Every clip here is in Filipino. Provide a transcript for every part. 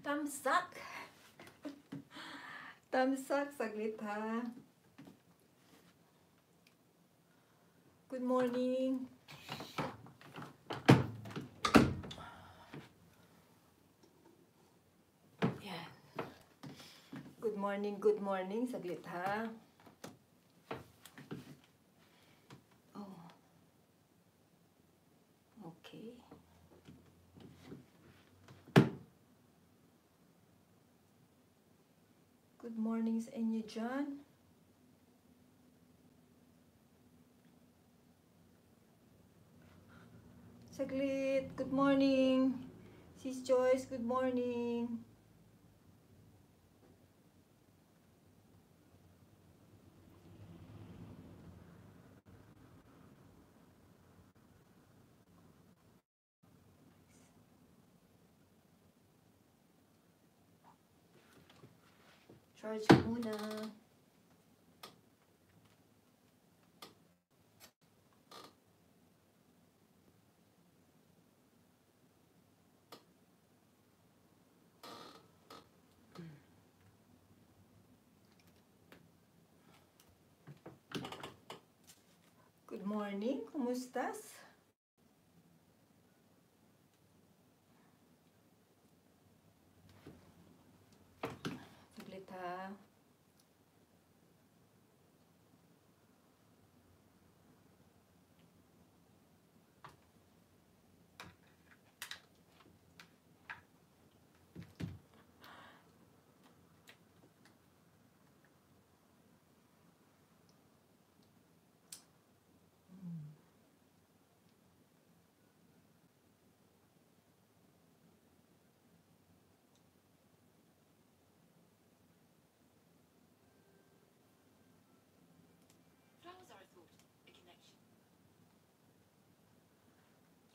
Tamsak. Tamsak, saglit ha. Good morning. Yeah. Good morning, good morning. Saglit ha. things in your John. Saglit. Good morning. Sis Joyce, good morning. Good morning, kumustas?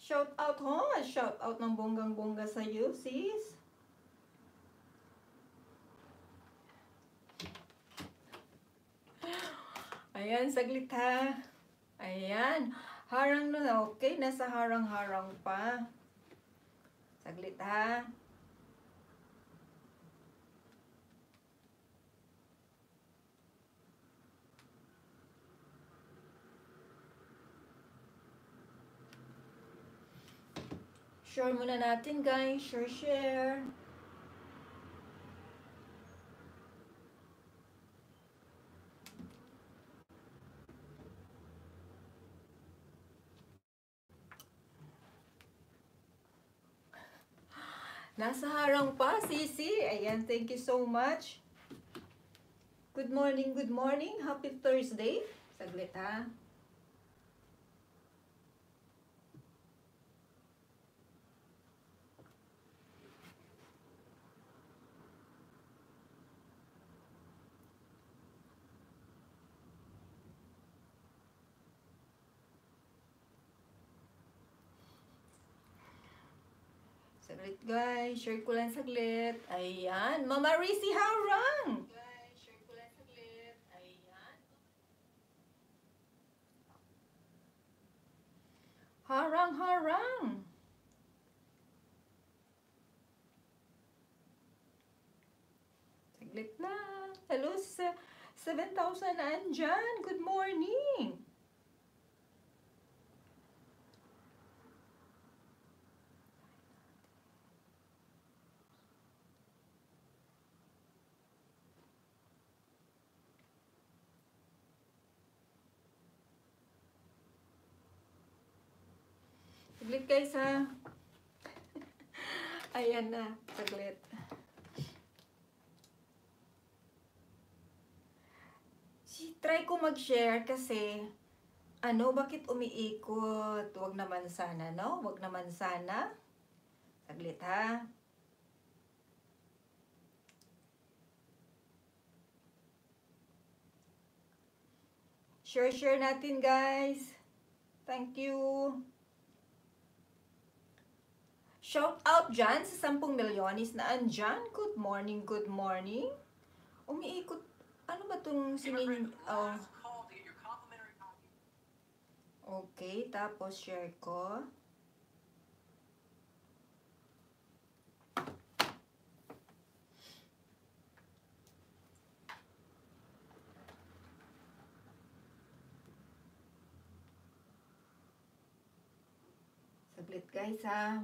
Shout out ho. Shout out ng bonggang-bongga sa iyo, sis. Ayan, saglit ha. Ayan. Harang na. Okay, nasa harang-harang pa. Saglit ha. Share muna natin guys. Share, share. Nasa harang pa, Sisi. Ayan, thank you so much. Good morning, good morning. Happy Thursday. Saglit ha. Guys, share ko lang saglit. Ayan. Mama how wrong? Guys, share ko lang saglit. Ayan. how wrong? Saglit na. Hello sa 7,000 andyan. Good morning! guys ha. Ayan na, Si Try ko mag-share kasi ano, bakit umiikot? Wag naman sana, no? Wag naman sana. Saglit ha. Share-share natin guys. Thank you. Shout out dyan sa 10 milyones na andyan. Good morning, good morning. Umiikot. Ano ba itong sinin... Oh. Okay, tapos share ko. Saglit guys ha.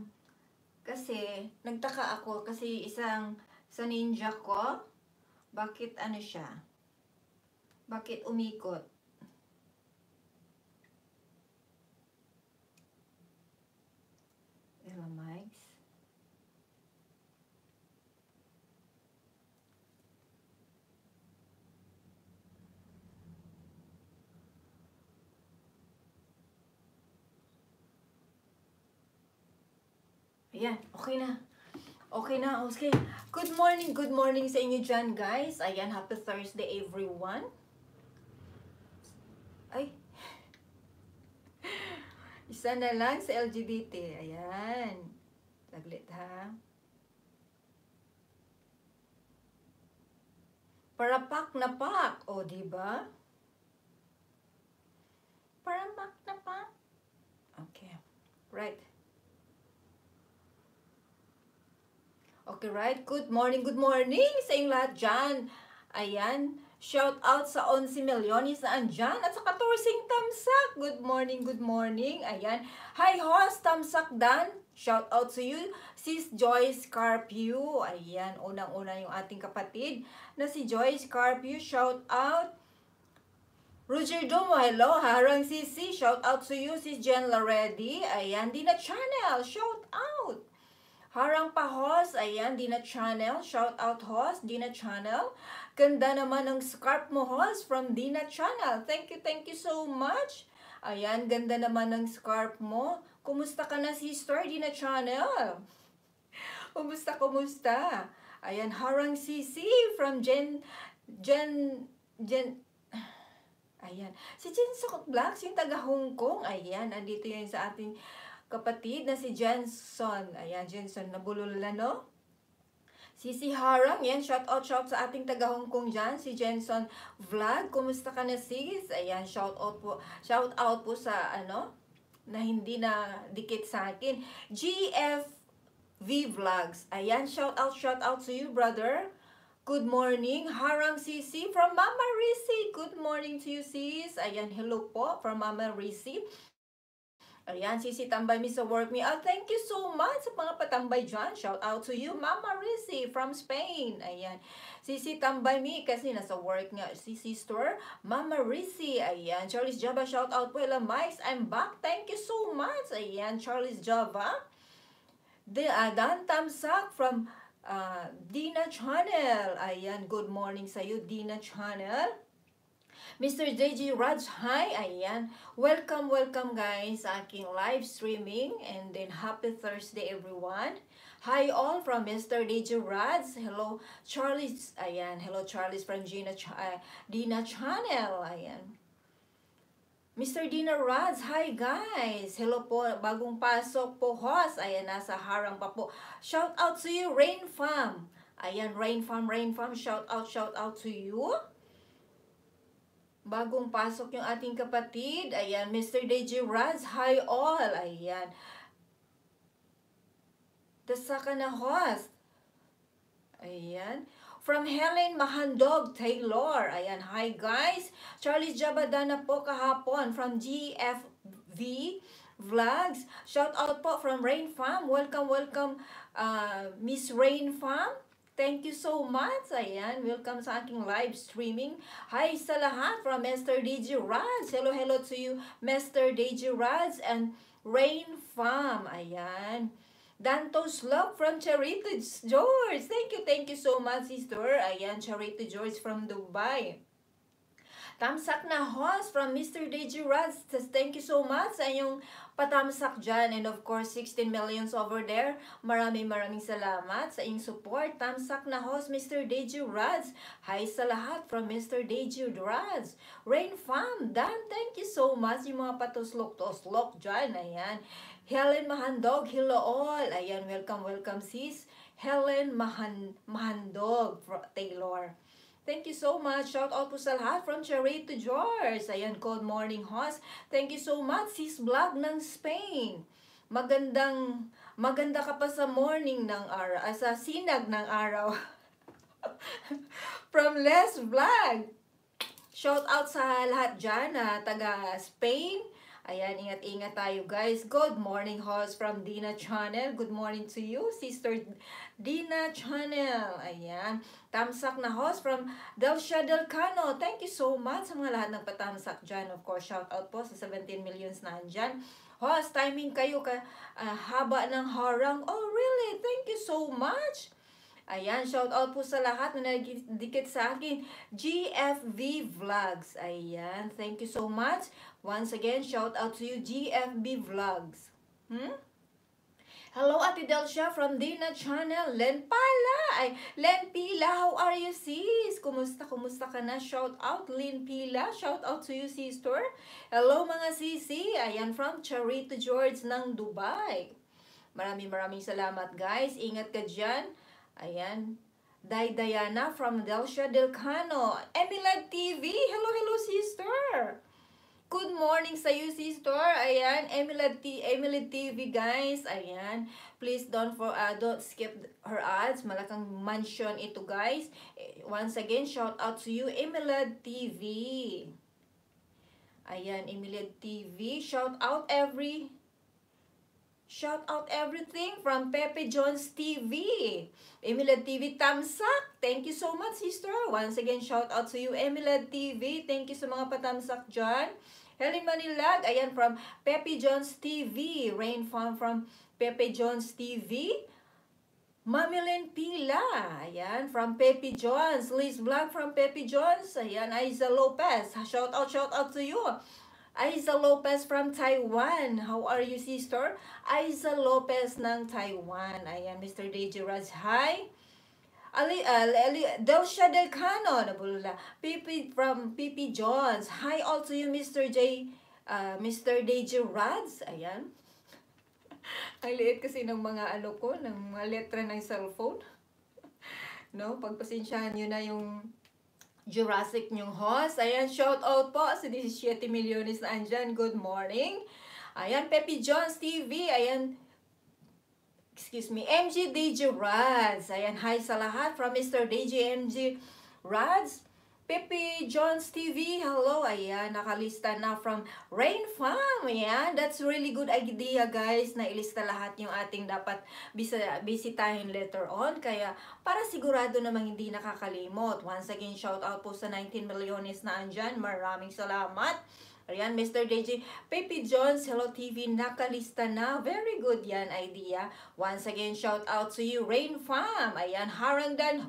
Kasi, nagtaka ako kasi isang sa ninja ko, bakit ano siya? Bakit umikot? Ayan, okay na. Okay na, okay. Oh, good morning, good morning sa inyo dyan, guys. Ayan, happy Thursday, everyone. Ay. Isa na lang sa LGBT. Ayan. Saglit, ha? Para pak na pak. O, oh, di ba? Para mak na pak. Okay. Right. Okay, right? Good morning, good morning sa inyong lahat dyan. Ayan. Shout out sa 11 Milyones na andyan at sa 14 Tamsak. Good morning, good morning. Ayan. Hi host, Tamsak Dan. Shout out to you, Sis Joyce Carpio. Ayan, unang-una yung ating kapatid na si Joyce Carpio. Shout out. Roger Domo, hello. Harang Sisi, shout out to you, Sis Jen Laredi. Ayan, Dina Channel, shout out. Harang pa Hos, ayan, Dina Channel. Shout out Hos, Dina Channel. Ganda naman ang scarf mo Hos from Dina Channel. Thank you, thank you so much. Ayan, ganda naman ng scarf mo. Kumusta ka na sister, Dina Channel? Kumusta, kumusta? Ayan, Harang CC from Jen, Jen, Jen, ayan. Si Jen Sokot Blacks, yung taga Hong Kong, ayan, andito yun sa ating kapatid na si Jenson. Ayan, Jenson Nabulula, no? Si si Harang, yan, shout out, shout out sa ating taga Hong Kong dyan, si Jenson Vlog. Kumusta ka na sis? Ayan, shout out po, shout out po sa ano, na hindi na dikit sa akin. GF GFV Vlogs. Ayan, shout out, shout out to you, brother. Good morning, Harang Sisi from Mama Risi. Good morning to you, sis. Ayan, hello po from Mama Risi. Ayan, Sisi Tambay mi sa work me. Oh, thank you so much sa mga patambay dyan. Shout out to you, Mama Rizzi from Spain. Ayan. Sisi Tambay mi kasi nasa work nga si sister, Mama Rizzi. Ayan. Charles Java, shout out po. Hello, Mikes, I'm back. Thank you so much. Ayan, Charles Java. The uh, Dan Tamsak from uh, Dina Channel. Ayan, good morning sa iyo, Dina Channel. Mr. JG Raj, hi! Ayan. Welcome, welcome guys sa aking live streaming and then happy Thursday everyone. Hi all from Mr. DJ Rods. Hello Charlie's. Ayan. Hello Charlie's from Gina Ch uh, Dina Channel. Ayan. Mr. Dina Rods, hi guys! Hello po, bagong pasok po host. Ayan, nasa harang pa po. Shout out to you, Rain Farm. Ayan, Rain Farm, Rain Farm, shout out, shout out to you. Bagong pasok yung ating kapatid. Ayan, Mr. DJ Raz. Hi all. Ayan. Dasaka na host. Ayan. From Helen Mahandog Taylor. Ayan. Hi guys. Charlie Jabadana po kahapon from GFV Vlogs. Shout out po from Rain Farm. Welcome, welcome uh, Miss Rain Farm. Thank you so much. Ayan, welcome sa aking live streaming. Hi sa lahat from Mr. DJ Raj. Hello, hello to you, Mr. DJ Raj and Rain Farm. Ayan. Dantos Love from Charity George. Thank you, thank you so much, sister. Ayan, Charity George from Dubai. Tamsak na host from Mr. DJ Rods. Thank you so much sa inyong patamsak dyan. And of course, 16 millions over there. Maraming maraming salamat sa inyong support. Tamsak na host, Mr. DJ Rods. Hi sa lahat from Mr. DJ Rods. Rain Fam, Dan, thank you so much. Yung mga patuslok-toslok dyan. Ayan. Helen Mahandog, hello all. Ayan, welcome, welcome sis. Helen Mahan Mahandog, Taylor. Thank you so much. Shout out po sa lahat from Cherry to George. Ayan, good morning, host. Thank you so much, sis vlog ng Spain. Magandang, maganda ka pa sa morning ng araw, ah, sa sinag ng araw. from Les Vlog. Shout out sa lahat dyan na ah, taga Spain. Ayan, ingat-ingat tayo guys. Good morning, host from Dina Channel. Good morning to you, Sister Dina Channel. Ayan. Tamsak na host from Delcia Del Cano. Thank you so much sa mga lahat ng patamsak dyan. Of course, shout out po sa 17 millions na andyan. Host, timing kayo ka uh, haba ng harang. Oh, really? Thank you so much. Ayan, shout out po sa lahat na nagdikit sa akin. GFV Vlogs. Ayan, thank you so much. Once again, shout out to you, GFB Vlogs. Hmm? Hello, Ate Delsha from Dina Channel. Len pala! Ay, Len Pila, how are you, sis? Kumusta, kumusta ka na? Shout out, Len Pila. Shout out to you, sister. Hello, mga sisi. Ayan, from Charito George ng Dubai. Maraming maraming salamat, guys. Ingat ka dyan. Ayan. Day Diana from Delsha Delcano. Emilad TV. Hello, hello, sister. Good morning sa UC Store. Ayan, Emily, TV guys. Ayan, please don't for uh, don't skip her ads. Malakang mansion ito guys. Eh, once again, shout out to you Emily TV. Ayan, Emily TV. Shout out every Shout out everything from Pepe Jones TV. Emilad TV Tamsak. Thank you so much, sister. Once again, shout out to you, Emilad TV. Thank you sa mga patamsak dyan. Helen Manilad, ayan, from Pepe Jones TV. Rain Farm from Pepe Jones TV. Mamilyn Pila, ayan, from Pepe Jones. Liz Blanc from Pepe Jones. Ayan, Aiza Lopez. Shout out, shout out to you. Aiza Lopez from Taiwan. How are you, sister? Aiza Lopez ng Taiwan. Ayan, Mr. Deji Raj. Hi. Ali, Ali, uh, Ali, Delsha Del Cano, nabulula. PP from PP Jones. Hi all to you, Mr. J, uh, Mr. DJ Rads. Ayan. Ang liit kasi ng mga alok ko, ng mga letra ng cellphone. no, pagpasensyahan niyo na yung Jurassic nyong host. Ayan, shout out po Si 17 milyones na andyan. Good morning. Ayan, Pepe Jones TV. Ayan, excuse me, MG DJ Rods. Ayan, hi sa lahat from Mr. DJ MG Rods. Pepe Jones TV, hello, ayan, nakalista na from Rain Farm, ayan, that's really good idea guys, na ilista lahat yung ating dapat bisitahin later on, kaya para sigurado namang hindi nakakalimot, once again, shout out po sa 19 milliones na andyan, maraming salamat, Ayan, Mr. JJ. Pepe Jones, Hello TV, nakalista na. Very good yan, idea. Once again, shout out to you, Rain Farm. Ayan, Harangdan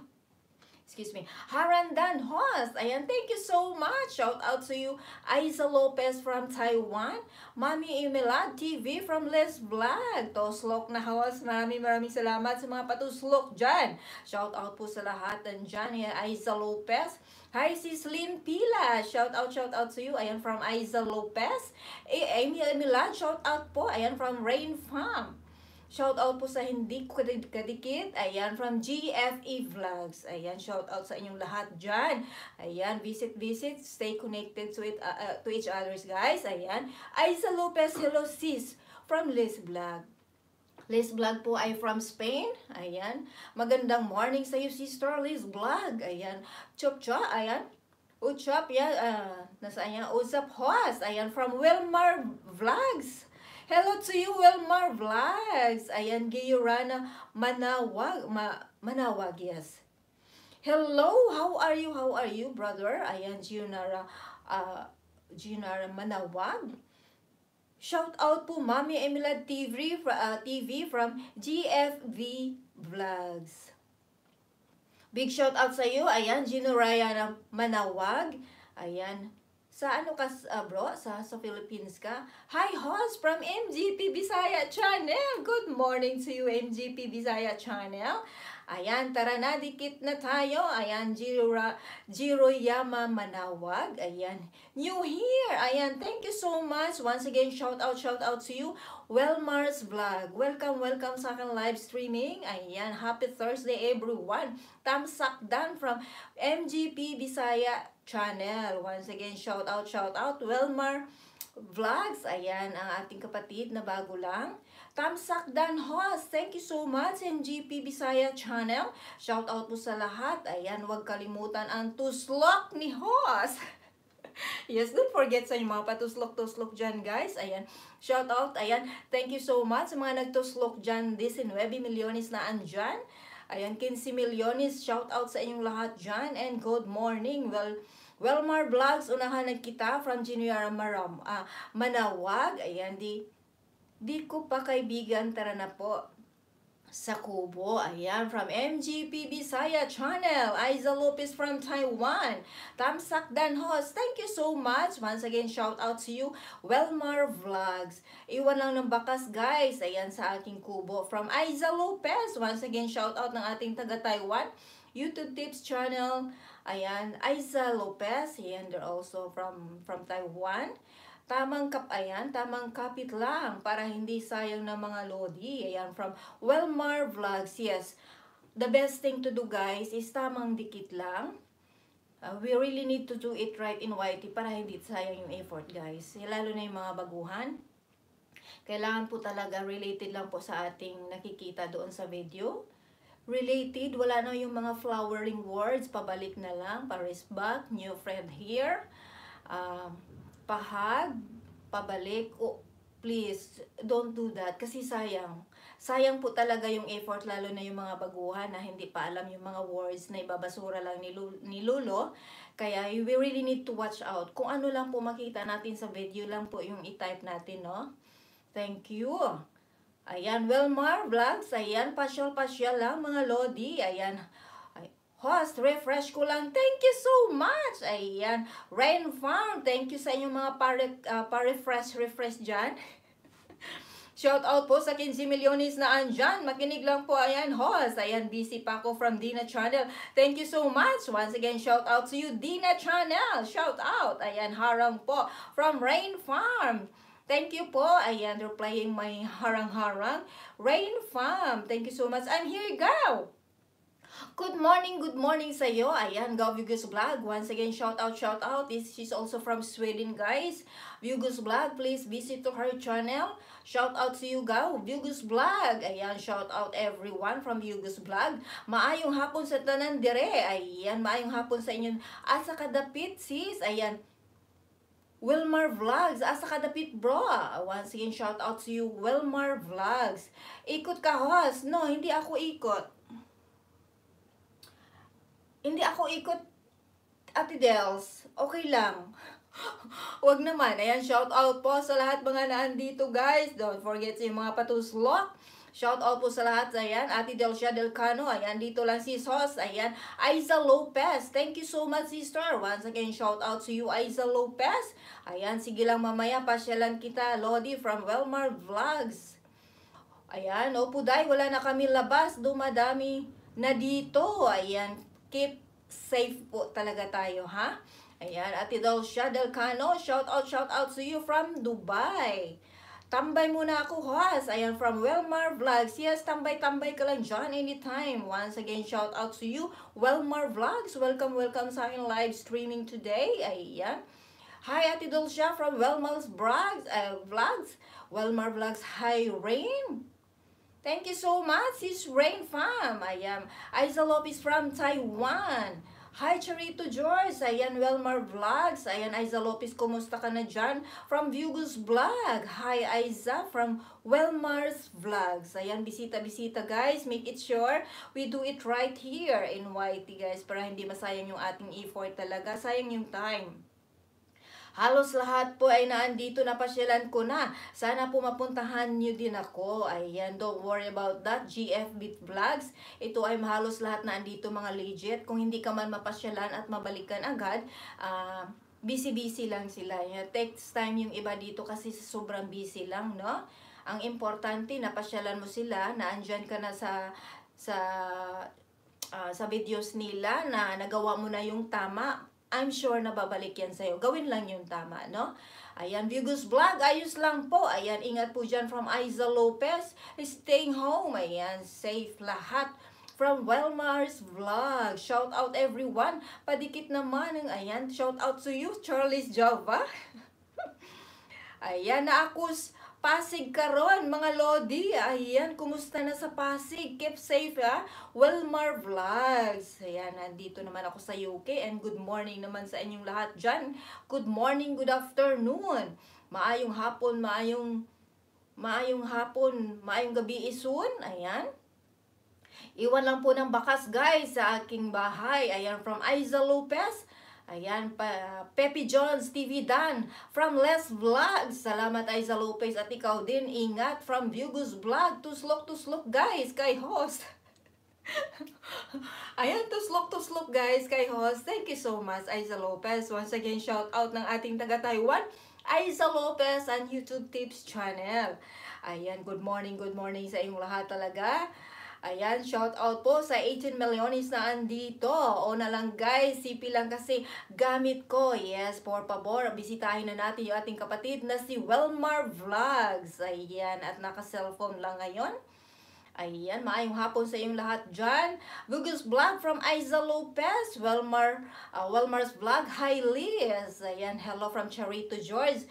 excuse me, Harandan Host. Ayan, thank you so much. Shout out to you, Aiza Lopez from Taiwan, Mami Emilad TV from Les Vlog, Toslok na Host. Maraming maraming salamat sa mga patuslok dyan. Shout out po sa lahat ng dyan, Aiza Lopez. Hi, sis Lynn Pila. Shout out, shout out to you. Ayan from Aiza Lopez. Eh, Amy Amilan, shout out po. Ayan from Rain Farm. Shout out po sa hindi kadikit. Ayan, from GFE Vlogs. Ayan, shout out sa inyong lahat dyan. Ayan, visit, visit. Stay connected to, it, uh, uh, to each others, guys. Ayan. Aiza Lopez, hello sis. From Liz Vlog. Liz Vlog po ay from Spain. Ayan. Magandang morning sa iyo, Sister Liz Vlog. Ayan. Chop-chop. Ayan. Uchop, yan. Uh, ah, nasaan yan? Usap Hoas. Ayan, from Wilmar Vlogs. Hello to you, Wilmar Vlogs. Ayan, Giyurana Manawag. Ma Manawag, yes. Hello, how are you? How are you, brother? Ayan, Giunara, uh, ah, Giunara Manawag. Shout out po Mami Emilad TV, uh, ah, TV from GFV Vlogs. Big shout out sa iyo. Ayan, Gino Ryan Manawag. Ayan. Sa ano ka, uh, bro? Sa, sa Philippines ka? Hi, host from MGP Bisaya Channel. Good morning to you, MGP Bisaya Channel. Ayan, tara na, dikit na tayo. Ayan, Jiro, Jiro Yama Manawag. Ayan, new here. Ayan, thank you so much. Once again, shout out, shout out to you. Wellmars Vlog. Welcome, welcome sa akin live streaming. Ayan, happy Thursday everyone. up down from MGP Bisaya Channel. Once again, shout out, shout out. Wellmar Vlogs. Ayan, ang ating kapatid na bago lang. Kamsakdan Host, thank you so much GP Bisaya Channel. Shout out po sa lahat. Ayan, huwag kalimutan ang tuslok ni Host. yes, don't forget sa inyo mga patuslok-tuslok dyan guys. Ayan, shout out. Ayan, thank you so much sa mga nagtuslok dyan. 19 milyones na andyan. Ayan, 15 milyones. Shout out sa inyong lahat dyan. And good morning. Well, Wellmar Vlogs, unahan na kita from Ginuara Maram, Ah, Manawag. Ayan, di Di ko pa kaibigan, tara na po. Sa Kubo, ayan, from MGP Bisaya Channel, Aiza Lopez from Taiwan, Tamsak Host, thank you so much. Once again, shout out to you, Wellmar Vlogs. Iwan lang ng bakas, guys, ayan sa aking Kubo. From Aiza Lopez, once again, shout out ng ating taga-Taiwan, YouTube Tips Channel, ayan, Aiza Lopez, ayan, they're also from, from Taiwan. Tamang kap, ayan, tamang kapit lang para hindi sayang ng mga lodi. Ayan, from Wellmar Vlogs, yes. The best thing to do guys is tamang dikit lang. Uh, we really need to do it right in whitey para hindi sayang yung effort guys. Lalo na yung mga baguhan. Kailangan po talaga related lang po sa ating nakikita doon sa video related, wala na yung mga flowering words, pabalik na lang, Paris back, new friend here. Um, pahag, pabalik, o oh, please, don't do that kasi sayang. Sayang po talaga yung effort lalo na yung mga baguhan na hindi pa alam yung mga words na ibabasura lang ni, Lu- ni Lulo. Kaya we really need to watch out. Kung ano lang po makita natin sa video lang po yung i-type natin, no? Thank you. Ayan, Wilmar Vlogs. Ayan, pasyal-pasyal lang mga Lodi. Ayan, host. Refresh ko lang. Thank you so much. Ayan. Rain Farm. Thank you sa inyong mga ah, pa-refresh, uh, pa refresh, refresh dyan. Shout out po sa 15 milyones na andyan. Makinig lang po. Ayan, host. Ayan, busy pa ako from Dina Channel. Thank you so much. Once again, shout out to you, Dina Channel. Shout out. Ayan, harang po. From Rain Farm. Thank you po. Ayan, they're playing my harang-harang. Rain Farm. Thank you so much. I'm here, girl. Good morning, good morning sa iyo. Ayan, go Yugus Vlog. Once again, shout out, shout out. This she's also from Sweden, guys. Yugus Vlog, please visit to her channel. Shout out to you, go Yugus Vlog. Ayan, shout out everyone from Yugus Vlog. Maayong hapon sa tanan dire. Ayan, maayong hapon sa inyo. Asa kadapit, sis. Ayan. Wilmar Vlogs, asa ka dapit bro? Once again, shout out to you, Wilmar Vlogs. Ikot ka, host. No, hindi ako ikot hindi ako ikot, Ate Dels. Okay lang. Wag naman. Ayan, shout out po sa lahat mga naandito guys. Don't forget sa mga patuslok. Shout out po sa lahat. Ayan, Ate Delcia Delcano. Ayan, dito lang si Sos. Ayan, Aiza Lopez. Thank you so much, sister. Once again, shout out to you, Aiza Lopez. Ayan, sige lang mamaya, pasyalan kita, Lodi from Wellmar Vlogs. Ayan, opo dai. wala na kami labas. Dumadami na dito. Ayan, keep safe po talaga tayo, ha? Ayan, Ate Dolcia Del Cano, shout out, shout out to you from Dubai. Tambay muna ako, Hoss. Ayan, from Wellmar Vlogs. Yes, tambay-tambay ka lang dyan anytime. Once again, shout out to you, Wellmar Vlogs. Welcome, welcome sa aking live streaming today. Ayan. Hi, Ate Dolcia from Wellmar's Vlogs. Uh, Vlogs. Wellmar Vlogs. Hi, Rain. Thank you so much, Sis Rain Fam. Ayan. Aiza Lopez from Taiwan. Hi, Charito George. Ayan, Welmar Vlogs. Ayan, Aiza Lopez, kumusta ka na dyan? From Viewgo's Vlog. Hi, Aiza from Welmar's Vlogs. Ayan, bisita-bisita guys. Make it sure we do it right here in YT guys para hindi masayang yung ating effort talaga. Sayang yung time. Halos lahat po ay naandito na pasyalan ko na. Sana po mapuntahan nyo din ako. Ayan, don't worry about that. GF Beat Vlogs. Ito ay halos lahat naandito mga legit. Kung hindi ka man mapasyalan at mabalikan agad, ah... Uh, busy-busy lang sila. takes time yung iba dito kasi sobrang busy lang, no? Ang importante, napasyalan mo sila, na ka na sa, sa, uh, sa videos nila, na nagawa mo na yung tama, I'm sure na babalik yan sa'yo. Gawin lang yung tama, no? Ayan, Vigus Vlog, ayos lang po. Ayan, ingat po dyan from Aiza Lopez. Staying home, ayan, safe lahat. From Wellmars Vlog, shout out everyone. Padikit naman, ng ayan, shout out to you, Charlie's Java. ayan, naakus, Pasig karon mga Lodi. Ayan, kumusta na sa Pasig? Keep safe ha. Wilmar Vlogs. Ayan, nandito naman ako sa UK and good morning naman sa inyong lahat dyan. Good morning, good afternoon. Maayong hapon, maayong maayong hapon, maayong gabi soon. Ayan. Iwan lang po ng bakas guys sa aking bahay. Ayan, from Aiza Lopez. Ayan, pa, Pepe Jones TV Dan from Les Vlogs. Salamat ay Lopez at ikaw din. Ingat from Bugus Vlog. Tuslok, tuslok guys kay host. Ayan, tuslok, tuslok guys kay host. Thank you so much, Aiza Lopez. Once again, shout out ng ating taga-Taiwan, Aiza Lopez and YouTube Tips Channel. Ayan, good morning, good morning sa inyong lahat talaga. Ayan, shout out po sa 18 millionis na andito. O na lang guys, sipi lang kasi gamit ko. Yes, for pabor, bisitahin na natin yung ating kapatid na si Wellmar Vlogs. Ayan, at naka-cellphone lang ngayon. Ayan, maayong hapon sa iyong lahat dyan. Google's Vlog from Aiza Lopez, Wellmar, uh, ah, Wellmar's Vlog, Hi Liz. Ayan, hello from Charito George.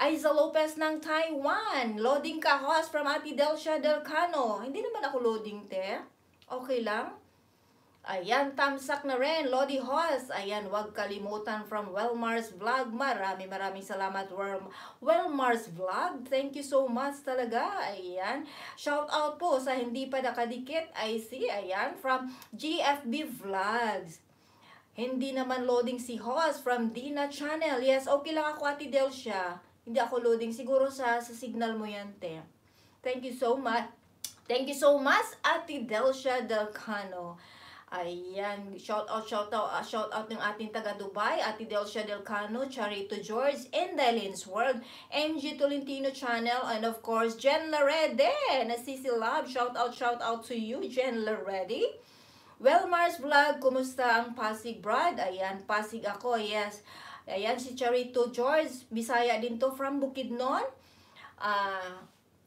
Aiza Lopez ng Taiwan. Loading ka, host, from Ati Delcia Del Cano. Hindi naman ako loading, te. Okay lang. Ayan, tamsak na rin. Lodi host. Ayan, wag kalimutan from Wellmars Vlog. Marami maraming salamat, Worm. Wellmars Vlog. Thank you so much talaga. Ayan. Shout out po sa hindi pa nakadikit. I see. Ayan, from GFB Vlogs. Hindi naman loading si host from Dina Channel. Yes, okay lang ako, Ati Delcia. Hindi ako loading. Siguro sa, sa signal mo yan, te. Thank you so much. Thank you so much, Ate Delcia Delcano. Cano. Ayan, shout out, shout out, uh, shout out ng ating taga Dubai, Ate Delcia Delcano, Charito George, and Delins World, MG Tolentino Channel, and of course, Jen Larede, na Sisi Love, shout out, shout out to you, Jen Larede. Well, Mars Vlog, kumusta ang Pasig Brad? Ayan, Pasig ako, yes. Ayan, si Charito George, Bisaya din to, from Bukidnon. Uh, ah,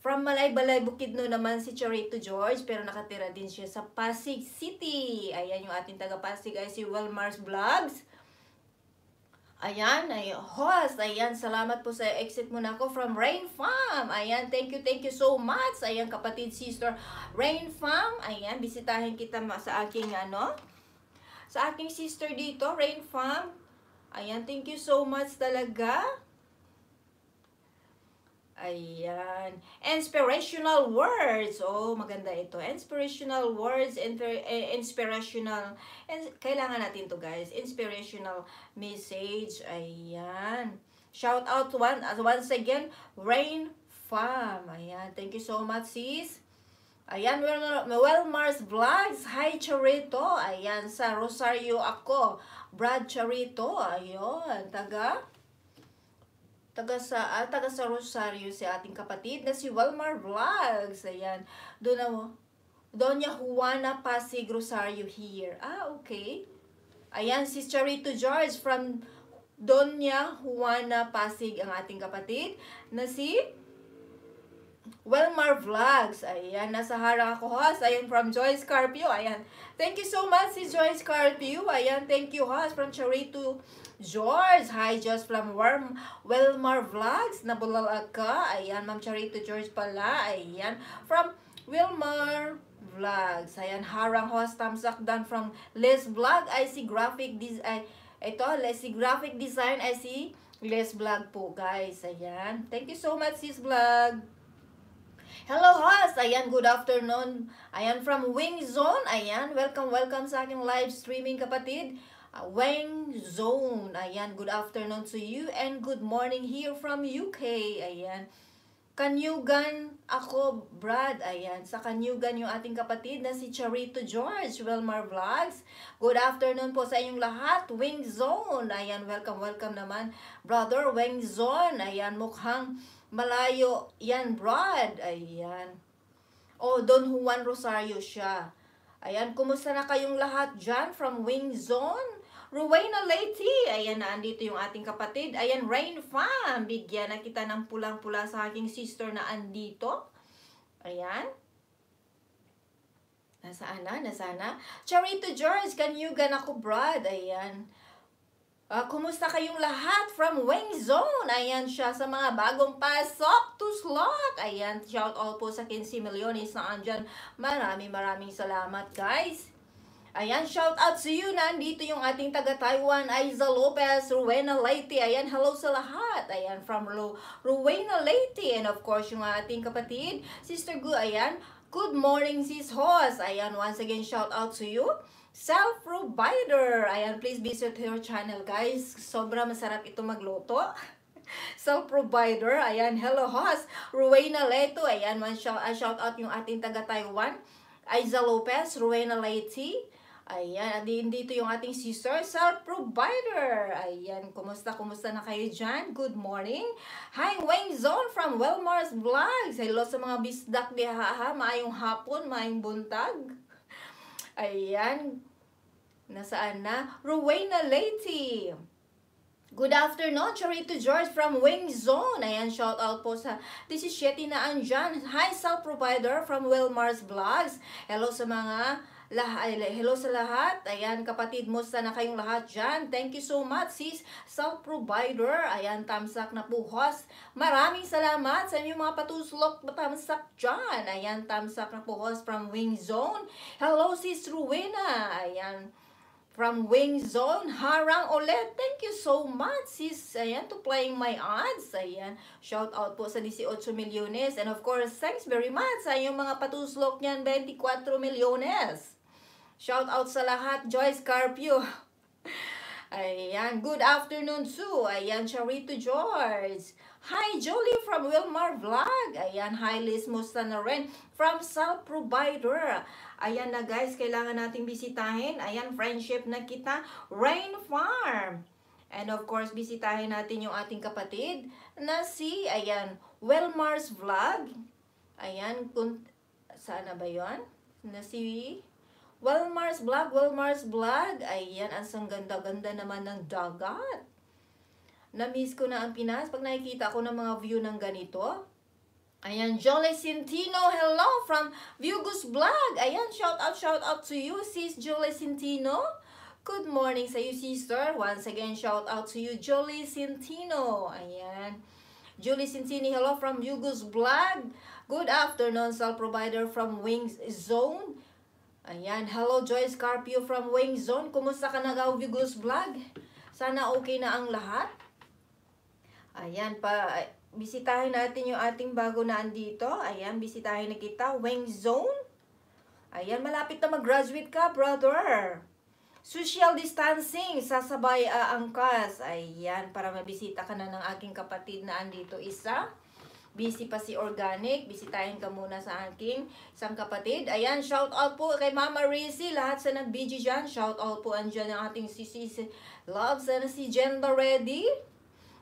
from Malaybalay, Bukidnon naman si Charito George, pero nakatira din siya sa Pasig City. Ayan yung ating taga-Pasig ay si Wilmars Vlogs. Ayan, ay host. Ayan, salamat po sa exit mo na ako from Rain Farm. Ayan, thank you, thank you so much. Ayan, kapatid, sister, Rain Farm. Ayan, bisitahin kita sa aking, ano, sa aking sister dito, Rain Farm. Ayan, thank you so much talaga. Ayan. Inspirational words. Oh, maganda ito. Inspirational words, eh, inspirational. Kailangan natin to guys. Inspirational message. Ayan. Shout out one, once again, Rain Farm. Ayan. Thank you so much, sis. Ayan, Well, Mars Vlogs. Hi, Charito. Ayan, sa Rosario ako. Brad Charito, ayun, taga taga sa ah, taga sa Rosario si ating kapatid na si Walmar Vlogs. Ayan. Doon na Doña Juana Pasig Rosario here. Ah, okay. Ayan, si Charito George from Donya Juana Pasig ang ating kapatid na si Wellmar Vlogs. Ayan, nasa harang ako Has. Ayan, from Joyce Carpio. Ayan. Thank you so much si Joyce Carpio. Ayan, thank you Has from Charito George. Hi, Joyce from Warm Wilmar Vlogs. Nabulal ka. Ayan, Ma'am Charito George pala. Ayan, from Wilmar Vlogs. Ayan, harang Has Tamsakdan from Les Vlog. I see graphic design. Ito, let's graphic design. I see Les Vlog po, guys. Ayan. Thank you so much, sis vlog. Hello host. Ayan, good afternoon. Ayan, from Wing Zone. Ayan, welcome, welcome sa aking live streaming kapatid. Uh, Wing Zone. Ayan, good afternoon to you and good morning here from UK. Ayan. Kanyugan ako, Brad. Ayan, sa Kanyugan yung ating kapatid na si Charito George, Wilmar Vlogs. Good afternoon po sa inyong lahat. Wing Zone. Ayan, welcome, welcome naman. Brother, Wing Zone. Ayan, mukhang Malayo. Yan, broad. Ayan. Oh, Don Juan Rosario siya. Ayan, kumusta na kayong lahat diyan from Wing Zone? Rowena Lady, ayan na, andito yung ating kapatid. Ayan, Rain Fam, bigyan na kita ng pulang-pula sa aking sister na andito. Ayan. Nasaan na? Nasaan na? Charito George, kanyugan ako, Brad. Ayan. Uh, kumusta kayong lahat from Wing Zone? Ayan siya sa mga bagong pasok to slot. Ayan, shout all po sa 15 milyones na andyan. Maraming maraming salamat guys. Ayan, shout out sa you. Nandito yung ating taga-Taiwan, Aiza Lopez, Rowena Leite. Ayan, hello sa lahat. Ayan, from Ro Rowena Leite. And of course, yung ating kapatid, Sister Gu. Ayan, good morning sis host. Ayan, once again, shout out to you self-provider. Ayan, please visit your channel, guys. Sobra masarap ito magluto. self-provider. Ayan, hello host. Rowena Leto. Ayan, one shout, uh, shout out yung ating taga-Taiwan. Aiza Lopez, Rowena Leti. Ayan, dito yung ating sister, self-provider. Ayan, kumusta, kumusta na kayo dyan? Good morning. Hi, Wayne Zone from Wellmars Vlogs. Hello sa mga bisdak diha ha. Maayong hapon, maayong buntag. Ayan. Nasaan na? Rowena Lady. Good afternoon, Charito George from Wing Zone. Ayan, shout out po sa this is Shetty na andyan. Hi, self-provider from Wilmar's Vlogs. Hello sa mga Lah hello sa lahat. Ayan, kapatid, mo sana kayong lahat dyan? Thank you so much, sis, self provider. Ayan, tamsak na po, host. Maraming salamat sa inyong mga patuslok tamsak dyan. Ayan, tamsak na po, host from Wing Zone. Hello, sis Ruena. Ayan, from Wing Zone, Harang ulit. Thank you so much, sis. Ayan, to playing my odds. Ayan, shout out po sa 18 milyones. And of course, thanks very much sa inyong mga patuslok niyan, 24 milyones. Shout out sa lahat, Joyce Carpio. Ayan, good afternoon Sue. Ayan, Charito George. Hi, Jolie from Wilmar Vlog. Ayan, hi Liz, musta na rin? From Self Provider. Ayan na guys, kailangan nating bisitahin. Ayan, friendship na kita. Rain Farm. And of course, bisitahin natin yung ating kapatid na si, ayan, Wellmars Vlog. Ayan, kung, sana ba yon Na si Walmart's Vlog, Walmart's Vlog. Ayan, ang sangganda-ganda naman ng dagat. Namiss ko na ang Pinas. Pag nakikita ko ng mga view ng ganito. Ayan, Jolie Sintino. Hello from Viewgus Vlog. Ayan, shout out, shout out to you, sis Jolie Sintino. Good morning sa iyo, sister. Once again, shout out to you, Jolie Sintino. Ayan. Jolie Sintini, hello from Yugus Vlog. Good afternoon, cell provider from Wings Zone. Ayan, hello Joyce Carpio from Wing Zone. Kumusta ka na Gaw Vigos Vlog? Sana okay na ang lahat. Ayan, pa, bisitahin natin yung ating bago na andito. Ayan, bisitahin na kita, Wing Zone. Ayan, malapit na mag-graduate ka, brother. Social distancing, sasabay ah, ang kas. Ayan, para mabisita ka na ng aking kapatid na andito isa. Busy pa si Organic. Bisitahin ka muna sa aking isang kapatid. Ayan, shout out po kay Mama Rizzy. Lahat sa nag-BG dyan. Shout out po andyan ang ating si, si, si Loves and si Genda Ready.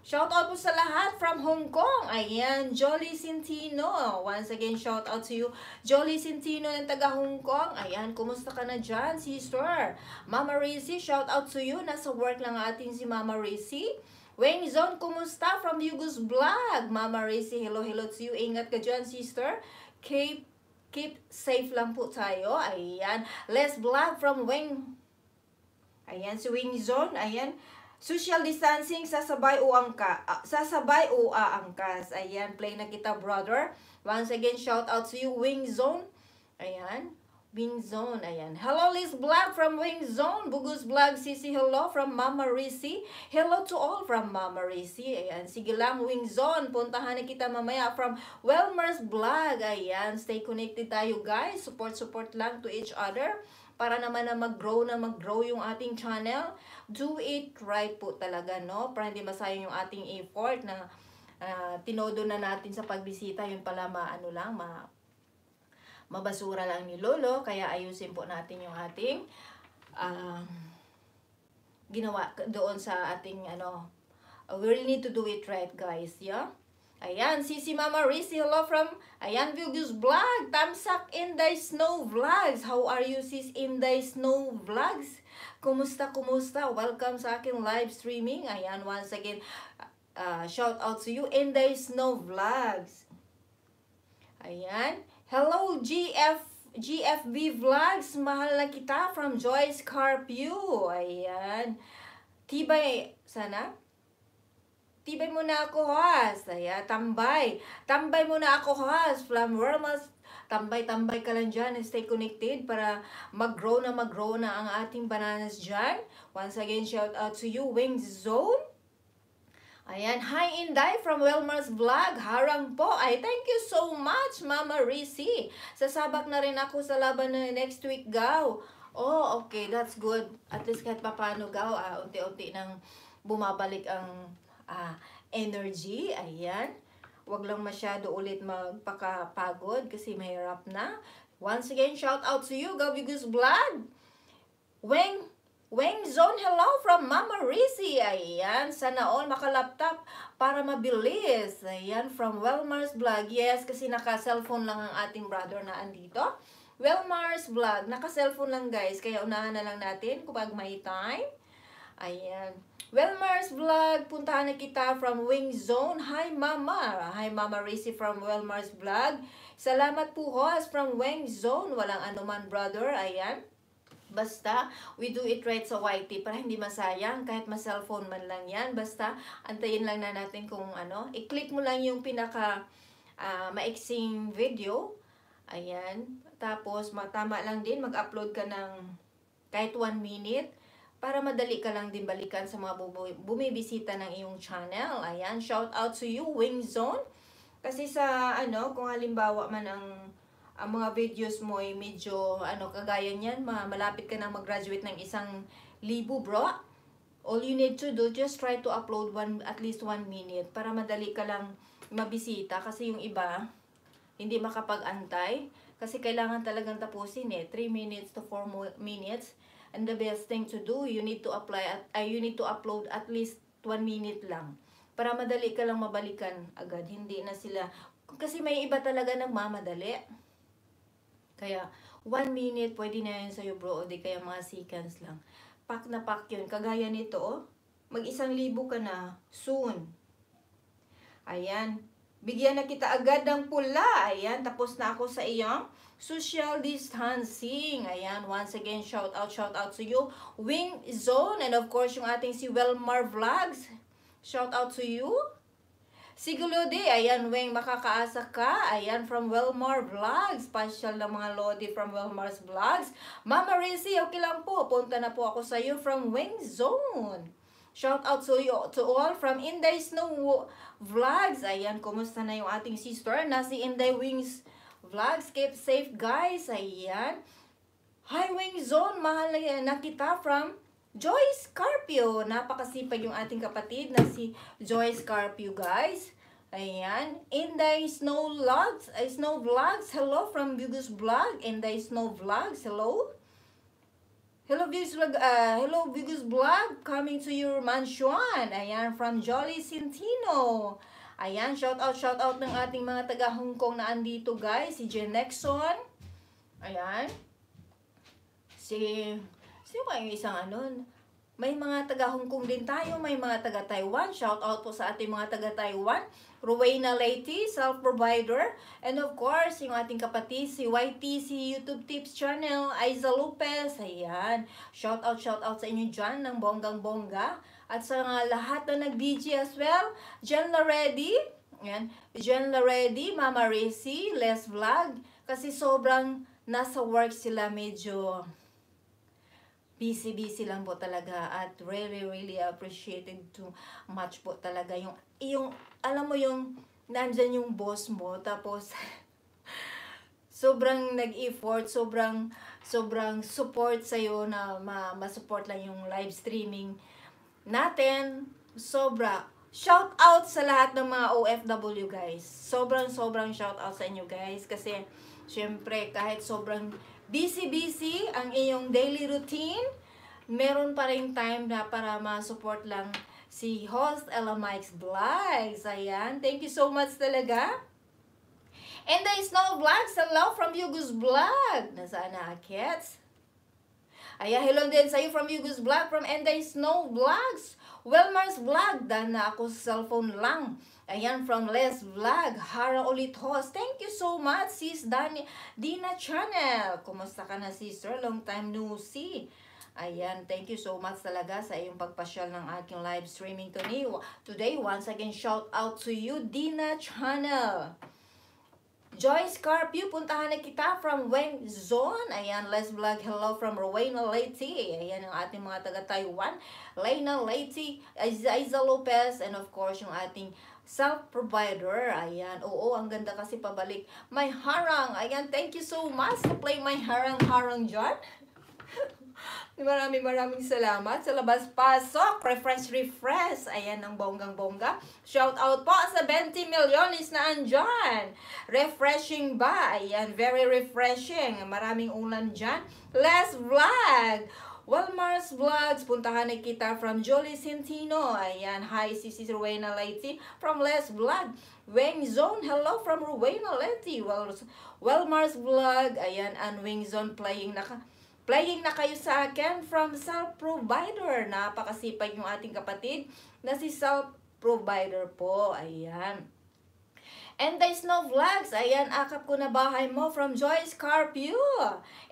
Shout out po sa lahat from Hong Kong. Ayan, Jolly Sintino. Once again, shout out to you. Jolly Sintino ng taga Hong Kong. Ayan, kumusta ka na dyan, sister? Mama Rizzy, shout out to you. Nasa work lang ating si Mama Rizzy. Wayne Zone, kumusta from Yugo's Vlog? Mama Racy, hello, hello to you. Ingat ka dyan, sister. Keep, keep safe lang po tayo. Ayan. Les Vlog from Wayne. Ayan, si Wayne Zone. Ayan. Social distancing, sasabay o angka. Uh, ah, sasabay o aangkas. Ayan, play na kita, brother. Once again, shout out to you, Wing Zone. Ayan. Winzone, ayan. Hello Liz Black from Winzone. Bugus Vlog, Sisi, hello from Mama Risi. Hello to all from Mama Risi. Ayan, sige lang Winzone. Puntahan na kita mamaya from Wellmer's Blog. Ayan, stay connected tayo guys. Support, support lang to each other para naman na mag-grow na mag-grow yung ating channel. Do it right po talaga, no? Para hindi masayang yung ating effort na uh, tinodo na natin sa pagbisita. Yun pala, maano lang, ma mabasura lang ni Lolo. Kaya ayusin po natin yung ating um, ginawa doon sa ating ano. We really need to do it right guys. Yeah? Ayan, si si Mama Riz, hello from Ayan Vilgus Vlog, Tamsak in the Snow Vlogs. How are you sis in the Snow Vlogs? Kumusta, kumusta? Welcome sa akin live streaming. Ayan, once again, uh, shout out to you in the Snow Vlogs. Ayan, Hello, GF GFB Vlogs, mahal na kita from Joyce Carpio. Ayan. Tibay, sana? Tibay muna na ako, has. Ayan, tambay. Tambay muna na ako, has. From Wormas, tambay-tambay ka lang dyan. Stay connected para mag-grow na mag-grow na ang ating bananas dyan. Once again, shout out to you, Wings Zone. Ayan, hi Inday from Wellmars Vlog. Harang po. Ay, thank you so much, Mama Risi. Sasabak na rin ako sa laban na next week, gaw. Oh, okay, that's good. At least kahit papano, gaw, ah, unti-unti nang bumabalik ang ah, energy. Ayan. Huwag lang masyado ulit magpakapagod kasi mahirap na. Once again, shout out to you, Gaw Gavigus Vlog. Weng Wayne Zone, hello from Mama Rizzy. Ayan, sana all makalaptop para mabilis. Ayan, from Wellmars Vlog. Yes, kasi naka-cellphone lang ang ating brother na andito. Wellmars Vlog, naka-cellphone lang guys. Kaya unahan na lang natin kapag may time. Ayan. Wellmars Vlog, puntahan na kita from Wing Zone. Hi Mama. Hi Mama Rizzy from Wellmars Vlog. Salamat po host from Wing Zone. Walang anuman brother. Ayan. Basta, we do it right sa YT para hindi masayang kahit ma cellphone man lang yan. Basta, antayin lang na natin kung ano. I-click mo lang yung pinaka uh, maiksing video. Ayan. Tapos, matama lang din. Mag-upload ka ng kahit 1 minute para madali ka lang din balikan sa mga bumibisita ng iyong channel. Ayan, shout out to you, Wing Zone. Kasi sa ano, kung halimbawa man ang ang mga videos mo ay medyo ano kagaya niyan, malapit ka nang mag-graduate ng isang libo bro. All you need to do, just try to upload one at least one minute para madali ka lang mabisita kasi yung iba hindi makapag-antay kasi kailangan talagang tapusin eh 3 minutes to 4 minutes and the best thing to do you need to apply at uh, you need to upload at least 1 minute lang para madali ka lang mabalikan agad hindi na sila kasi may iba talaga nagmamadali kaya, one minute, pwede na yan sa'yo bro, o di kaya mga seconds lang. Pack na pack yun. Kagaya nito, oh. Mag isang libo ka na. Soon. Ayan. Bigyan na kita agad ng pula. Ayan, tapos na ako sa iyong social distancing. Ayan, once again, shout out, shout out to you. Wing Zone, and of course, yung ating si Wellmar Vlogs. Shout out to you. Siguro Lodi, ayan, weng makakaasa ka. Ayan, from Wilmar Vlogs. Special ng mga Lodi from Wilmar's Vlogs. Mama Rizzy, okay lang po. Punta na po ako sa iyo from Wing Zone. Shout out to, you, to all from Inday Snow Vlogs. Ayan, kumusta na yung ating sister na si Inday Wings Vlogs. Keep safe guys. Ayan. Hi Wing Zone, mahal na kita from Joyce Carpio. Napakasipag yung ating kapatid na si Joyce Carpio, guys. Ayan. Inday Snow Vlogs. Uh, Snow Vlogs. Hello from Bugus Vlog. Inday Snow Vlogs. Hello. Hello Bugus Vlog. Uh, hello Bugus Vlog. Coming to your mansion. Ayan. From Jolly Sintino. Ayan. Shout out, shout out ng ating mga taga Hong Kong na andito guys. Si Jen Nexon. Ayan. Si Sino kaya yung isang anon? May mga taga Hong Kong din tayo, may mga taga Taiwan. Shout out po sa ating mga taga Taiwan. Rowena Leite, self-provider. And of course, yung ating kapatid, si YT, si YouTube Tips Channel, Aiza Lopez. Ayan. Shout out, shout out sa inyo dyan ng bonggang-bongga. At sa mga lahat na nag-DJ as well. Jen Laredi. Ayan. Jen Laredi, Mama Racy, Les Vlog. Kasi sobrang nasa work sila medyo busy-busy lang po talaga at really, really appreciated to much po talaga yung, yung alam mo yung nandiyan yung boss mo tapos sobrang nag-effort, sobrang sobrang support sa iyo na ma ma-support lang yung live streaming natin. Sobra. Shout out sa lahat ng mga OFW guys. Sobrang sobrang shout out sa inyo guys kasi syempre kahit sobrang BCBC ang iyong daily routine, meron pa rin time na para ma-support lang si host Ella Mike's Vlogs. Ayan, thank you so much talaga. And the Snow Vlogs, hello from Yugus Vlog. Nasaan na, Akets? Ayan, hello din sa'yo from Yugus Vlog, from Enday Snow Vlogs. Wilmer's Vlog, dahil na ako sa cellphone lang. Ayan, from Les Vlog, Hara ulit host. Thank you so much, sis Dani, Dina Channel. Kumusta ka na, sister? Long time no see. Ayan, thank you so much talaga sa iyong pagpasyal ng aking live streaming today. Today, once again, shout out to you, Dina Channel. Joyce Carpio, puntahan na kita from Weng Zone. Ayan, let's vlog hello from Rowena Leyte. Ayan yung ating mga taga-Taiwan. Lena Leyte, Isa Lopez, and of course, yung ating Self-provider. Ayan. Oo, ang ganda kasi pabalik. My harang. Ayan, thank you so much to play my harang-harang jar. Maraming maraming salamat sa labas pasok. Refresh, refresh. Ayan ang bonggang-bongga. Shout out po sa 20 milyones na andyan. Refreshing ba? Ayan, very refreshing. Maraming ulam dyan. Let's vlog. Walmart's Vlogs. Puntahan na kita from Jolie Centino. Ayan. Hi, Sisi Rowena Lighty from Les Vlog. Wing Zone. Hello from Rowena Lighty. Well, Walmart's Vlog. Ayan. And Wing Zone playing na Playing na kayo sa akin from Self Provider. Napakasipag yung ating kapatid na si Self Provider po. Ayan. And Inday Snow Vlogs, ayan, akap ko na bahay mo from Joyce Carpio.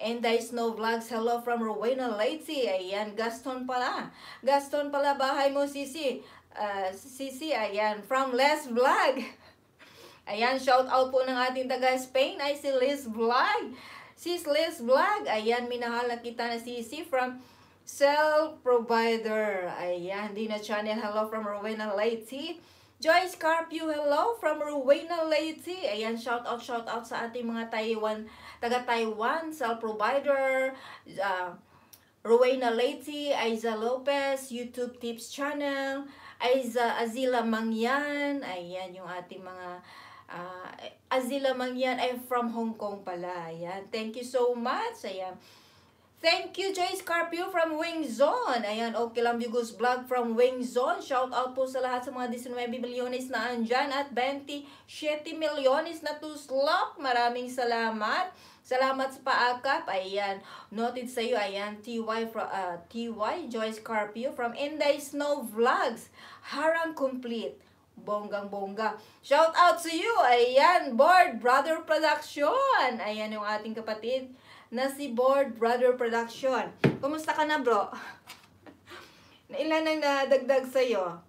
And Inday Snow Vlogs, hello from Rowena Lacey. Ayan, Gaston pala. Gaston pala bahay mo, Sisi. Uh, Sisi, ayan, from Les Vlog. Ayan, shout out po ng ating taga-Spain ay si Liz Vlog. Sis Liz Vlog, ayan, minahal na kita na Sisi from Cell Provider. Ayan, Dina Channel, hello from Rowena Lacey. Joyce Carpio, hello from Rowena Leyte. Ayan, shout out, shout out sa ating mga Taiwan, taga-Taiwan, cell provider, uh, Rowena Leyte, Aiza Lopez, YouTube Tips Channel, Aiza Azila Mangyan. Ayan, yung ating mga uh, Azila Mangyan ay from Hong Kong pala. Ayan, thank you so much. Ayan. Thank you, Jay Scarpio from Wing Zone. Ayan, okay lang Bugos Vlog from Wing Zone. Shout out po sa lahat sa mga 19 milyones na andyan at 27 milyones na to tuslok. Maraming salamat. Salamat sa paakap. Ayan, noted sa iyo. Ayan, TY, from, uh, ah, TY Joyce Carpio from Inday Snow Vlogs. Harang complete. Bonggang-bongga. Shout out to you. Ayan, Board Brother Production. Ayan yung ating kapatid na si Board Brother Production. Kumusta ka na, bro? Ilan ang nadagdag sa'yo?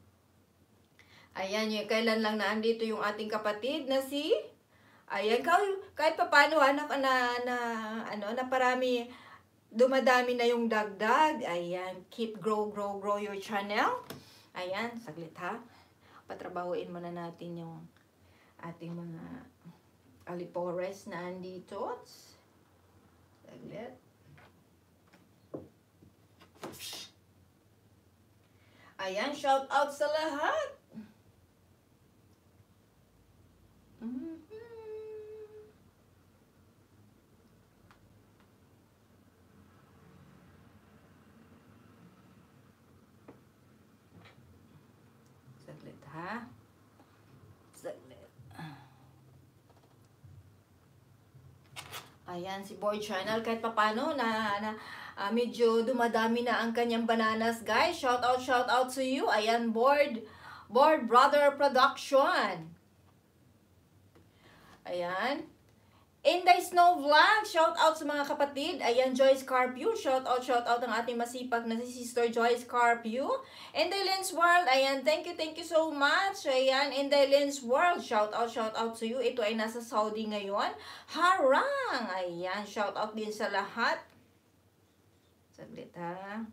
Ayan, yung eh, kailan lang na andito yung ating kapatid na si... Ayan, kahit papano, paano, na, na, na, ano, na parami, dumadami na yung dagdag. Ayan, keep grow, grow, grow your channel. Ayan, saglit ha. Patrabahuin muna natin yung ating mga alipores na andito. Let Ayan, shout out sa lahat. Mm-hmm. Saglit ha. Ayan, si Boy Channel, kahit papano, na, na uh, medyo dumadami na ang kanyang bananas, guys. Shout out, shout out to you. Ayan, Board, Board Brother Production. Ayan. Inday Snow Vlog, shout out sa mga kapatid. Ayan, Joyce Carpio, shout out, shout out ang ating masipag na si Sister Joyce Carpio. Inday Lens World, ayan, thank you, thank you so much. Ayan, Inday Lens World, shout out, shout out to you. Ito ay nasa Saudi ngayon. Harang, ayan, shout out din sa lahat. Saglit ha.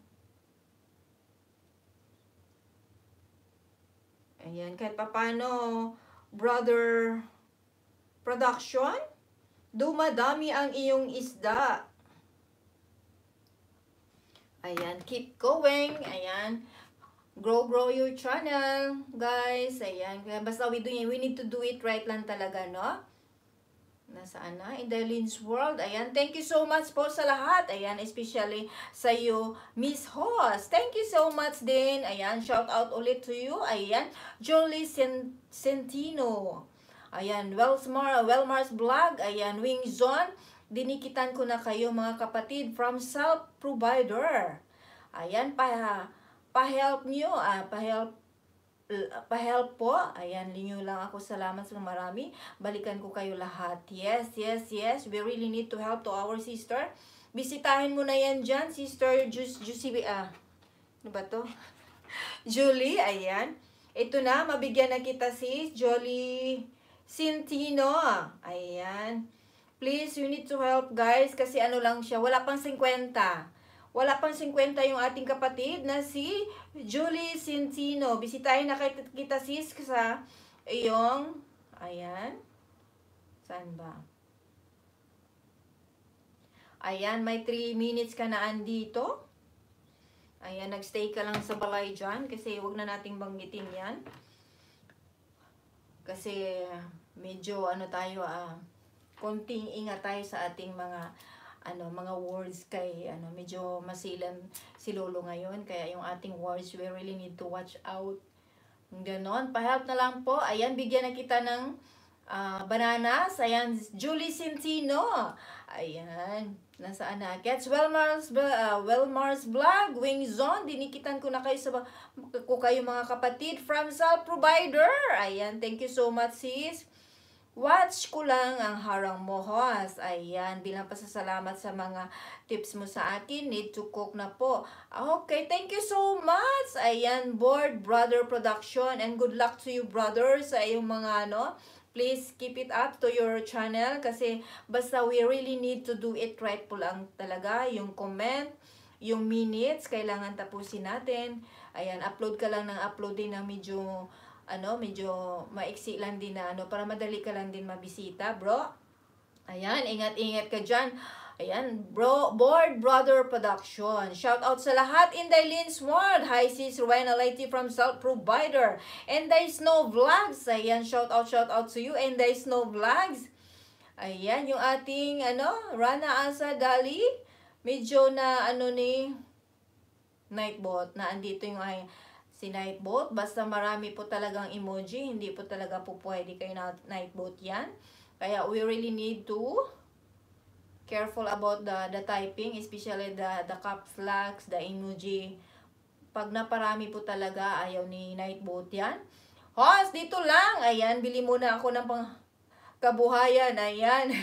Ayan, kahit papano, Brother Production dumadami ang iyong isda. Ayan, keep going. Ayan. Grow, grow your channel, guys. Ayan. Basta we, do, we need to do it right lang talaga, no? Nasaan na? In Darlene's World. Ayan. Thank you so much po sa lahat. Ayan. Especially sa iyo, Miss Host. Thank you so much din. Ayan. Shout out ulit to you. Ayan. Jolie Centino. Ayan, Wellsmar, Wellmar's blog. Ayan, Wing Zone. Dinikitan ko na kayo mga kapatid from self-provider. Ayan, pa, pa-help nyo. Ah, pa-help pahelp po. Ayan, linyo lang ako. Salamat sa marami. Balikan ko kayo lahat. Yes, yes, yes. We really need to help to our sister. Bisitahin mo na yan dyan, sister Juice, Juicy, ah, ano ba to? Julie, ayan. Ito na, mabigyan na kita sis. Jolie, Sintino. Ayan. Please, you need to help guys kasi ano lang siya, wala pang 50. Wala pang 50 yung ating kapatid na si Julie Sintino. Bisitahin na kita sis sa iyong, ayan, saan ba? Ayan, may 3 minutes ka na andito. Ayan, nagstay ka lang sa balay dyan kasi huwag na nating banggitin yan. Kasi medyo ano tayo ah, konting ingat tayo sa ating mga ano mga words kay ano medyo masilan si lolo ngayon kaya yung ating words we really need to watch out ganon pa-help na lang po ayan bigyan na kita ng uh, bananas ayan Julie Centino ayan Nasaan na? Gets Wellmars, uh, ah, Wellmars Vlog, Wing Zone. Dinikitan ko na kayo sa ko kayo mga kapatid from Sal Provider. Ayan, thank you so much sis. Watch ko lang ang harang mohos. Ayan, bilang pasasalamat sa mga tips mo sa akin. Need to cook na po. Okay, thank you so much. Ayan, board brother production. And good luck to you brothers sa iyong mga ano please keep it up to your channel kasi basta we really need to do it right po lang talaga yung comment yung minutes kailangan tapusin natin ayan upload ka lang ng upload din ng medyo ano medyo maiksi lang din na ano para madali ka lang din mabisita bro ayan ingat ingat ka diyan Ayan, bro, Board Brother Production. Shout out sa lahat in the Dailin's World. Hi sis, Rowena Lady from South Provider. And Day Snow Vlogs. Ayan, shout out, shout out to you. And Day Snow Vlogs. Ayan, yung ating, ano, Rana Asa Dali. Medyo na, ano ni, Nightbot. Na andito yung, ay, si Nightbot. Basta marami po talagang emoji. Hindi po talaga po pwede kay Nightbot yan. Kaya we really need to careful about the, the typing, especially the, the caps locks, the emoji. Pag naparami po talaga, ayaw ni Nightbot yan. Hoss, dito lang! Ayan, bili muna ako ng pang kabuhayan. Ayan.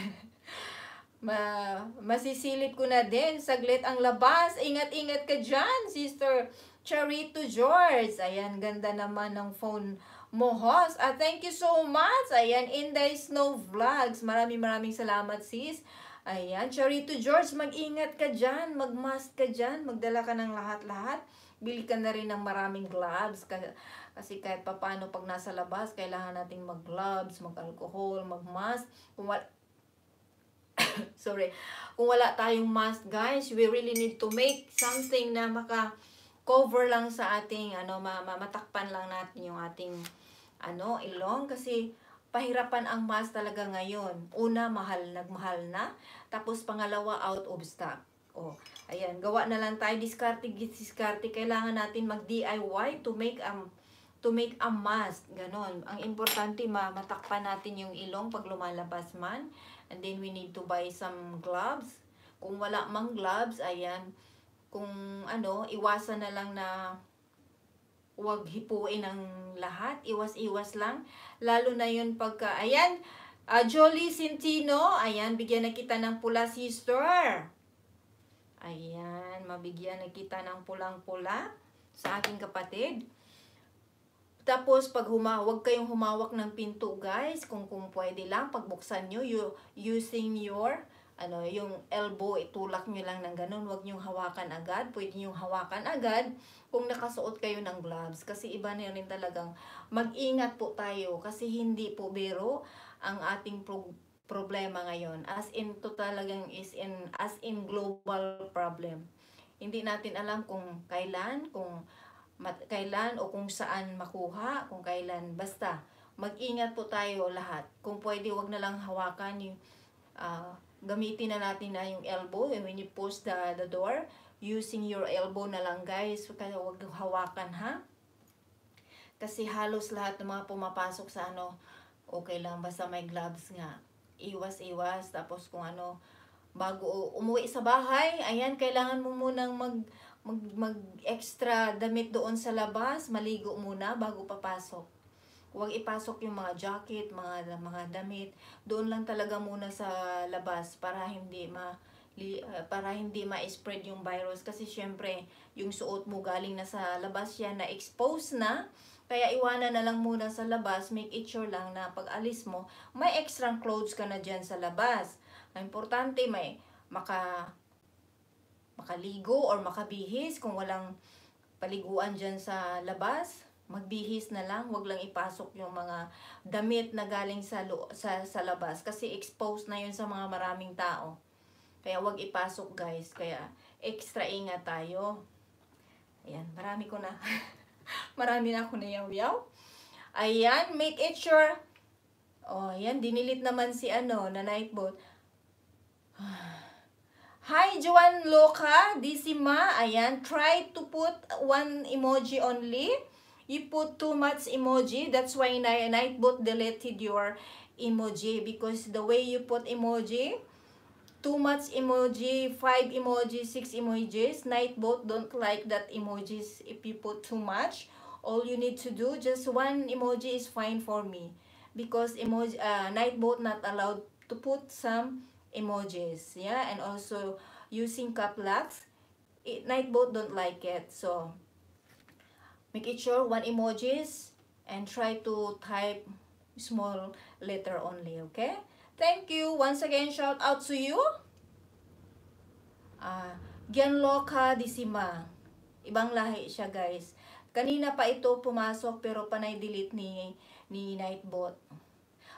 Ma masisilip ko na din. Saglit ang labas. Ingat-ingat ka dyan, Sister Charito George. Ayan, ganda naman ng phone mo, Mohos. Ah, thank you so much. Ayan, the Snow Vlogs. Maraming maraming salamat sis. Ayan, Charito George, mag-ingat ka dyan, mag-mask ka dyan, magdala ka ng lahat-lahat. Bili ka na rin ng maraming gloves. Kasi kahit papano pag nasa labas, kailangan nating mag-gloves, mag-alcohol, mag-mask. Kung wala, sorry, kung wala tayong mask, guys, we really need to make something na maka cover lang sa ating ano ma matakpan lang natin yung ating ano ilong kasi pahirapan ang mas talaga ngayon. Una, mahal, nagmahal na. Tapos, pangalawa, out of stock. O, oh, ayan, gawa na lang tayo, diskarte, diskarte. Kailangan natin mag-DIY to make um, to make a mask. Ganon. Ang importante, ma matakpan natin yung ilong pag lumalabas man. And then, we need to buy some gloves. Kung wala mang gloves, ayan, kung ano, iwasan na lang na huwag hipuin ang lahat. Iwas-iwas lang. Lalo na yun pagka, ayan, uh, Jolie Centino, ayan, bigyan na kita ng pula, sister. Ayan, mabigyan na kita ng pulang-pula sa aking kapatid. Tapos, pag humawag kayong humawak ng pinto, guys, kung, kung pwede lang, pagbuksan nyo you, using your ano, yung elbow, itulak nyo lang ng ganun. Huwag nyong hawakan agad. Pwede nyong hawakan agad kung nakasuot kayo ng gloves. Kasi iba na rin talagang mag-ingat po tayo. Kasi hindi po biro ang ating pro- problema ngayon. As in, to talagang is in, as in global problem. Hindi natin alam kung kailan, kung kailan o kung saan makuha, kung kailan. Basta, mag-ingat po tayo lahat. Kung pwede, wag na lang hawakan yung uh, gamitin na natin na yung elbow and when you post the, the door, using your elbow na lang guys. Kaya huwag hawakan ha. Kasi halos lahat ng mga pumapasok sa ano, okay lang. Basta may gloves nga. Iwas-iwas. Tapos kung ano, bago umuwi sa bahay, ayan, kailangan mo munang mag, mag, mag extra damit doon sa labas. Maligo muna bago papasok. Huwag ipasok yung mga jacket, mga mga damit. Doon lang talaga muna sa labas para hindi ma ah, para hindi ma-spread yung virus kasi syempre yung suot mo galing na sa labas yan na exposed na kaya iwanan na lang muna sa labas make it sure lang na pag alis mo may extra clothes ka na diyan sa labas ang importante may maka makaligo or makabihis kung walang paliguan diyan sa labas magbihis na lang, wag lang ipasok yung mga damit na galing sa, sa, sa labas kasi exposed na yun sa mga maraming tao. Kaya wag ipasok guys, kaya extra ingat tayo. Ayan, marami ko na. marami na ako nayaw-yaw. Ayan, make it sure. Oh, ayan, dinilit naman si ano, na nightbot. Hi, Joan Loca, Ma. Ayan, try to put one emoji only. You put too much emoji. That's why Nightbot deleted your emoji because the way you put emoji, too much emoji, five emoji, six emojis. Nightbot don't like that emojis if you put too much. All you need to do, just one emoji is fine for me because emoji, uh, Nightbot not allowed to put some emojis. Yeah, and also using cap locks, Nightbot don't like it. So Make it sure one emojis and try to type small letter only, okay? Thank you. Once again, shout out to you. Ah, Gianloca Disima. Ibang lahi siya, guys. Kanina pa ito pumasok pero panay-delete ni, ni Nightbot.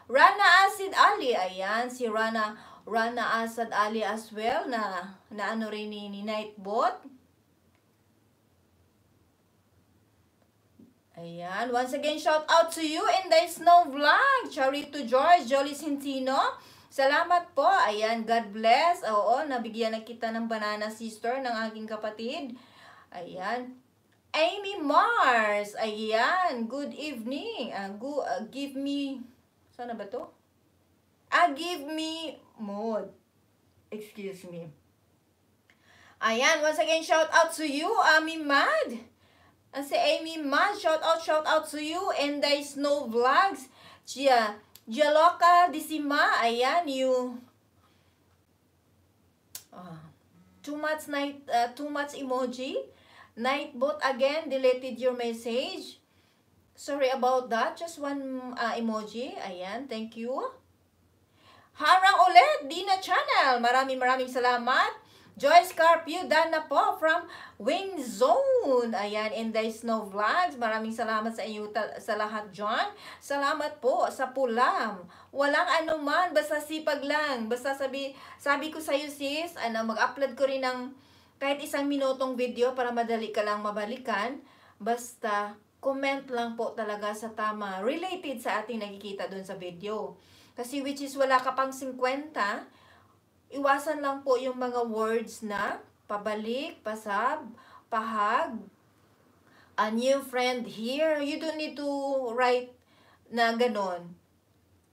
Rana Asid Ali. Ayan, si Rana, Rana Asad Ali as well na, na ano rin ni, ni Nightbot. Ayan. Once again, shout out to you in the snow vlog. Charito George, Jolie Sintino. Salamat po. Ayan. God bless. Oo, nabigyan na kita ng banana sister ng aking kapatid. Ayan. Amy Mars. Ayan. Good evening. Uh, ah, go, uh, ah, give me... Sana ba to? Ah, uh, give me mood. Excuse me. Ayan. Once again, shout out to you, Amy Mad. And si Amy Ma, shout out, shout out to you. And the Snow Vlogs. Gia, Gialoka Disima. Ayan, you. Oh, too much night, uh, too much emoji. Nightbot again deleted your message. Sorry about that. Just one uh, emoji. Ayan, thank you. Harang ulit, Dina Channel. Maraming maraming salamat. Joyce Carpio, dan na po from Wing Zone. Ayan, in the Snow Vlogs. Maraming salamat sa inyo sa lahat, John. Salamat po sa pulam. Walang anuman, basta sipag lang. Basta sabi, sabi ko sa'yo sis, ano, mag-upload ko rin ng kahit isang minutong video para madali ka lang mabalikan. Basta, comment lang po talaga sa tama. Related sa ating nakikita doon sa video. Kasi which is wala ka pang 50, Iwasan lang po yung mga words na pabalik, pasab, pahag, a new friend here. You don't need to write na ganon.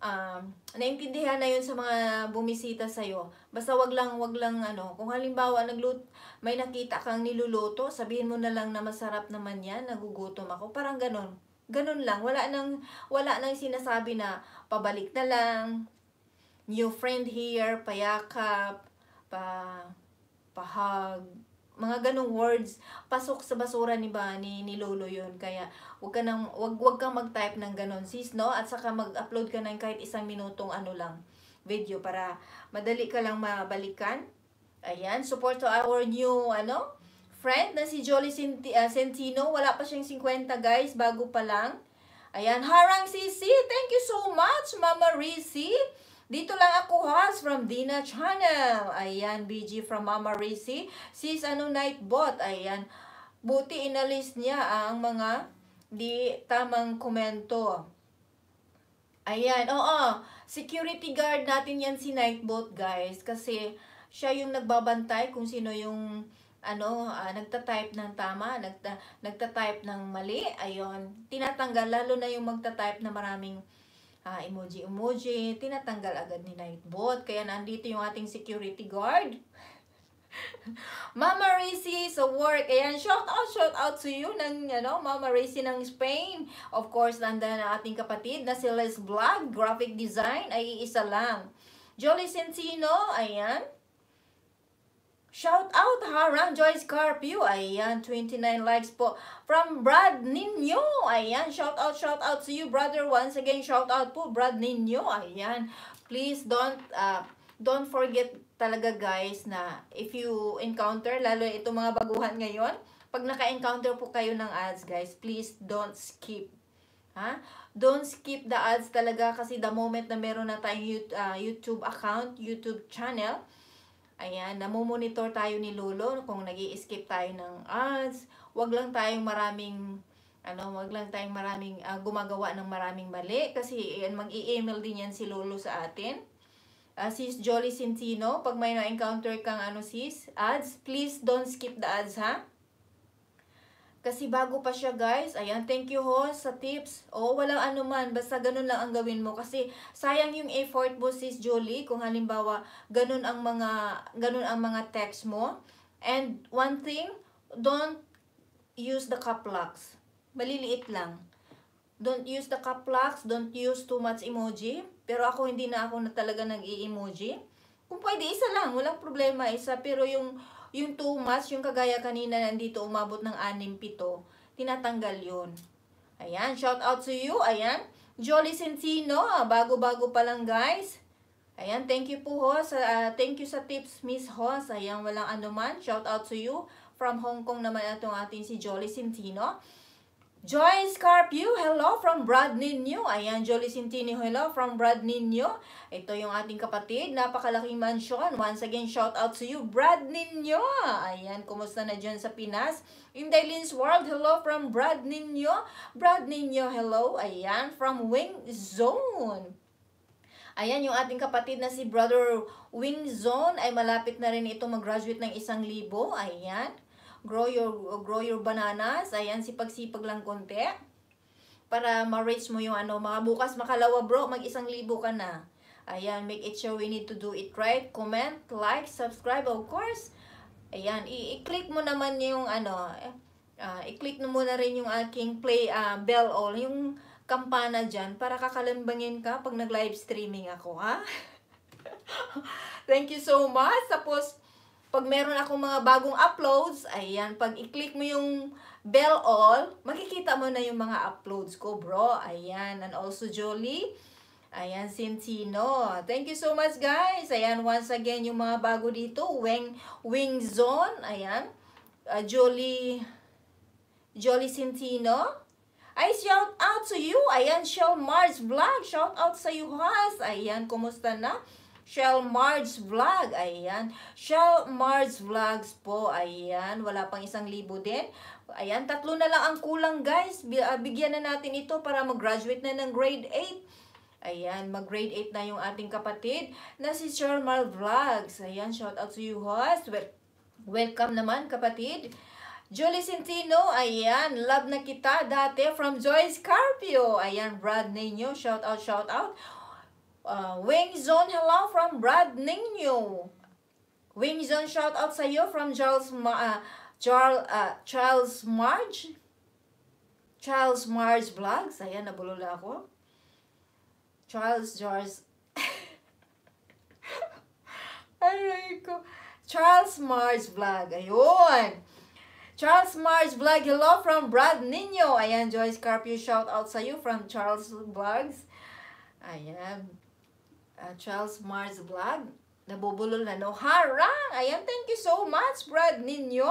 Um, naintindihan na yun sa mga bumisita sa'yo. Basta wag lang, wag lang ano. Kung halimbawa naglut may nakita kang niluluto, sabihin mo na lang na masarap naman yan, nagugutom ako. Parang ganon. Ganon lang. Wala nang, wala nang sinasabi na pabalik na lang, new friend here, payakap, pa, pahag, mga ganong words, pasok sa basura ni ba ni, Lolo yon Kaya, wag ka nang, wag, wag kang mag-type ng ganon, sis, no? At saka mag-upload ka ng kahit isang minutong ano lang, video para madali ka lang mabalikan. Ayan, support to our new, ano, friend na si Jolly Cent uh, ah, Centino. Wala pa siyang 50, guys, bago pa lang. Ayan, harang sisi, thank you so much, Mama Rizzi. Dito lang ako Hans from Dina Channel. Ayan, BG from Mama Racy. Sis, ano nightbot? Ayan, buti inalis niya ang mga di tamang komento. Ayan, oo. Security guard natin yan si Nightbot, guys. Kasi siya yung nagbabantay kung sino yung ano, uh, nagta-type ng tama, nagta nagta-type ng mali. Ayon, tinatanggal lalo na yung magta-type na maraming uh, emoji-emoji, tinatanggal agad ni Nightbot. Kaya nandito yung ating security guard. Mama Racy sa work. Ayan, shout out, shout out to you ng ano, Mama Racy ng Spain. Of course, nandiyan ang ating kapatid na si Les Vlog, graphic design, ay isa lang. Jolly Sencino, ayan. Shout out Haram Joyce Carpio. Ayan, 29 likes po. From Brad Ninyo. Ayan, shout out, shout out to you, brother. Once again, shout out po, Brad Ninyo. Ayan, please don't, uh, don't forget talaga guys na if you encounter, lalo itong mga baguhan ngayon, pag naka-encounter po kayo ng ads guys, please don't skip. Ha? Don't skip the ads talaga kasi the moment na meron na tayong uh, YouTube account, YouTube channel, Ayan, namumonitor tayo ni Lolo kung nag i skip tayo ng ads. Huwag lang tayong maraming ano, wag lang tayong maraming uh, gumagawa ng maraming mali kasi mag-i-email din yan si Lolo sa atin. Uh, sis Jolly Centino, pag may na-encounter kang ano sis, ads, please don't skip the ads ha. Kasi bago pa siya guys, ayan, thank you ho sa tips. O oh, walang anuman, basta ganun lang ang gawin mo. Kasi sayang yung effort mo sis Jolie kung halimbawa ganun ang mga, ganun ang mga text mo. And one thing, don't use the cap locks. Maliliit lang. Don't use the cap locks, don't use too much emoji. Pero ako hindi na ako na talaga nag-i-emoji. Kung pwede, isa lang, walang problema, isa. Pero yung yung too much, yung kagaya kanina nandito umabot ng 6-7, tinatanggal yun. Ayan, shout out to you. Ayan, Jolly Sensino, ah, bago-bago pa lang guys. Ayan, thank you po ho. Sa, uh, ah, thank you sa tips, Miss Hos. Ayan, walang anuman. Shout out to you. From Hong Kong naman itong ating si Jolly Sentino. Joy Scarpew, hello from Brad Nino. Ayan, Jolie Sintini, hello from Brad Nino. Ito yung ating kapatid, napakalaking mansion. Once again, shout out to you, Brad Nino. Ayan, kumusta na dyan sa Pinas? In Dailin's World, hello from Brad Nino. Brad Nino, hello. Ayan, from Wing Zone. Ayan, yung ating kapatid na si Brother Wing Zone ay malapit na rin ito mag-graduate ng isang libo. Ayan grow your, grow your bananas. Ayan, sipag-sipag lang konti. Para ma-reach mo yung ano, mga bukas makalawa bro, mag isang libo ka na. Ayan, make it sure we need to do it right. Comment, like, subscribe, of course. Ayan, i-click mo naman yung ano, uh, i-click mo muna rin yung aking play uh, bell all, yung kampana dyan para kakalambangin ka pag nag-live streaming ako, ha? Thank you so much. Tapos, pag meron akong mga bagong uploads, ayan, pag i-click mo yung bell all, makikita mo na yung mga uploads ko, bro. Ayan, and also Jolie. Ayan, Sintino. Thank you so much, guys. Ayan, once again, yung mga bago dito, Wing, Wing Zone. Ayan, uh, Jolie, Jolie Sintino. I shout out to you. Ayan, Shell Mars Vlog. Shout out sa iyo, Has. Ayan, kumusta na? Shell Mars Vlog, ayan. Shell Mars Vlogs po, ayan. Wala pang isang libo din. Ayan, tatlo na lang ang kulang guys. Ah, bigyan na natin ito para mag-graduate na ng grade 8. Ayan, mag-grade 8 na yung ating kapatid na si Shell Marge Vlogs. Ayan, shout out to you host. welcome naman kapatid. Julie Centino, ayan, love na kita dati from Joyce Carpio. Ayan, Brad ninyo, shout out, shout out. Uh, Wing Zone, hello from Brad Nino. Wing Zone, shout out sa iyo from Charles, Ma uh, Charles, uh, Charles Marge. Charles Marge Vlogs. Ayan, nabulula ako. Charles Jars. Aray ko. Charles Mars Vlog. Ayun. Charles Mars Vlog. Hello from Brad Nino. Ayan, Joyce Carpio. Shout out sa you from Charles Vlogs. Ayan. uh, Charles Mars Vlog. Nabubulol na, no? Harang! Ayan, thank you so much, Brad Ninyo.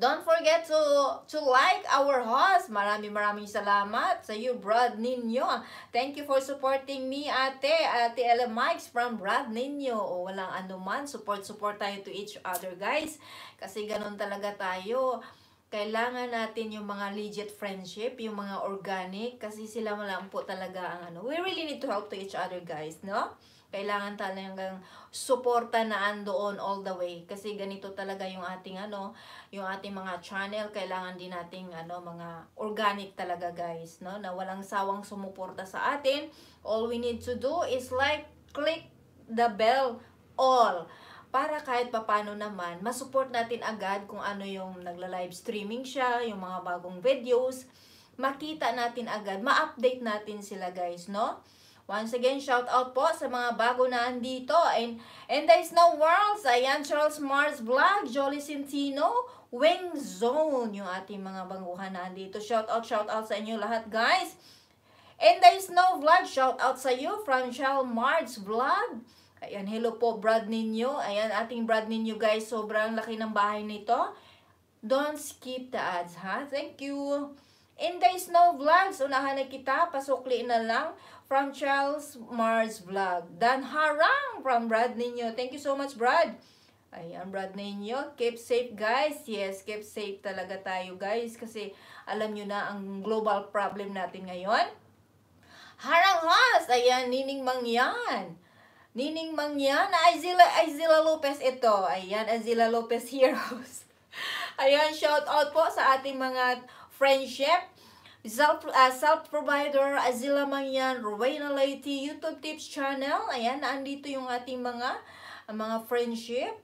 Don't forget to to like our host. Marami maraming salamat sa you, Brad Ninyo. Thank you for supporting me, ate. Ate Ella Mikes from Brad Ninyo. O walang anuman, support-support tayo to each other, guys. Kasi ganun talaga tayo kailangan natin yung mga legit friendship, yung mga organic, kasi sila lang po talaga ang ano. We really need to help to each other, guys, no? Kailangan talagang suporta na andoon all the way. Kasi ganito talaga yung ating ano, yung ating mga channel, kailangan din nating ano, mga organic talaga, guys, no? Na walang sawang sumuporta sa atin. All we need to do is like, click the bell, all para kahit papano naman, masupport natin agad kung ano yung nagla-live streaming siya, yung mga bagong videos, makita natin agad, ma-update natin sila guys, no? Once again, shout out po sa mga bago na andito. And, and there's no worlds. Ayan, Charles Mars Vlog, Jolly Centino, Wing Zone, yung ating mga banguhan na andito. Shout out, shout out sa inyo lahat, guys. And there's no vlog, shout out sa you from Charles Mars Vlog. Ayan, hello po, Brad Ninyo. Ayan, ating Brad Ninyo guys. Sobrang laki ng bahay nito. Don't skip the ads, ha? Thank you. In Inday Snow Vlogs, unahan na kita. Pasukliin na lang from Charles Mars Vlog. Dan Harang from Brad Ninyo. Thank you so much, Brad. Ayan, Brad Ninyo. Keep safe, guys. Yes, keep safe talaga tayo, guys. Kasi alam nyo na ang global problem natin ngayon. Harang Hoss! Ayan, Nining Mangyan. Nining Mangyan, Azila, Azila Lopez ito. Ayan, Azila Lopez Heroes. Ayan, shout out po sa ating mga friendship. Self, uh, self-provider, Azila Mangyan, Rowena Leite, YouTube Tips Channel. Ayan, naandito yung ating mga, mga friendship.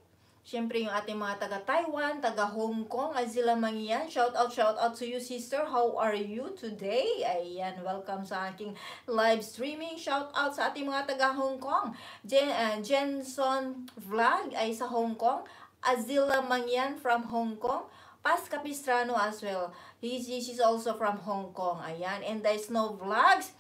Siyempre yung ating mga taga-Taiwan, taga-Hong Kong, Azila Mangyan. Shout out, shout out to you sister. How are you today? Ayan, welcome sa aking live streaming. Shout out sa ating mga taga-Hong Kong. Jen, uh, Jenson Vlog ay sa Hong Kong. Azila Mangyan from Hong Kong. Paz Capistrano as well. He, she's also from Hong Kong. Ayan, and the Snow Vlogs.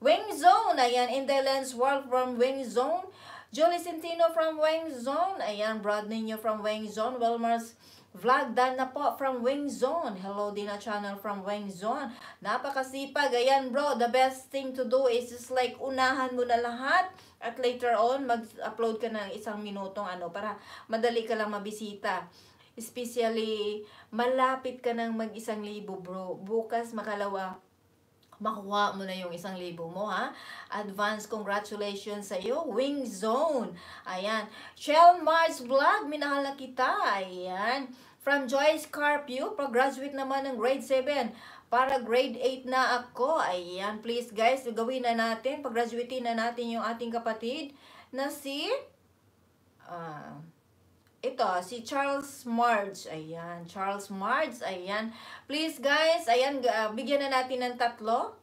Wing Zone, ayan, in the Lens World from Wing Zone. Julie Centino from Wing Zone. Ayan, Brad Nino from Wing Zone. Wilmers Vlog done na po from Wing Zone. Hello din na channel from Wing Zone. Napakasipag. Ayan bro, the best thing to do is just like unahan mo na lahat at later on mag-upload ka ng isang minutong ano para madali ka lang mabisita. Especially malapit ka ng mag-isang libo bro. Bukas makalawa makuha mo na yung isang libo mo, ha? Advance congratulations sa iyo, Wing Zone. Ayan. Shell Mars Vlog, minahal na kita. Ayan. From Joyce Carpio, pag-graduate naman ng grade 7. Para grade 8 na ako. Ayan, please guys, gawin na natin. Pag-graduate na natin yung ating kapatid na si... Uh, ito, si Charles Marge. Ayan, Charles Marge. Ayan. Please, guys, ayan, uh, bigyan na natin ng tatlo.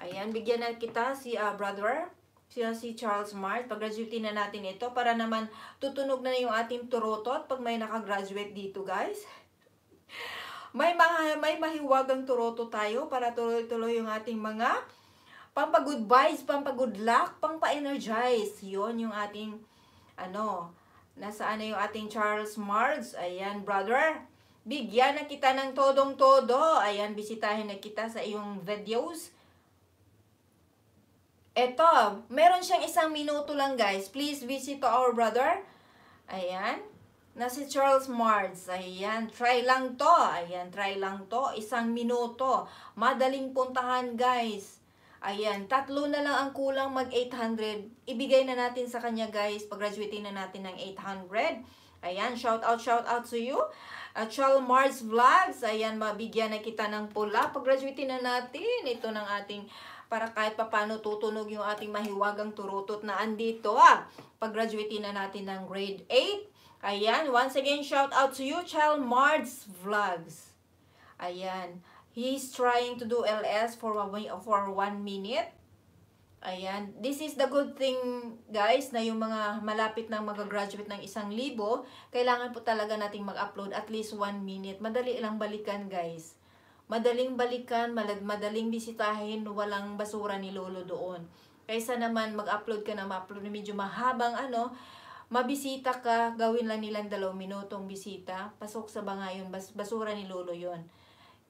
Ayan, bigyan na kita si uh, brother. Siya ah, si Charles Marge. Pag-graduate na natin ito para naman tutunog na, yung ating turotot pag may nakagraduate dito, guys. may, mga, may mahiwagang turoto tayo para tuloy-tuloy yung ating mga pampag-good vibes, pampag-good luck, pampa-energize. Yun yung ating, ano, Nasaan na yung ating Charles Mards? Ayan, brother. Bigyan na kita ng todong-todo. Ayan, bisitahin na kita sa iyong videos. Eto, meron siyang isang minuto lang guys. Please visit to our brother. Ayan. Na si Charles Mards. Ayan, try lang to. Ayan, try lang to. Isang minuto. Madaling puntahan guys. Ayan, tatlo na lang ang kulang mag 800. Ibigay na natin sa kanya guys. Pag-graduate na natin ng 800. Ayan, shout out, shout out to you. At uh, Mars Vlogs. Ayan, mabigyan na kita ng pula. Pag-graduate na natin. Ito ng ating para kahit papano tutunog yung ating mahiwagang turutot na andito. Ah. Pag-graduate na natin ng grade 8. Ayan, once again, shout out to you, Chal Mars Vlogs. Ayan. He's trying to do LS for one, for one minute. Ayan. This is the good thing, guys, na yung mga malapit ng mag-graduate ng isang libo, kailangan po talaga nating mag-upload at least one minute. Madali lang balikan, guys. Madaling balikan, madaling bisitahin, walang basura ni Lolo doon. Kaysa naman mag-upload ka na ma-upload na medyo mahabang ano, mabisita ka, gawin lang nilang dalawang minutong bisita, pasok sa bangayon, bas basura ni Lolo yon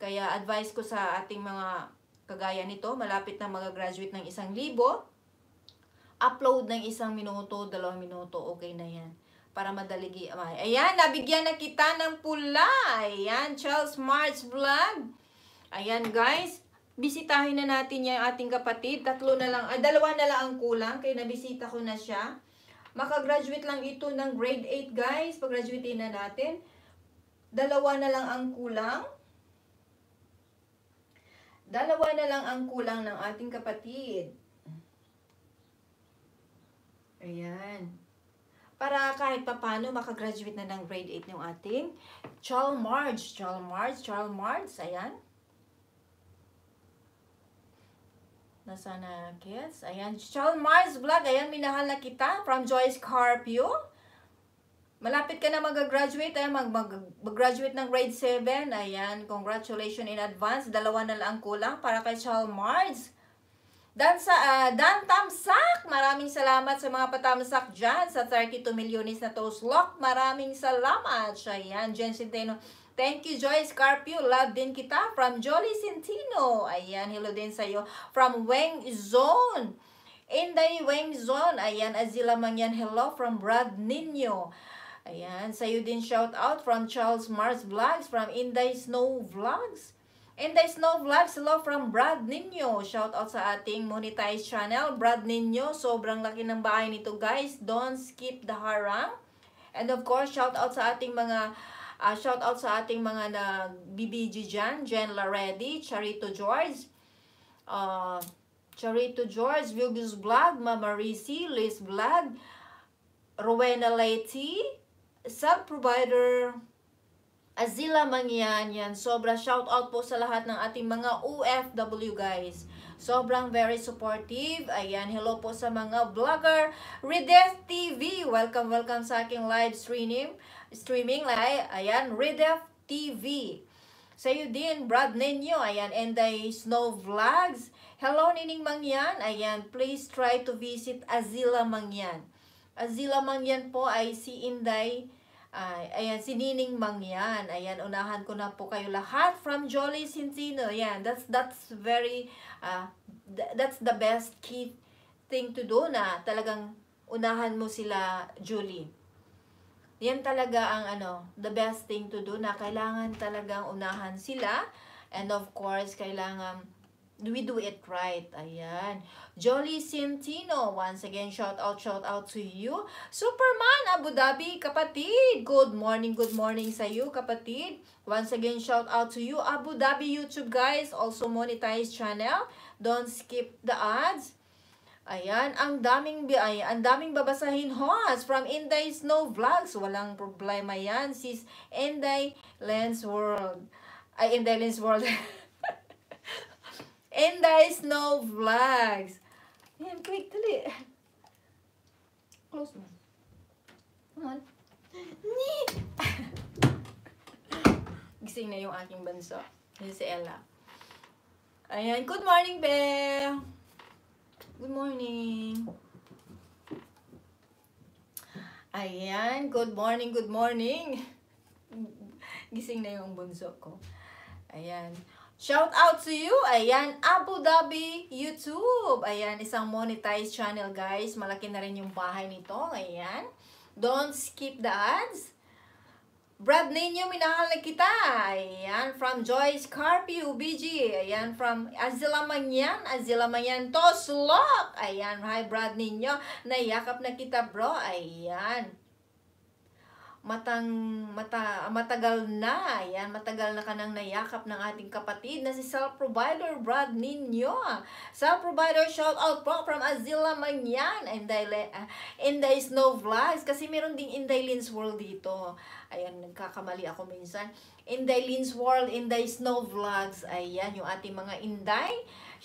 kaya advice ko sa ating mga kagaya nito, malapit na mag-graduate ng isang libo, upload ng isang minuto, dalawang minuto, okay na yan. Para madaligi. Ayan, nabigyan na kita ng pula. Ayan, Charles March Vlog. Ayan guys, bisitahin na natin yung ating kapatid. Tatlo na lang, ah, dalawa na lang ang kulang. Kaya nabisita ko na siya. Makagraduate lang ito ng grade 8 guys. Pag-graduate na natin. Dalawa na lang ang kulang. Dalawa na lang ang kulang ng ating kapatid. Ayan. Para kahit papano makagraduate na ng grade 8 ng ating Charles Marge. Charles Marge, Charles Marge. Ayan. Nasaan na, kids? Ayan. Charles Marge vlog. Ayan, minahal na kita from Joyce Carpio. Malapit ka na mag-graduate, ay ah, mag-graduate ng grade 7. Ayan, congratulations in advance. Dalawa na lang kulang para kay Charles Marge. Dan, sa, uh, Dan Tamsak, maraming salamat sa mga patamsak diyan sa 32 milyonis na toast lock. Maraming salamat. Ayan, Jen Centeno. Thank you, Joyce Carpio. Love din kita from Jolly Centino. Ayan, hello din sa iyo from Weng Zone. Inday Weng Zone. Ayan, Azila Mangyan. Hello from Brad Ninyo. Ayan, sa'yo din shout out from Charles Mars Vlogs, from Inday Snow Vlogs. Inday Snow Vlogs, hello from Brad Ninyo. Shout out sa ating monetized channel, Brad Ninyo. Sobrang laki ng bahay nito guys. Don't skip the harang. And of course, shout out sa ating mga uh, ah, shout out sa ating mga na BBG dyan, Jen Laredi, Charito George, uh, Charito George, Vilgus Vlog, Mama Risi, Liz Vlog, Rowena Leti, sub-provider Azila Mangyan, yan. Sobra shout out po sa lahat ng ating mga OFW guys. Sobrang very supportive. Ayan, hello po sa mga vlogger. Redef TV, welcome, welcome sa aking live streaming. Streaming live, ayan, Redef TV. Sa'yo din, Brad Nenyo, ayan, and I Snow Vlogs. Hello, Nining Mangyan, ayan, please try to visit Azila Mangyan. At mangyan po ay si Inday, ay, ayan, si Nining Mangyan. Ayan, unahan ko na po kayo lahat from Jolly Centino. Ayan, that's, that's very, uh, th that's the best key thing to do na talagang unahan mo sila, Julie. Yan talaga ang ano, the best thing to do na kailangan talagang unahan sila. And of course, kailangan we do it right. Ayan. Jolly Sintino, once again, shout out, shout out to you. Superman Abu Dhabi, kapatid. Good morning, good morning sa you, kapatid. Once again, shout out to you. Abu Dhabi YouTube, guys. Also monetize channel. Don't skip the ads. Ayan, ang daming ay, ang daming babasahin hos from Inday Snow Vlogs. Walang problema yan, sis Inday Lens World. Ay, Inday Lens World. in the snow vlogs. And quickly. dali. Close mo. Come on. Gising na yung aking bansa. Yan si Ella. Ayan, good morning, Be. Good morning. Ayan, good morning, good morning. Gising na yung bunso ko. Ayan. Shout out to you. Ayan, Abu Dhabi YouTube. Ayan, isang monetized channel guys. Malaki na rin yung bahay nito. Ayan. Don't skip the ads. Brad Nino, minahal na kita. Ayan, from Joyce Carpi UBG. Ayan, from Azila Manyan. Azila Manyan Toslok. Ayan, hi Brad Nino. Nayakap na kita bro. Ayan matang mata, matagal na, yan, matagal na ka nang nayakap ng ating kapatid na si self-provider Brad Nino. Self-provider shout out po from Azila Mangyan, Inday, uh, the Snow Vlogs, kasi meron ding Inday World dito. Ayan, nagkakamali ako minsan. Inday World in the Snow Vlogs, ayan, yung ating mga Inday.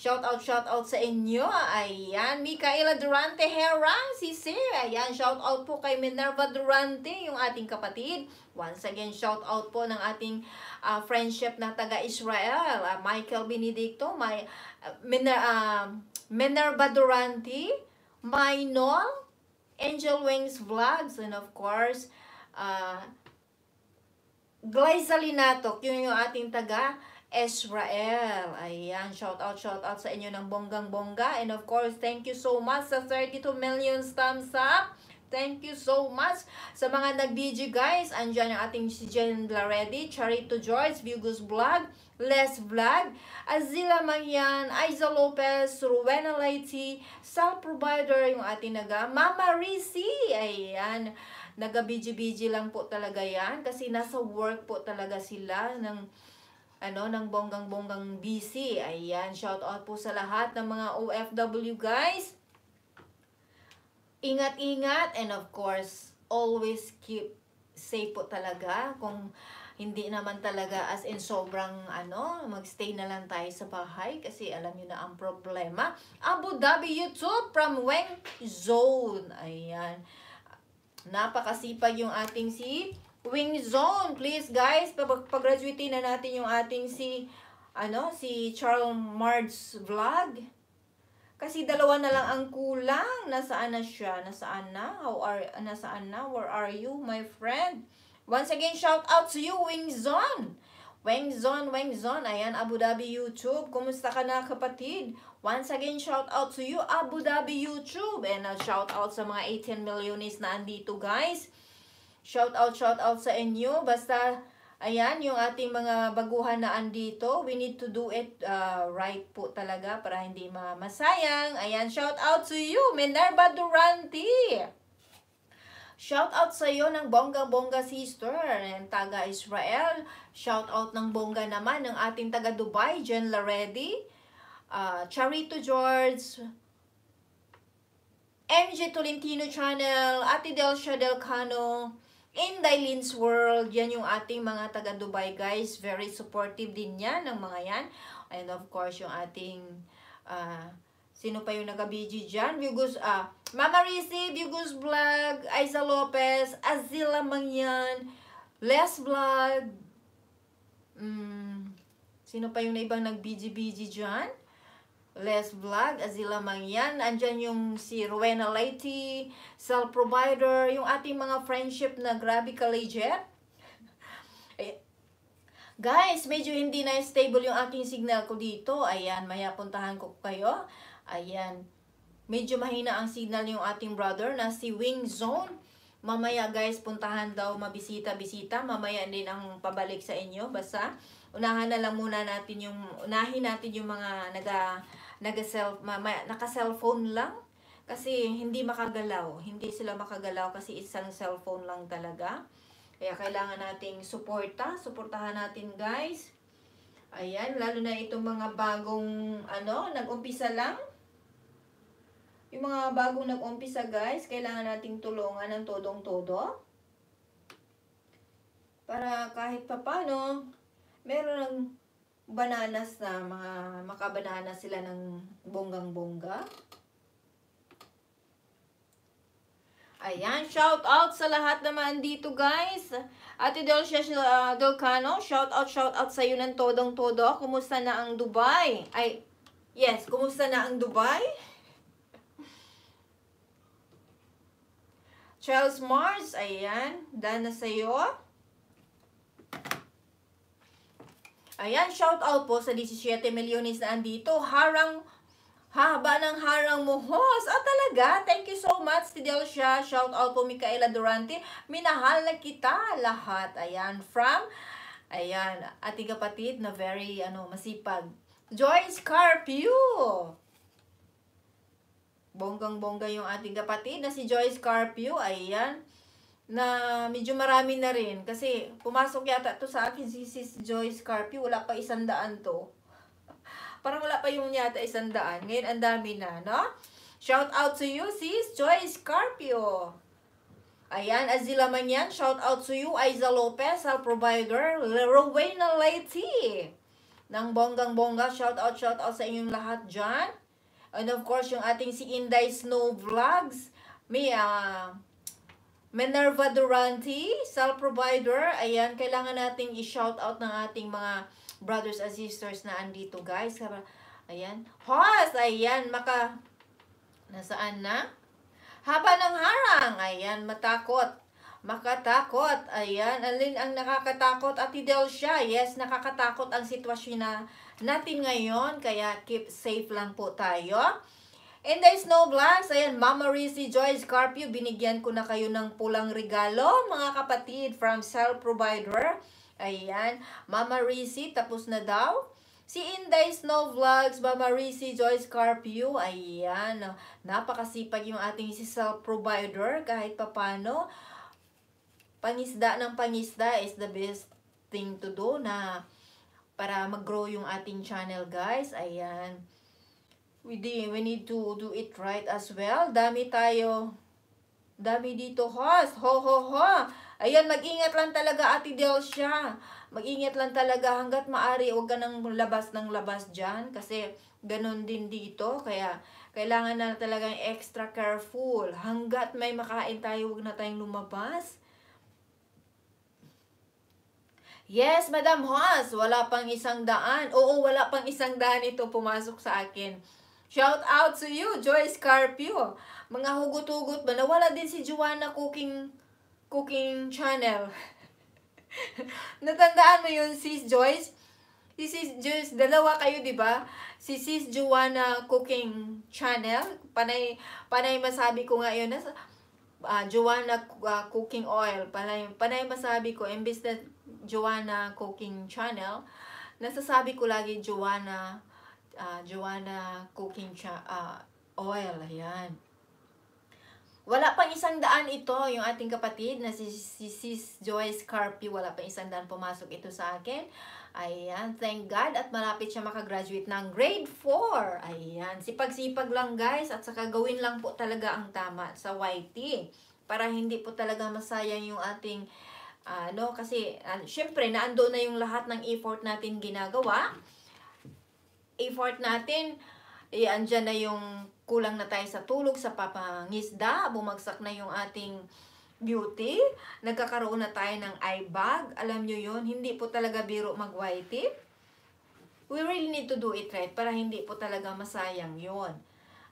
Shout out, shout out sa inyo. Ayan, Micaela Durante Herang, si Sir. Ayan, shout out po kay Minerva Durante, yung ating kapatid. Once again, shout out po ng ating uh, friendship na taga-Israel, uh, Michael Benedicto, my, uh, Miner, uh, Minerva Durante, Maynol, Angel Wings Vlogs, and of course, uh, Glyzalinatok, yun yung ating taga Israel. Ayan, shout out, shout out sa inyo ng bonggang-bongga. And of course, thank you so much sa 32 million thumbs up. Thank you so much sa mga nag-DJ guys. Andiyan yung ating si Jen Blaretti, Charito George, Vigus Vlog, Les Vlog, Azila Mangyan, Aiza Lopez, Rowena Lighty, Sal Provider, yung ating naga, Mama Risi. Ayan, naga-BG-BG lang po talaga yan kasi nasa work po talaga sila ng ano, ng bonggang-bonggang BC. Ayan, shout out po sa lahat ng mga OFW guys. Ingat-ingat and of course, always keep safe po talaga. Kung hindi naman talaga as in sobrang ano, magstay na lang tayo sa bahay kasi alam niyo na ang problema. Abu Dhabi YouTube from Weng Zone. Ayan. Napakasipag yung ating si Wing Zone. Please guys, pag-graduate na natin yung ating si ano, si Charles Mard's vlog. Kasi dalawa na lang ang kulang. Nasaan na siya? Nasaan na? How are nasaan na? Where are you, my friend? Once again, shout out to you, Wing Zone. wing zone wing zone ayan, Abu Dhabi YouTube. Kumusta ka na kapatid? Once again, shout out to you, Abu Dhabi YouTube. And a shout out sa mga 18 millionis na andito guys. Shout out, shout out sa inyo. Basta, ayan, yung ating mga baguhan na andito, we need to do it uh, right po talaga para hindi masayang. Ayan, shout out to you, Minerva Durante. Shout out sa iyo ng Bongga Bongga Sister ng taga Israel. Shout out ng Bongga naman ng ating taga Dubai, Jen Laredi. Uh, Charito George, MJ Tolentino Channel, Ate Del Shadel Cano, In Dylene's World, yan yung ating mga taga Dubai guys. Very supportive din yan ng mga yan. And of course, yung ating, uh, sino pa yung nag-BG dyan? Vigus, uh, Mama Rizzi, Vigus Vlog, Aiza Lopez, Azila Mangyan, Les Vlog, um, sino pa yung na ibang nag-BG-BG dyan? Les Vlog, Azila Mangyan. Andyan yung si Rowena Lighty, Cell Provider, yung ating mga friendship na grabe ka legit. Eh, guys, medyo hindi na stable yung aking signal ko dito. Ayan, maya puntahan ko kayo. Ayan. Medyo mahina ang signal yung ating brother na si Wing Zone. Mamaya guys, puntahan daw mabisita-bisita. Mamaya din ang pabalik sa inyo. Basta, unahan na lang muna natin yung, unahin natin yung mga naga nag cell naka-cellphone lang kasi hindi makagalaw. Hindi sila makagalaw kasi isang cellphone lang talaga. Kaya kailangan nating suporta. Suportahan natin guys. Ayan, lalo na itong mga bagong, ano, nag-umpisa lang. Yung mga bagong nag-umpisa guys, kailangan nating tulungan ng todong-todo. Para kahit papano, meron ng bananas na mga makabanana sila ng bonggang-bongga. Ayan, shout out sa lahat naman dito guys. Ate Delcia uh, Delcano, shout out, shout out sa iyo ng todong-todo. Kumusta na ang Dubai? Ay, yes, kumusta na ang Dubai? Charles Mars, ayan, dana sa iyo. Ayan, shout out po sa 17 milyones na andito. Harang, haba ng harang mo, host. Ah, talaga? Thank you so much, Tidelsha. Shout out po, Micaela Durante. Minahal na kita lahat. Ayan, from, ayan, ating kapatid na very, ano, masipag. Joyce Carpio. Bonggang-bongga yung ating kapatid na si Joyce Carpio. Ayan na medyo marami na rin. Kasi pumasok yata to sa akin si Sis Joyce Carpi. Wala pa isang daan to. Parang wala pa yung yata isang daan. Ngayon, ang dami na, no? Shout out to you, Sis Joyce Carpio. Oh. Ayan, Azila Manyan, shout out to you, Aiza Lopez, our provider, Rowena Leite. Nang bonggang-bongga, shout out, shout out sa inyong lahat dyan. And of course, yung ating si Inday Snow Vlogs. May, ah, uh, Minerva Durante, cell provider. Ayan, kailangan nating i-shout out ng ating mga brothers and sisters na andito, guys. Ayan. Host, ayan, maka... Nasaan na? Haba ng harang. Ayan, matakot. Makatakot. Ayan, alin ang nakakatakot? Ati siya. yes, nakakatakot ang sitwasyon na natin ngayon. Kaya keep safe lang po tayo. And there's no vlogs. Ayan, Mama Rizzi Joyce Carpio, binigyan ko na kayo ng pulang regalo, mga kapatid, from self Provider. Ayan, Mama Rizzi, tapos na daw. Si Inday Snow Vlogs, Mama Rizzi Joyce Carpio, Ayan, napakasipag yung ating si Cell Provider, kahit papano. Pangisda ng pangisda is the best thing to do na para mag-grow yung ating channel, guys. Ayan we, did, we need to do it right as well. Dami tayo. Dami dito, host. Ho, ho, ho. Ayan, mag-ingat lang talaga, Ate siya. Mag-ingat lang talaga hanggat maari. Huwag ka nang labas ng labas dyan. Kasi, ganun din dito. Kaya, kailangan na talagang extra careful. Hanggat may makain tayo, huwag na tayong lumabas. Yes, Madam Haas, wala pang isang daan. Oo, wala pang isang daan ito pumasok sa akin. Shout out to you, Joyce Carpio. Mga hugot-hugot ba? Nawala din si Joanna Cooking, cooking Channel. Natandaan mo yun, Sis Joyce? Si Sis Joyce, dalawa kayo, di ba? Si Sis Joanna Cooking Channel. Panay, panay masabi ko ngayon na Nasa, uh, ah, Joanna uh, ah, Cooking Oil. Panay, panay masabi ko, imbis na Joanna Cooking Channel, nasasabi ko lagi Joanna uh, Joanna Cooking cha, uh, Oil. Ayan. Wala pang isang daan ito, yung ating kapatid na si, si Sis Joyce Carpi. Wala pang isang daan pumasok ito sa akin. Ayan, thank God. At malapit siya makagraduate ng grade 4. Ayan, sipag-sipag lang guys. At saka gawin lang po talaga ang tama sa YT. Para hindi po talaga masayang yung ating ano uh, kasi uh, syempre naandoon na yung lahat ng effort natin ginagawa effort natin, eh, andyan na yung kulang na tayo sa tulog, sa papangisda, bumagsak na yung ating beauty, nagkakaroon na tayo ng eye bag, alam nyo yon hindi po talaga biro mag -whitey. We really need to do it right para hindi po talaga masayang yon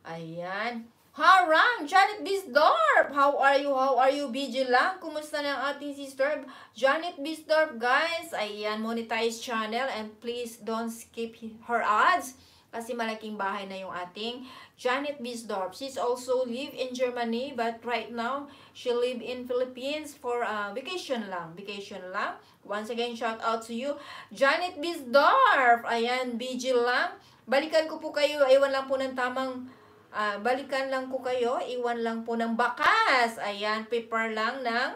Ayan. Harang, Janet Bisdorf! How are you? How are you, BJ Lang? Kumusta na ang ating sister? Janet Bisdorf, guys. Ayan, monetized channel and please don't skip her ads. Kasi malaking bahay na yung ating Janet Bisdorf. She's also live in Germany but right now, she live in Philippines for uh, vacation lang. Vacation lang. Once again, shout out to you, Janet Bisdorf! Ayan, BJ Lang. Balikan ko po kayo. aywan lang po ng tamang Uh, balikan lang ko kayo. Iwan lang po ng bakas. Ayan, paper lang ng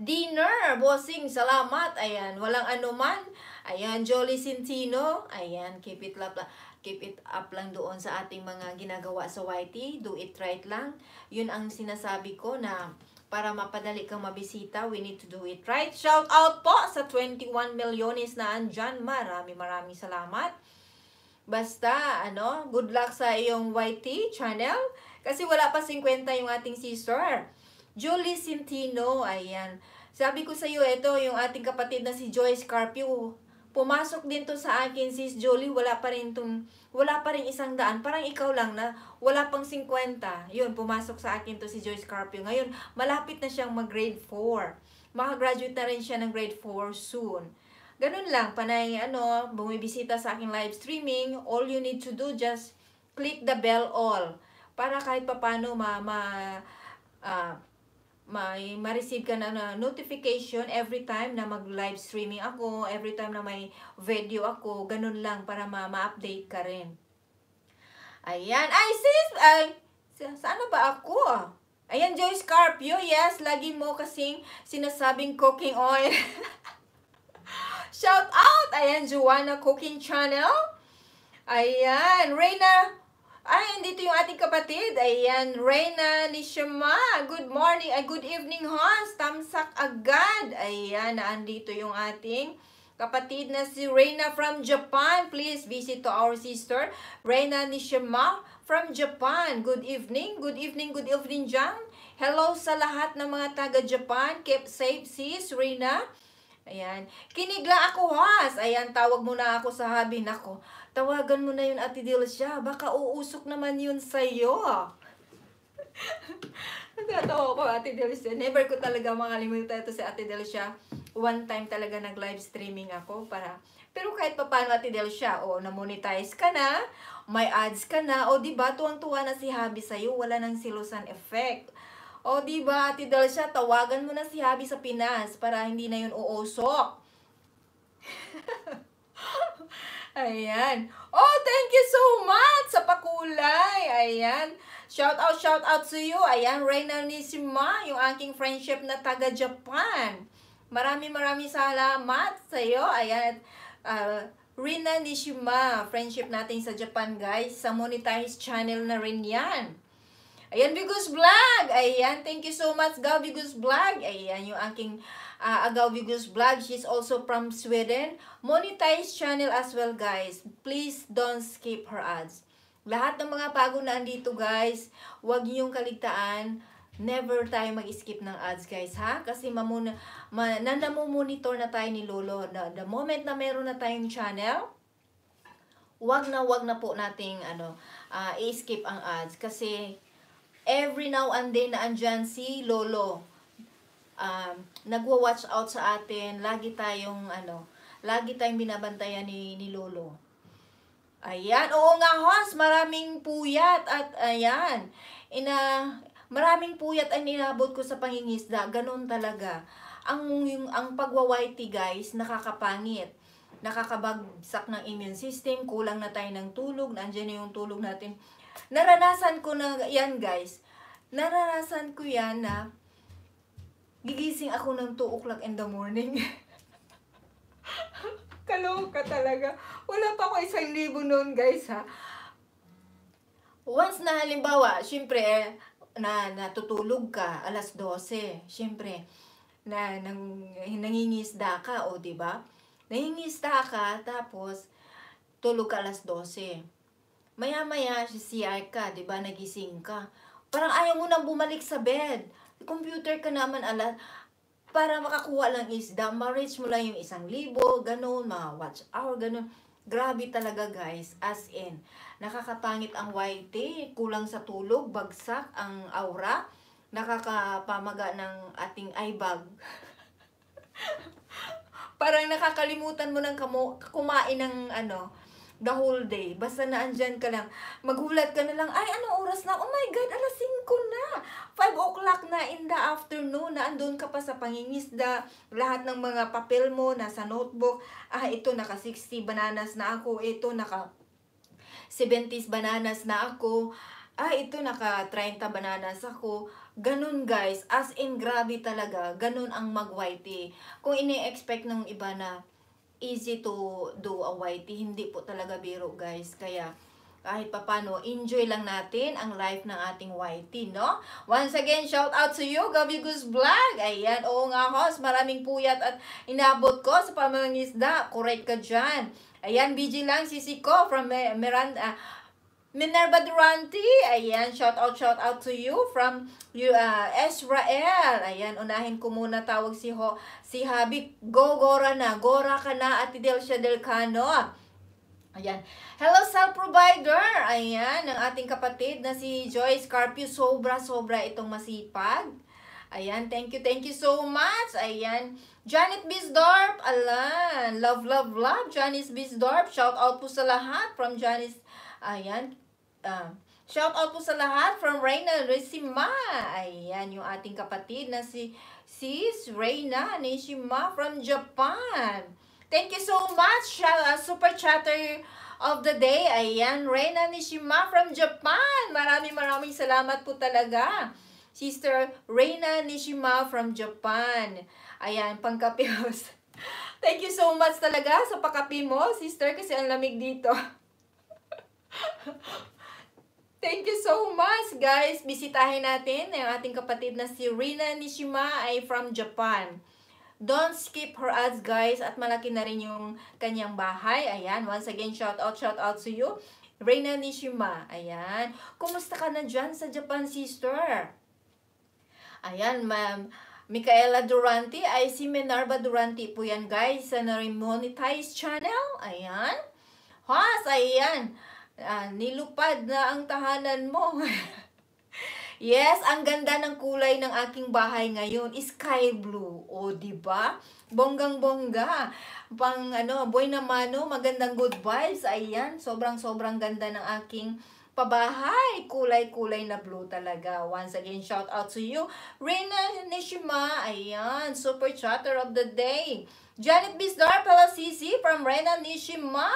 dinner. Bossing, salamat. Ayan, walang anuman. Ayan, Jolly Sintino. Ayan, keep it up lang. Keep it up lang doon sa ating mga ginagawa sa YT. Do it right lang. Yun ang sinasabi ko na para mapadali kang mabisita, we need to do it right. Shout out po sa 21 millionis na andyan. Marami maraming salamat. Basta, ano, good luck sa iyong YT channel. Kasi wala pa 50 yung ating sister. Julie Centino, ayan. Sabi ko sa iyo, ito yung ating kapatid na si Joyce Carpio. Pumasok din to sa akin, sis Julie. Wala pa rin, tum, wala pa rin isang daan. Parang ikaw lang na wala pang 50. Yun, pumasok sa akin to si Joyce Carpio. Ngayon, malapit na siyang mag-grade 4. Makagraduate na rin siya ng grade 4 soon. Ganun lang, panay ano, bumibisita sa aking live streaming, all you need to do, just click the bell all. Para kahit papano ma, ma, uh, may ma-receive ka na, na notification every time na mag-live streaming ako, every time na may video ako, ganun lang para ma-update ma ka rin. Ayan. Ay, sis! Ay, saan ba ako? Ayan, Joyce Carpio. Yes, lagi mo kasing sinasabing cooking oil. Shout out! Ayan, Juana Cooking Channel. Ayan, Reina. Ay, dito yung ating kapatid. Ayan, Reina Nishima. Good morning. Ay, good evening, Hans. Tamsak agad. Ayan, andito yung ating kapatid na si Reina from Japan. Please visit to our sister, Reina Nishima from Japan. Good evening, good evening, good evening, Jan. Hello sa lahat ng mga taga-Japan. Keep safe, sis, Reina. Ayan. Kinigla ako, Has. Ayan, tawag mo na ako sa habi. Nako, tawagan mo na yun, Ate Dilsha. Baka uusok naman yun sa'yo. Nagtatawa ko, Ate Delcia. Never ko talaga makalimutan ito si Ate Delcia. One time talaga nag-live streaming ako para... Pero kahit pa paano, Ate Delcia, o, oh, na-monetize ka na, may ads ka na, o, oh, diba, tuwang-tuwa na si Habi sa'yo, wala nang silosan effect. O di ba, Ate Delcia, tawagan mo na si Habi sa Pinas para hindi na yun uusok. Ayan. Oh, thank you so much sa pakulay. Ayan. Shout out, shout out to you. Ayan, Reina Nishima, yung aking friendship na taga Japan. Marami marami salamat sa iyo. Ayan. Uh, ah, Rina Nishima, friendship natin sa Japan guys. Sa Monetize channel na rin yan. Ayan, Bigus Vlog. Ayan, thank you so much, Gaw Bigus Vlog. Ayan, yung aking uh, ah, Agaw ah, Bigus Vlog. She's also from Sweden. Monetize channel as well, guys. Please don't skip her ads. Lahat ng mga bago na andito, guys, huwag niyong kaligtaan. Never tayo mag-skip ng ads, guys, ha? Kasi mamuna, ma, nanamumonitor na tayo ni Lolo. The, the moment na meron na tayong channel, wag na wag na po nating ano, uh, i-skip ang ads. Kasi every now and then na andyan si Lolo. Um, nagwa-watch out sa atin. Lagi tayong, ano, lagi tayong binabantayan ni, ni Lolo. Ayan. Oo nga, Hans. Maraming puyat. At ayan. Ina, maraming puyat ang nilabot ko sa pangingisda. Ganon talaga. Ang, yung, ang pagwawaiti, guys, nakakapangit nakakabagsak ng immune system, kulang na tayo ng tulog, nandiyan na yung tulog natin naranasan ko na yan guys. Naranasan ko yan na gigising ako ng 2 o'clock in the morning. Kaloka talaga. Wala pa ako isang libo noon guys ha. Once na halimbawa, syempre na natutulog ka alas 12, syempre na nang, nangingisda ka o di ba? Nangingisda ka tapos tulog ka alas 12. Maya-maya si CR ka, di ba? Nagising ka. Parang ayaw mo nang bumalik sa bed. Computer ka naman ala para makakuha lang is the marriage mo lang yung isang libo, ganun, mga watch hour, ganun. Grabe talaga guys, as in, nakakapangit ang white, kulang sa tulog, bagsak ang aura, nakakapamaga ng ating eye bag. Parang nakakalimutan mo nang kumain ng ano, the whole day. Basta na andyan ka lang. Maghulat ka na lang, ay, ano oras na? Oh my God, alas 5 na! 5 o'clock na in the afternoon na andun ka pa sa pangingisda. Lahat ng mga papel mo, nasa notebook. Ah, ito, naka 60 bananas na ako. Ito, naka 70 bananas na ako. Ah, ito, naka 30 bananas ako. Ganun guys, as in grabe talaga, ganun ang mag -whitey. Kung ini-expect ng iba na easy to do a whitey. Hindi po talaga biro guys. Kaya kahit papano, enjoy lang natin ang life ng ating YT, no? Once again, shout out to you, Gabi Gus Vlog. Ayan, oo nga, host. Maraming puyat at inabot ko sa pamalang Correct ka dyan. Ayan, BG lang, sisi ko from Miranda, Minerva Durante, ayan, shout out, shout out to you from uh, Israel. Ayan, unahin ko muna tawag si, Ho, si Habik. Go, Gora na. Gora ka na, Ate Delcia Del Cano. Ayan. Hello, cell provider Ayan, ng ating kapatid na si Joyce Carpio. Sobra-sobra itong masipag. Ayan, thank you, thank you so much. Ayan. Janet Bisdorp, alan. Love, love, love. Janice Bisdorp, shout out po sa lahat from Janice Ayan uh, shout out po sa lahat from Reyna Nishima. Ayan, yung ating kapatid na si Sis Reyna Nishima from Japan. Thank you so much, uh, Super Chatter of the Day. Ayan, Reyna Nishima from Japan. Maraming maraming salamat po talaga. Sister Reyna Nishima from Japan. Ayan, pangkapi house. Thank you so much talaga sa pakapi mo, sister, kasi ang lamig dito. Thank you so much, guys. Bisitahin natin ang ating kapatid na si Rina Nishima ay from Japan. Don't skip her ads, guys. At malaki na rin yung kanyang bahay. Ayan, once again, shout out, shout out to you. Reina Nishima. Ayan. Kumusta ka na dyan sa Japan, sister? Ayan, ma'am. Micaela Durante ay si Menarba Durante po yan, guys. Sa na-remonetize channel. Ayan. Has, ayan. Ayan uh, nilupad na ang tahanan mo. yes, ang ganda ng kulay ng aking bahay ngayon, sky blue. O, di ba? Bonggang-bongga. Pang ano, boy na mano, magandang good vibes. Ayan, sobrang-sobrang ganda ng aking pabahay. Kulay-kulay na blue talaga. Once again, shout out to you. Reina Nishima, ayan, super chatter of the day. Janet Bizdar, Palasisi from Reina Nishima.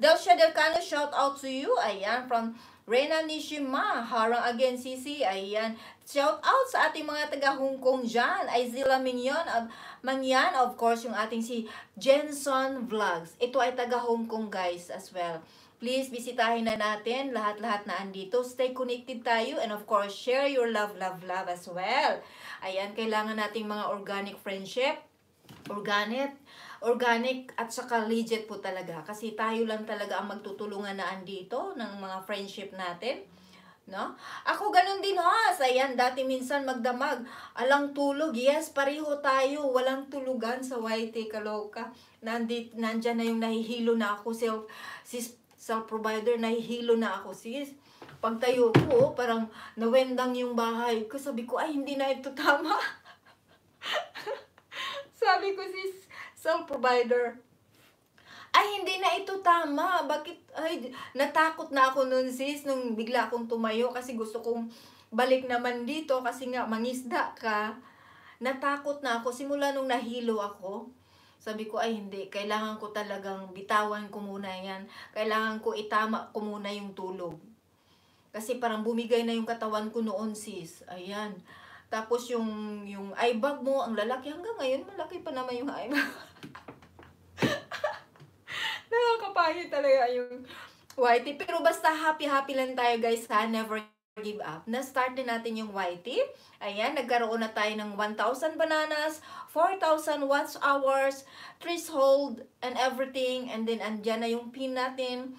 Delcia Delcano, shout out to you. Ayan, from Rena Nishima, harang again CC. Ayan, shout out sa ating mga taga Hong Kong dyan. Ay Minyon, Minion, of, Mangyan, of course, yung ating si Jenson Vlogs. Ito ay taga Hong Kong guys as well. Please, bisitahin na natin lahat-lahat na andito. Stay connected tayo and of course, share your love, love, love as well. Ayan, kailangan nating mga organic friendship, organic organic at saka legit po talaga. Kasi tayo lang talaga ang magtutulungan na andito ng mga friendship natin. No? Ako ganun din ha. sayan dati minsan magdamag. Alang tulog. Yes, pareho tayo. Walang tulugan sa YT Kaloka. nandito nandyan na yung nahihilo na ako. Self, sis, self-provider, nahihilo na ako sis. Pagtayo ko, parang nawendang yung bahay. Kasi sabi ko, ay hindi na ito tama. sabi ko sis, cell provider. Ay, hindi na ito tama. Bakit? Ay, natakot na ako nun sis nung bigla akong tumayo kasi gusto kong balik naman dito kasi nga mangisda ka. Natakot na ako simula nung nahilo ako. Sabi ko, ay hindi, kailangan ko talagang bitawan ko muna yan. Kailangan ko itama ko muna yung tulog. Kasi parang bumigay na yung katawan ko noon sis. Ayan. Tapos yung, yung eye bag mo, ang lalaki. Hanggang ngayon, malaki pa naman yung eye bag. Nakakapahit talaga yung YT. Pero basta happy-happy lang tayo guys ha. Never give up. Na-start din natin yung YT. Ayan, nagkaroon na tayo ng 1,000 bananas, 4,000 watch hours, threshold, and everything. And then, andyan na yung pin natin.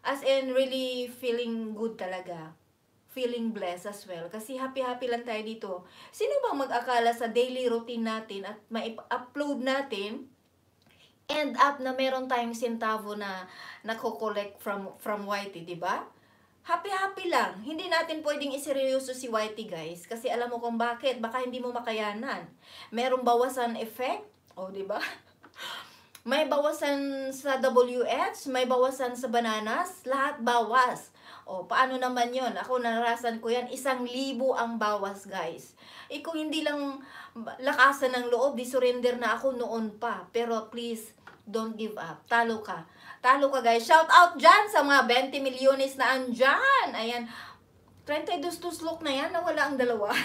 As in, really feeling good talaga feeling blessed as well. Kasi happy-happy lang tayo dito. Sino bang mag-akala sa daily routine natin at ma-upload natin, end up na meron tayong sentavo na nako-collect from, from Whitey, di ba? Happy-happy lang. Hindi natin pwedeng iseryoso si Whitey, guys. Kasi alam mo kung bakit. Baka hindi mo makayanan. Merong bawasan effect. O, oh, di ba? May bawasan sa WH, may bawasan sa bananas, lahat bawas. O, paano naman yon Ako narasan ko yan, isang libo ang bawas, guys. Eh, kung hindi lang lakasan ng loob, di surrender na ako noon pa. Pero please, don't give up. Talo ka. Talo ka, guys. Shout out dyan sa mga 20 milyones na andyan. Ayan. 32 look na yan, nawala ang dalawa.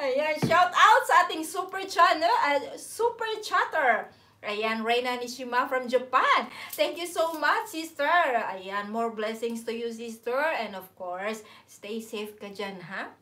Ayan, shout out sa ating super channel, uh, super chatter. Ayan, Reina Nishima from Japan. Thank you so much, sister. Ayan, more blessings to you, sister. And of course, stay safe ka dyan, ha?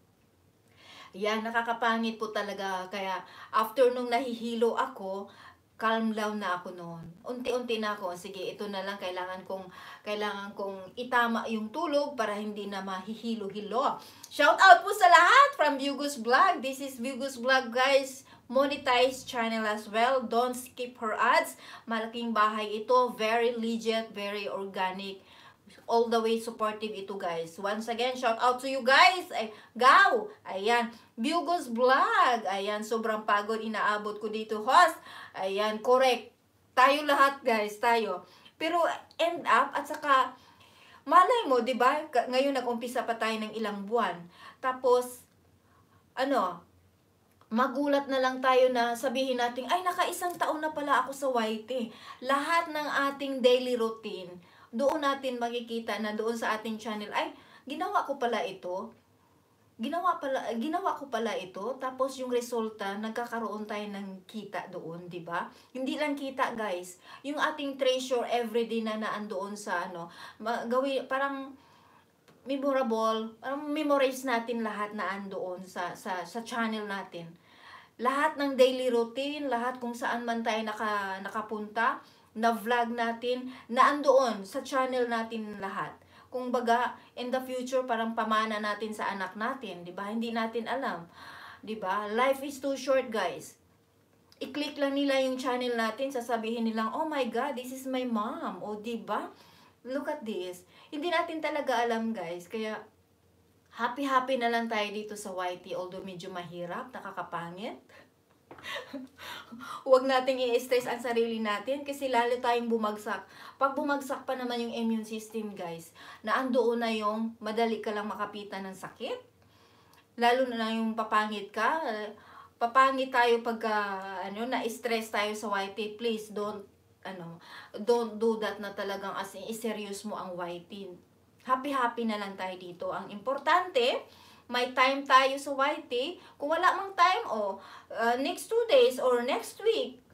Ayan, nakakapangit po talaga. Kaya, after nung nahihilo ako, calm down na ako noon. Unti-unti na ako. Sige, ito na lang kailangan kong kailangan kong itama yung tulog para hindi na mahihilo-hilo. Shout out po sa lahat from Bugus Vlog. This is Bugus Vlog, guys monetized channel as well. Don't skip her ads. Malaking bahay ito. Very legit, very organic. All the way supportive ito guys. Once again, shout out to you guys. Ay, gaw! Ayan. Bugos Vlog. Ayan, sobrang pagod. Inaabot ko dito, host. Ayan, correct. Tayo lahat guys, tayo. Pero end up at saka malay mo, 'di ba? Ngayon nag-umpisa pa tayo ng ilang buwan. Tapos ano, magulat na lang tayo na sabihin natin, ay nakaisang taon na pala ako sa YT. Lahat ng ating daily routine, doon natin makikita na doon sa ating channel, ay ginawa ko pala ito. Ginawa, pala, ginawa ko pala ito, tapos yung resulta, nagkakaroon tayo ng kita doon, di ba? Hindi lang kita, guys. Yung ating treasure everyday na naandoon sa ano, gawin, parang memorable, parang memorize natin lahat na andoon sa, sa, sa channel natin. Lahat ng daily routine, lahat kung saan man tayo naka, nakapunta, na vlog natin, na andoon sa channel natin lahat. Kung baga, in the future, parang pamana natin sa anak natin, di ba? Hindi natin alam, di ba? Life is too short, guys. I-click lang nila yung channel natin, sasabihin nilang, oh my God, this is my mom, o di ba? look at this. Hindi natin talaga alam, guys. Kaya, happy-happy na lang tayo dito sa YT. Although, medyo mahirap, nakakapangit. Huwag nating i-stress ang sarili natin kasi lalo tayong bumagsak. Pag bumagsak pa naman yung immune system, guys, na andoon na yung madali ka lang makapitan ng sakit. Lalo na lang yung papangit ka. Papangit tayo pag uh, ano, na-stress tayo sa YT. Please, don't ano, don't do that na talagang as in, serious mo ang whiting. Happy-happy na lang tayo dito. Ang importante, may time tayo sa whitey. Kung wala mang time, o, oh, uh, next two days or next week,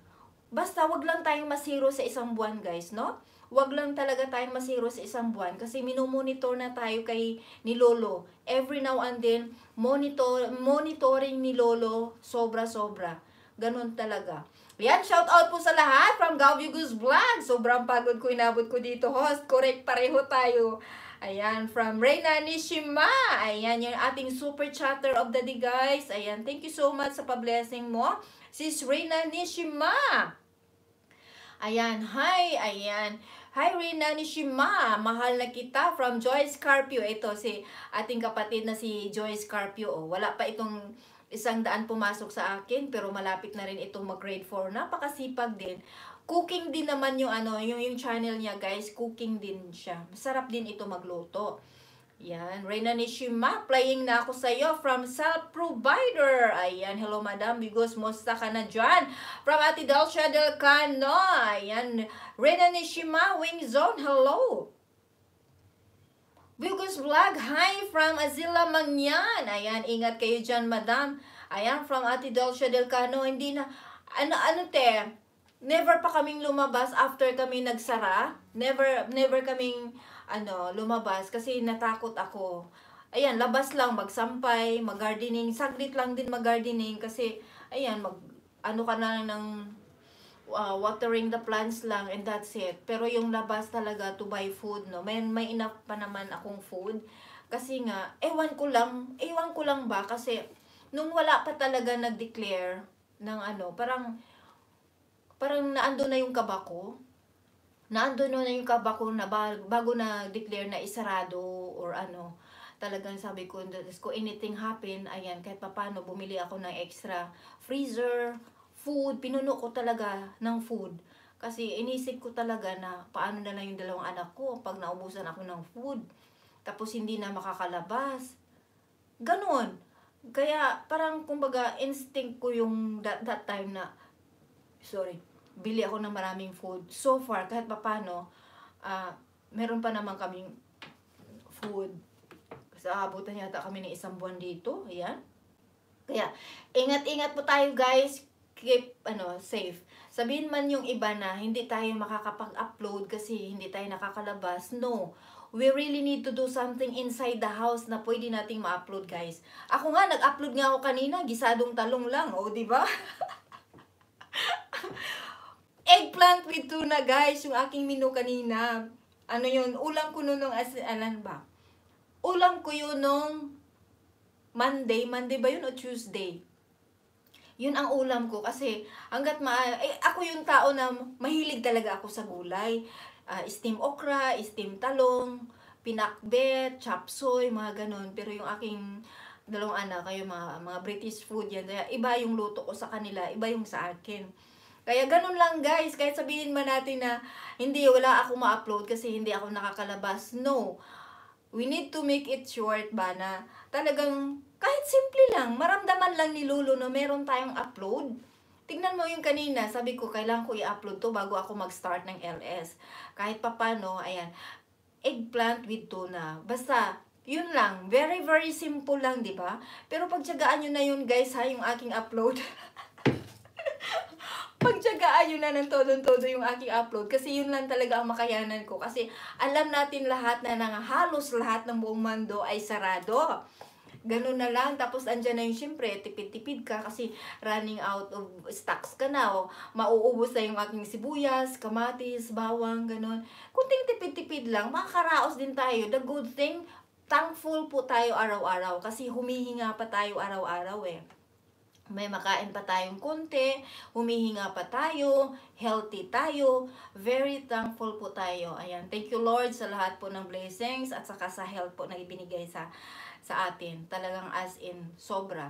basta wag lang tayong masiro sa isang buwan, guys, no? Wag lang talaga tayong masiro sa isang buwan kasi minomonitor na tayo kay ni Lolo. Every now and then, monitor, monitoring ni Lolo sobra-sobra. Ganon talaga. Ayan, shout out po sa lahat from Galvigu's Vlog. Sobrang pagod ko, inabot ko dito, host. Correct, pareho tayo. Ayan, from Reina Nishima. Ayan, yung ating super chatter of the day, guys. Ayan, thank you so much sa pa-blessing mo. Sis Reina Nishima. Ayan, hi, ayan. Hi, Rina Nishima. Mahal na kita from Joyce Carpio. Ito si ating kapatid na si Joyce Carpio. Oh, wala pa itong isang daan pumasok sa akin, pero malapit na rin ito mag-grade 4. Napakasipag din. Cooking din naman yung, ano, yung, yung channel niya, guys. Cooking din siya. Masarap din ito magluto. Yan, Reina Nishima, playing na ako sa iyo from self-provider. Ayan, hello Madam Bigos, musta ka na dyan? From Ate Dalcia Del Cano. Ayan, Reyna Nishima, Wing Zone, hello. Vilcos Vlog, hi from Azila Mangyan. Ayan, ingat kayo dyan, madam. Ayan, from Ate Dolce Del Cano. Hindi na, ano, ano te, never pa kaming lumabas after kami nagsara. Never, never kaming, ano, lumabas kasi natakot ako. Ayan, labas lang, magsampay, mag-gardening. Saglit lang din mag-gardening kasi, ayan, mag, ano ka na ng uh, watering the plants lang and that's it. Pero yung labas talaga to buy food, no? May, may enough pa naman akong food. Kasi nga, ewan ko lang, ewan ko lang ba kasi nung wala pa talaga nag-declare ng ano, parang parang naando na yung kaba ko. Naando na yung kaba ko na bago nag declare na isarado or ano. Talagang sabi ko, ko anything happen, ayan, kahit papano bumili ako ng extra freezer, food, pinuno ko talaga ng food. Kasi inisip ko talaga na paano na lang yung dalawang anak ko pag naubusan ako ng food. Tapos hindi na makakalabas. Ganon. Kaya parang kumbaga instinct ko yung that, that time na, sorry, bili ako ng maraming food. So far, kahit papano, uh, meron pa naman kaming food. Kasi aabutan yata kami ng isang buwan dito. Ayan. Kaya, ingat-ingat po tayo guys escape ano safe. Sabihin man yung iba na hindi tayo makakapag-upload kasi hindi tayo nakakalabas. No. We really need to do something inside the house na pwede nating ma-upload, guys. Ako nga nag-upload nga ako kanina, gisadong talong lang, oh, 'di ba? Eggplant with tuna, guys, yung aking menu kanina. Ano 'yun? Ulam ko noon nung as ba? Ulam ko 'yun nung Monday, Monday ba 'yun o Tuesday? yun ang ulam ko kasi hanggat ma eh, ako yung tao na mahilig talaga ako sa gulay. Uh, steam okra, steam talong, pinakbet, chop soy, mga ganun. Pero yung aking dalawang anak, kayo mga, mga British food yan. Kaya iba yung luto ko sa kanila, iba yung sa akin. Kaya ganun lang guys, kahit sabihin man natin na hindi wala ako ma-upload kasi hindi ako nakakalabas. No, we need to make it short ba na talagang kahit simple lang, maramdaman lang ni Lolo na meron tayong upload. Tignan mo yung kanina, sabi ko, kailangan ko i-upload to bago ako mag-start ng LS. Kahit papano, ayan, eggplant with tuna. Basta, yun lang. Very, very simple lang, di ba? Pero pagtsagaan nyo na yun, guys, ha, yung aking upload. pagtsagaan nyo na ng todo-todo yung aking upload. Kasi yun lang talaga ang makayanan ko. Kasi alam natin lahat na nang halos lahat ng buong mundo ay sarado ganun na lang. Tapos andyan na yung syempre, tipid-tipid ka kasi running out of stocks ka na. O, mauubos na yung aking sibuyas, kamatis, bawang, ganun. Kunting tipid-tipid lang, makakaraos din tayo. The good thing, thankful po tayo araw-araw kasi humihinga pa tayo araw-araw eh may makain pa tayong konti, humihinga pa tayo, healthy tayo, very thankful po tayo. Ayan, thank you Lord sa lahat po ng blessings at saka sa health po na ibinigay sa sa atin. Talagang as in, sobra.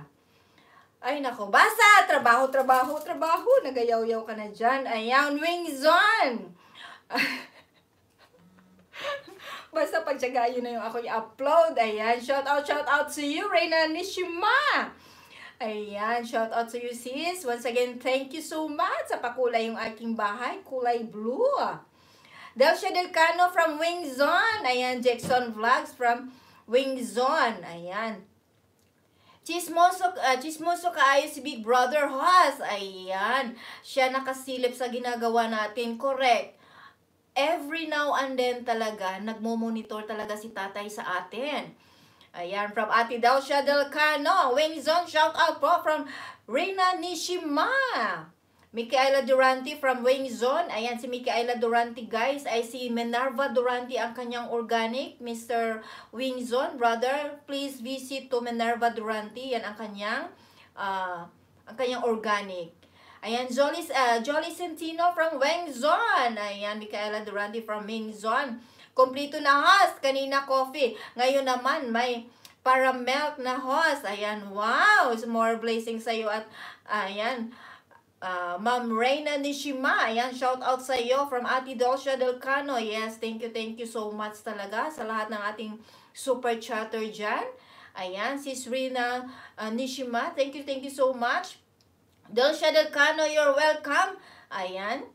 Ay nako, basa! Trabaho, trabaho, trabaho. Nagayaw-yaw ka na dyan. Ayan, wings on! Basta pagtsagaan na yung ako yung upload. Ayan, shout out, shout out to you, Reina Nishima! Ayan, shout out to you sis. Once again, thank you so much sa pakulay yung aking bahay, kulay blue. Delcia Delcano from Zone. Ayan, Jackson Vlogs from Wing Zone. Ayan. Chismoso, uh, chismoso kaayo si Big Brother Hoss. Ayan. Siya nakasilip sa ginagawa natin. Correct. Every now and then talaga, nagmo-monitor talaga si tatay sa atin. Ayan, from Ate Delcia Del Wing Zone, shout out po from Reina Nishima. Mikaela Durante from Wayne Zone. Ayan si Mikaela Durante guys. Ay si Minerva Durante ang kanyang organic. Mr. Wayne Zone, brother, please visit to Minerva Durante. Yan ang kanyang, uh, ang kanyang organic. Ayan, Jolis, uh, ah, Jolie Centino from Wayne Zone. Ayan, Mikaela Durante from Wayne Zone. Kompleto na host. Kanina coffee. Ngayon naman may para milk na host. Ayan, wow. It's more blessing sa'yo at ayan. Uh, Ma'am Reina Nishima, ayan, shout out sa iyo from Ate Dolcia Del Cano. Yes, thank you, thank you so much talaga sa lahat ng ating super chatter dyan. Ayan, sis Rina uh, ah, Nishima, thank you, thank you so much. Dolcia Del Cano, you're welcome. Ayan.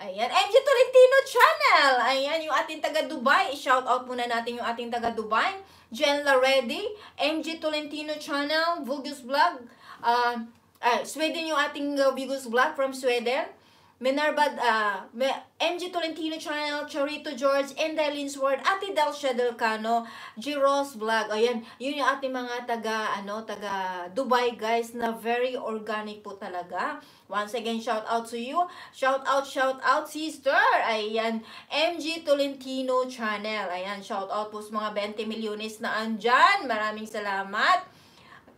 Ayan, MJ Tolentino Channel. Ayan, yung ating taga Dubai. Shout out muna natin yung ating taga Dubai. Jen Laredi, MJ Tolentino Channel, Vulgus Vlog, uh, uh, Sweden yung ating uh, Bigus Vlog from Sweden. Minerva, uh, ah, MG Tolentino Channel, Charito George, and Eileen's Word, Ate Del Delcano, G. Ross Vlog. Ayan, yun yung ating mga taga, ano, taga Dubai guys na very organic po talaga. Once again, shout out to you. Shout out, shout out, sister. Ayan, MG Tolentino Channel. Ayan, shout out po sa mga 20 milyones na andyan. Maraming salamat.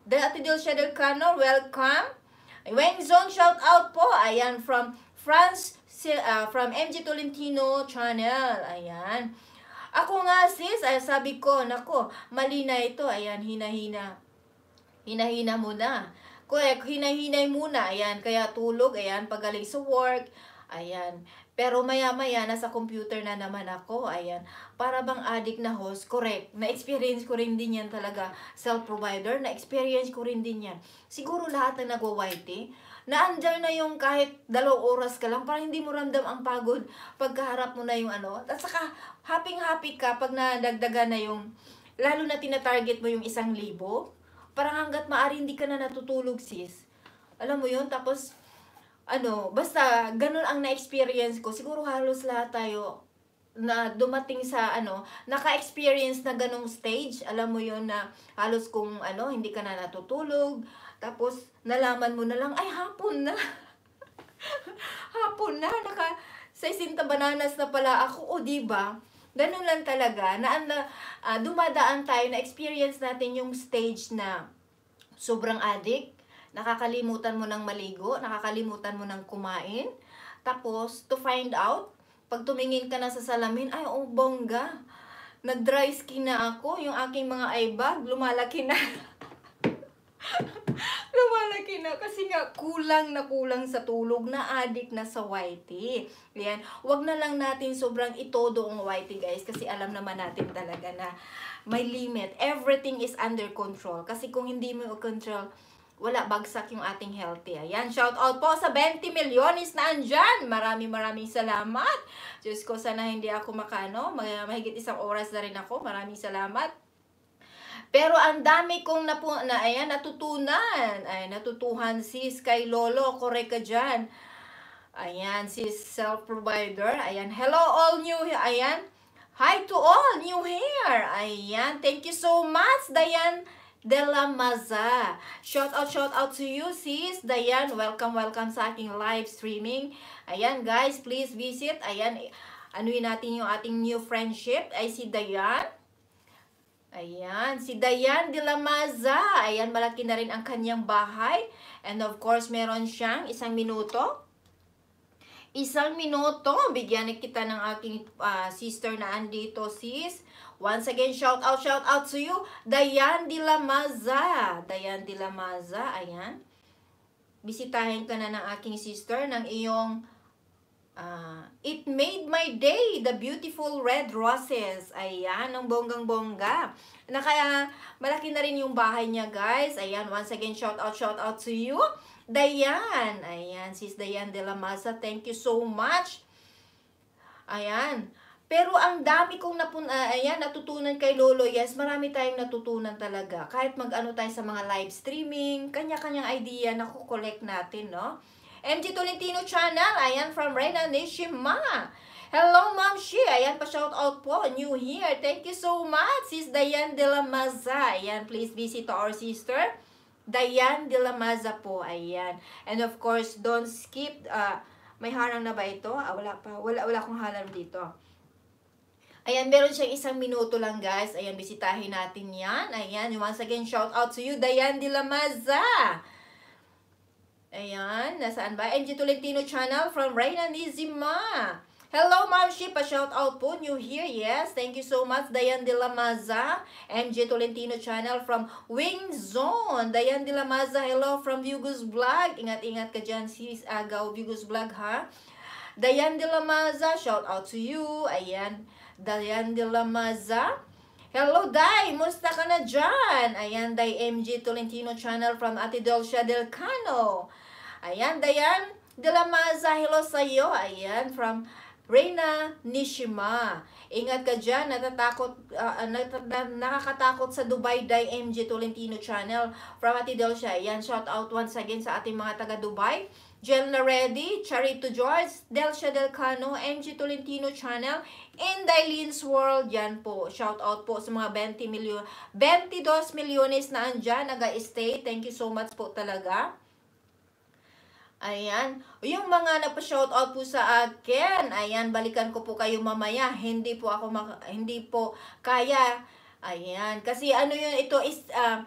Del Atidil Shadow Cano, welcome. Wayne Zone, shout out po. Ayan, from France, uh, from MG Tolentino channel. Ayan. Ako nga sis, ay ah, sabi ko, nako, mali na ito. Ayan, hinahina. Hinahina muna. Kuya, hinahinay muna. Ayan, kaya tulog. Ayan, pagaling sa work. Ayan. Pero maya-maya, nasa computer na naman ako. Ayan. Para bang addict na host, correct. Na-experience ko rin din yan talaga. Self-provider, na-experience ko rin din yan. Siguro lahat na nagwa-white naandyan na yung kahit dalawang oras ka lang para hindi mo ramdam ang pagod pagkaharap mo na yung ano. At saka, happy-happy ka pag nadagdagan na yung, lalo na tinatarget mo yung isang libo. Parang hanggat maaari hindi ka na natutulog sis. Alam mo yun? Tapos, ano, basta ganun ang na-experience ko. Siguro halos lahat tayo na dumating sa ano, naka-experience na ganung stage. Alam mo 'yon na halos kung ano, hindi ka na natutulog, tapos nalaman mo na lang ay hapon na. hapon na naka sa Sinta Bananas na pala ako, o di ba? Ganun lang talaga na uh, dumadaan tayo na experience natin yung stage na sobrang addict, nakakalimutan mo ng maligo, nakakalimutan mo ng kumain. Tapos, to find out, pag tumingin ka na sa salamin, ay, oh, bongga, nag-dry skin na ako, yung aking mga eyebag, lumalaki na. lumalaki na kasi nga kulang na kulang sa tulog na adik na sa whitey. Yan. Wag na lang natin sobrang itodo ang whitey guys kasi alam naman natin talaga na may limit. Everything is under control. Kasi kung hindi mo control, wala bagsak yung ating healthy. Ayan, shout out po sa 20 milyones na andyan. Maraming maraming salamat. Diyos ko, sana hindi ako makano. Mahigit isang oras na rin ako. Maraming salamat. Pero ang dami kong napu na, ayan, natutunan. Ay, natutuhan sis kay Lolo. Correct ka dyan. Ayan, sis self-provider. Ayan, hello all new. Ayan, hi to all new here. Ayan, thank you so much, Diane. Della Maza. Shout out, shout out to you, sis. Dayan, welcome, welcome sa aking live streaming. Ayan, guys, please visit. Ayan, anuin natin yung ating new friendship. Ay, si Dayan. Ayan, si Dayan Della Maza. Ayan, malaki na rin ang kanyang bahay. And of course, meron siyang isang minuto. Isang minuto. Bigyan na kita ng aking uh, sister na andito, sis. Once again, shout out, shout out to you, Dayan Dilamaza. Dayan Dilamaza, ayan. Bisitahin ka na ng aking sister, ng iyong Uh, it made my day, the beautiful red roses. Ayan, ang bonggang-bongga. Naka, malaki na rin yung bahay niya, guys. Ayan, once again, shout out, shout out to you. Dayan. Ayan, sis Dayan De La thank you so much. Ayan. Pero ang dami kong napun uh, ayan, natutunan kay Lolo. Yes, marami tayong natutunan talaga. Kahit mag-ano tayo sa mga live streaming, kanya-kanyang idea na kukolekt natin, no? MG Tolentino Channel, ayan, from Reina Nishima. Hello, Ma'am Shi. Ayan, pa-shout out po. New here. Thank you so much, Sis Diane De La Maza. Ayan, please visit our sister. Diane De La Maza po. Ayan. And of course, don't skip. Uh, may harang na ba ito? Ah, wala pa. Wala, wala kong harang dito. Ayan, meron siyang isang minuto lang guys. Ayan, bisitahin natin yan. Ayan, once again, shout out to you, Diane De La Maza. Ayan, nasaan ba? MG Tolentino channel from Reina Nizima. Hello, Ma'am Ship. shout out po. New here. Yes, thank you so much. Diane De La Maza. MJ Tolentino channel from Wing Zone. Diane De La Maza, hello from Vigus Vlog. Ingat-ingat ka dyan, sis Agaw Vigus Vlog, ha? Diane De La Maza, shout out to you. Ayan. Dayan de la Maza. Hello, Day! Musta ka na dyan? Ayan, Day MG Tolentino Channel from Ate Dolcia Del Cano. Ayan, Dayan de la Maza. Hello sa'yo. Ayan, from Reina Nishima. Ingat ka dyan. Natatakot, uh, ah, ah, nat nakakatakot sa Dubai Day MG Tolentino Channel from Ate Dolcia. Ayan, shout out once again sa ating mga taga Dubai. Jem Naredi, Charito George, Delcia Delcano, Cano, Tolentino Channel, and Dylene's World. Yan po. Shout out po sa mga 20 milyon, 22 milyones na andyan, naga-stay. Thank you so much po talaga. Ayan. Yung mga nagpa-shout out po sa akin, ayan, balikan ko po kayo mamaya. Hindi po ako, hindi po kaya. Ayan. Kasi ano yun, ito is, uh,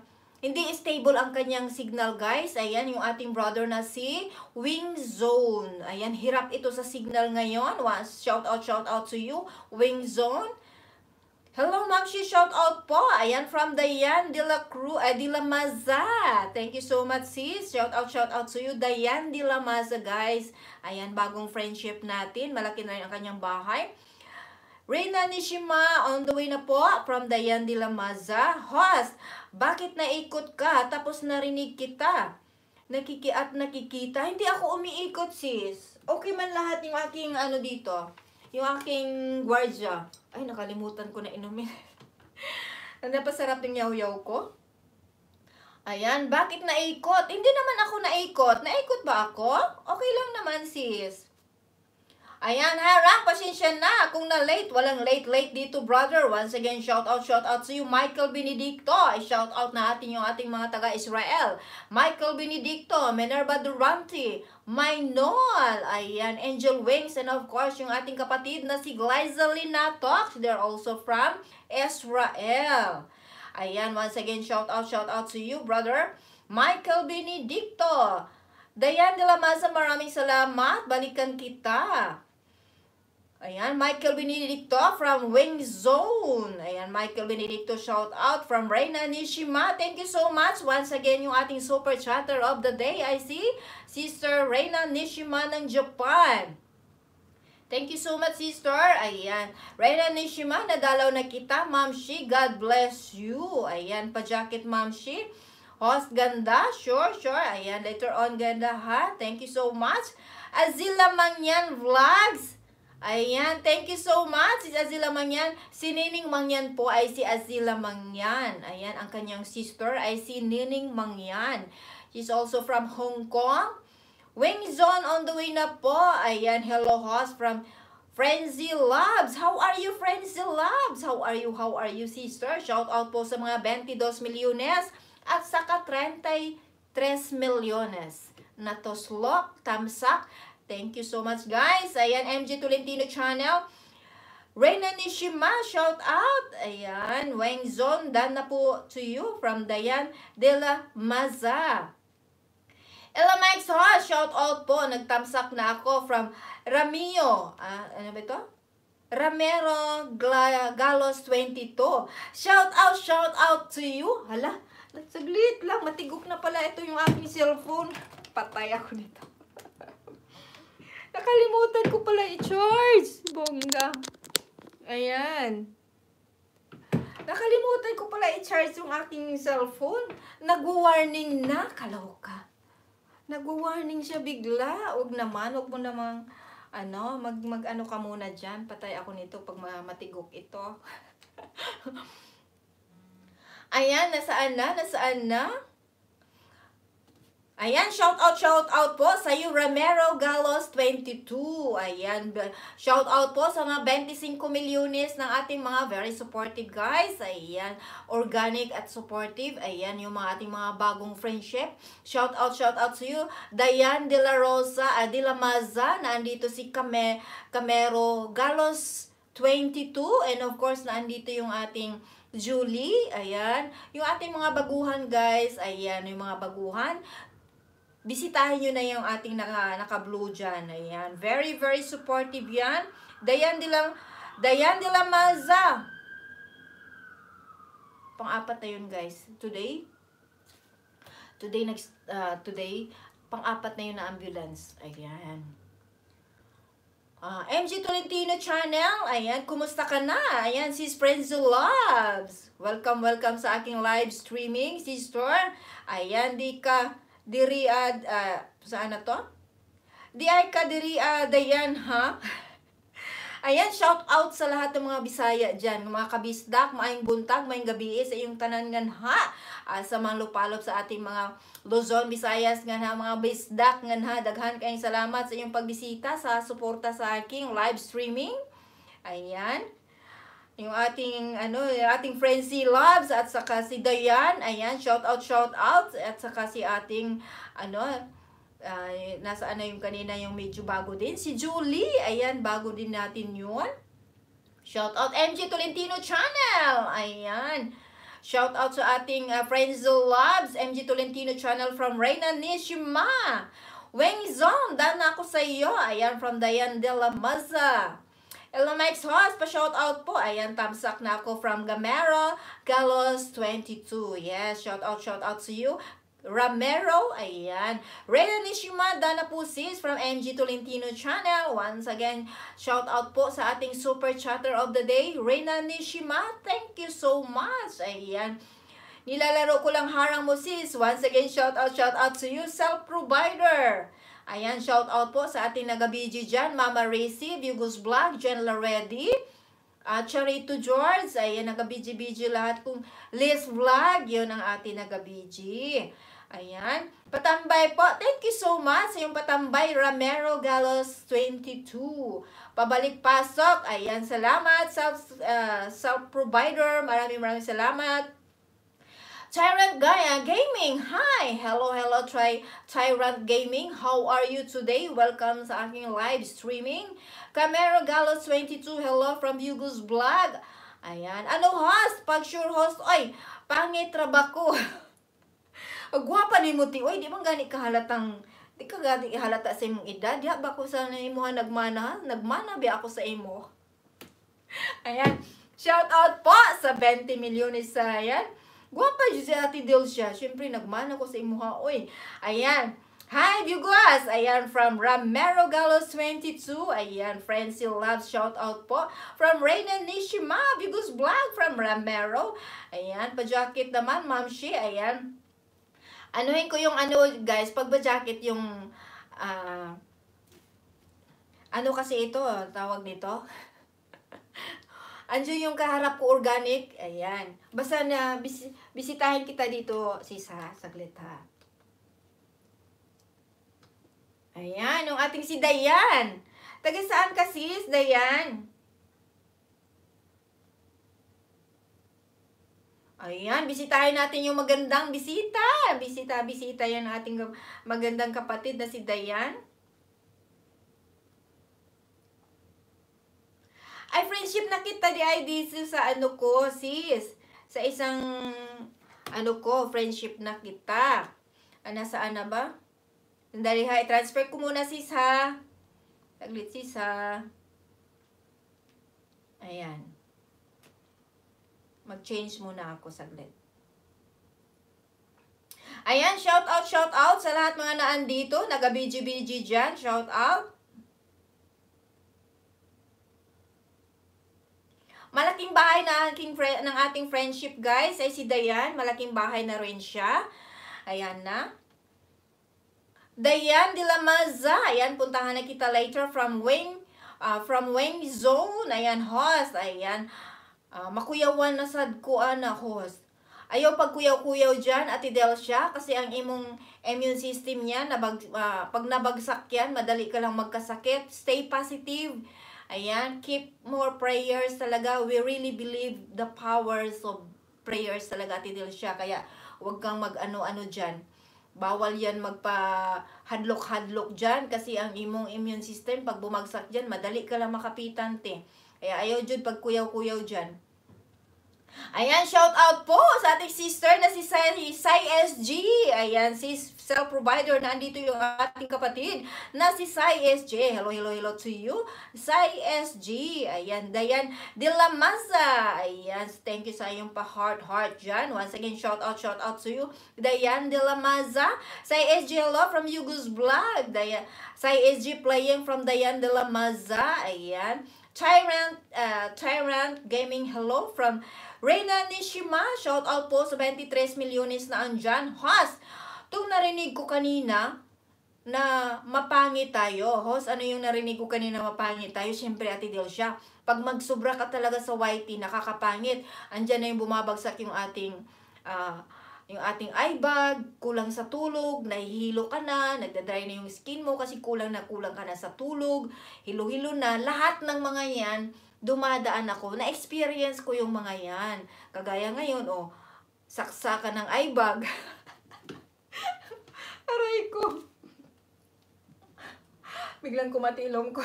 hindi stable ang kanyang signal guys. Ayan, yung ating brother na si Wing Zone. Ayan, hirap ito sa signal ngayon. Shout out, shout out to you, Wing Zone. Hello, ma'am. She shout out po. Ayan, from Diane De La Cruz, eh, De La Maza. Thank you so much, sis. Shout out, shout out to you. Diane De La Maza, guys. Ayan, bagong friendship natin. Malaki na rin ang kanyang bahay. Reina Nishima, on the way na po from Diane De La Maza. Host, bakit naikot ka? Tapos narinig kita. Nakiki at nakikita. Hindi ako umiikot, sis. Okay man lahat yung aking ano dito. Yung aking gwardya. Ay, nakalimutan ko na inumin. Napasarap yung yaw-yaw ko. Ayan, bakit naikot? Hindi naman ako naikot. Naikot ba ako? Okay lang naman, sis. Ayan ha, Ram, pasensya na kung na-late. Walang late-late dito, brother. Once again, shout-out, shout-out sa you, Michael Benedicto. Shout-out na atin yung ating mga taga-Israel. Michael Benedicto, Minerva Durante, Maynol, ayan, Angel Wings, and of course, yung ating kapatid na si Glyzaline Natox. They're also from Israel. Ayan, once again, shout-out, shout-out to you, brother. Michael Benedicto, Dayan de la Maza, maraming salamat. Balikan kita. Ayan, Michael Benedicto from Wing Zone. Ayan, Michael Benedicto, shout out from Reina Nishima. Thank you so much. Once again, yung ating super chatter of the day, I see Sister Reina Nishima ng Japan. Thank you so much, sister. Ayan. Reina Nishima, nadalaw na kita, Ma'am She. God bless you. Ayan, pa-jacket, Ma'am She. Host, ganda. Sure, sure. Ayan, later on, ganda ha. Thank you so much. Azila Mangyan Vlogs. Ayan, thank you so much, si Azila Mangyan. Si Nining Mangyan po ay si Azila Mangyan. Ayan, ang kanyang sister ay si Nining Mangyan. She's also from Hong Kong. Wing Zone on the way na po. Ayan, hello host from Frenzy Labs. How are you, Frenzy Labs? How are you? How are you, sister? Shout out po sa mga 22 milyones at saka 33 milyones. na Natoslok, tamsak, Thank you so much, guys. Ayan, MG Tolentino Channel. Reyna Nishima, shout out. Ayan, Wang Zon, done na po to you from Dayan de la Maza. Ella Mike's Hall, shout out po. Nagtamsak na ako from Ramio. Ah, ano ba ito? Ramero Galos 22. Shout out, shout out to you. Hala, saglit lang. Matigok na pala ito yung aking cellphone. Patay ako nito. Nakalimutan ko pala i-charge. Bongga. Ayan. Nakalimutan ko pala i-charge yung aking cellphone. Nag-warning na. kaloka. ka. Nag-warning siya bigla. Huwag naman. Huwag mo namang ano, mag, mag ka muna dyan. Patay ako nito pag matigok ito. Ayan, nasaan na? Nasaan na? Ayan, shout out, shout out po sa you Romero Galos 22. Ayan, shout out po sa mga 25 milyones ng ating mga very supportive guys. Ayan, organic at supportive. Ayan, yung mga ating mga bagong friendship. Shout out, shout out to you. Diane De La Rosa, uh, De La Maza, nandito si Kame, Camero Galos 22. And of course, nandito yung ating Julie, ayan. Yung ating mga baguhan guys, ayan, yung mga baguhan bisitahin nyo na yung ating naka, naka-blue dyan. Ayan. Very, very supportive yan. Dayan dilang, Dayan de la Maza. Pang-apat na yun, guys. Today, today, next, uh, today, pang-apat na yun na ambulance. Ayan. Uh, ah, MG Tolentino Channel, ayan, kumusta ka na? Ayan, sis Frenzo Loves. Welcome, welcome sa aking live streaming, sister. Ayan, di ka, diri ad uh, ah, saan na to? Di ay ka diri uh, dayan ha. Ayan, shout out sa lahat ng mga Bisaya diyan, mga kabisdak, maayong buntag, maayong gabi eh, sa iyong tanan ngan ha. Uh, sa mga lupalop sa ating mga Luzon, Visayas ngan ha, mga bisdak ngan ha. Daghan kayong salamat sa iyong pagbisita, sa suporta sa aking live streaming. Ayan yung ating ano, yung ating frenzy Loves at saka si Dayan. Ayan, shout out, shout out at saka si ating ano uh, nasaan na yung kanina yung medyo bago din si Julie. Ayan, bago din natin 'yun. Shout out MG Tolentino Channel. Ayan. Shout out sa ating uh, friends Loves MG Tolentino Channel from Reina Nishima. Weng Zong, dan ako sa iyo. Ayan, from Dayan de la Maza. Elomex Host, pa-shoutout po. Ayan, tamsak na ako from Gamero, Galos22. Yes, shoutout, shoutout to you. Romero, ayan. Reyna Nishimada na po sis from MG Tolentino Channel. Once again, shout out po sa ating super chatter of the day, Reyna Nishima. Thank you so much. Ayan. Nilalaro ko lang harang mo sis. Once again, shout out, shout out to you, self-provider. Ayan, shout out po sa ating nagabiji dyan. Mama Racy, Vigus Black, Jen Laredi, uh, Charito George. Ayan, nagabiji-biji lahat. Kung Liz Vlog, yun ang ating nagabiji. Ayan. Patambay po. Thank you so much. sa Yung patambay, Romero Galos 22. Pabalik pasok. Ayan, salamat. Self, uh, ah, self provider. Maraming maraming salamat. Tyrant Gaia Gaming, hi! Hello, hello, Ty Tyrant Gaming. How are you today? Welcome sa aking live streaming. Camero Galo 22, hello from Hugo's Vlog. Ayan. Ano host? Pag sure host, oy, pangit trabako. Gwapa ni mo ti, oy, di man gani kahalatang di ka gani halata sa imong edad. Di ba ko sa imo nagmana? Nagmana ba ako sa imo? Ayan. Shout out po sa 20 milyon isa. Ayan. Guwapa dyan si Ate Del siya. Siyempre, nagmana ko sa imuha. Uy, ayan. Hi, Duguas! Ayan, from Ramero Galos 22. Ayan, Francie Loves, shout out po. From Reyna Nishima, Duguas Black, from Ramero. Ayan, pa-jacket naman, Ma'am Shi. Ayan. Anuhin ko yung ano, guys, pag ba-jacket yung, ah, uh, ano kasi ito, ah, tawag nito? Andiyo yung kaharap ko organic. Ayan. Basta na, bis, Bisitahin kita dito, sisa. Saglit ha. Ayan, yung ating si Dayan. Taga saan ka sis, Dayan? Ayan, bisitahin natin yung magandang bisita. Bisita, bisita yan ating magandang kapatid na si Dayan. Ay, friendship na kita di ID sa ano ko, sis sa isang ano ko, friendship na kita. Ah, nasaan na ba? Sandali ha, i-transfer ko muna sis ha. Taglit sis ha. Ayan. Mag-change muna ako saglit. Ayan, shout out, shout out sa lahat mga naandito. Naga-BGBG dyan, shout out. Malaking bahay na aking ng ating friendship, guys, ay si Dayan. Malaking bahay na rin siya. Ayan na. Dayan de la Maza. Ayan, puntahan na kita later from Wing, uh, ah, from Wing Zone. Ayan, host. Ayan. Uh, makuyawan na sad ko, ana, host. Ayaw pagkuyaw-kuyaw dyan, Ate siya, kasi ang imong immune system niya, nabag, uh, pag nabagsak yan, madali ka lang magkasakit. Stay positive. Ayan, keep more prayers talaga. We really believe the powers of prayers talaga, titil siya. Kaya, huwag kang mag-ano-ano dyan. Bawal yan magpa-hadlok-hadlok dyan kasi ang imong immune system, pag bumagsak dyan, madali ka lang makapitan, te. Kaya ayaw dyan pag kuyaw-kuyaw dyan. Ayan, shout out po sa ating sister na si Sai SG. Ayan, si self-provider nandito yung ating kapatid na si Sai SG. Hello, hello, hello to you. Sai SG. Ayan, Dayan De Maza. Ayan, thank you sa iyong pa-heart, heart dyan. Once again, shout out, shout out to you. Dayan De Maza. Sai SG, hello from Yugo's Vlog. Dayan, Sai SG playing from Dayan De Maza. Ayan. Tyrant, uh, Tyrant Gaming, hello from Reina Nishima, shout out po sa 23 milyones na andyan. Host, itong narinig ko kanina, na mapangit tayo. Host, ano yung narinig ko kanina mapangit tayo? Siyempre, Ate Delcia, pag magsobra ka talaga sa YT, nakakapangit. Andiyan na yung bumabagsak yung ating, uh, yung ating eye bag, kulang sa tulog, nahihilo ka na, nagda-dry na yung skin mo kasi kulang na kulang ka na sa tulog, hilo-hilo na. Lahat ng mga yan, dumadaan ako, na-experience ko yung mga yan. Kagaya ngayon, oh, saksakan ng eye bag. Aray ko. Biglang kumatilong ko.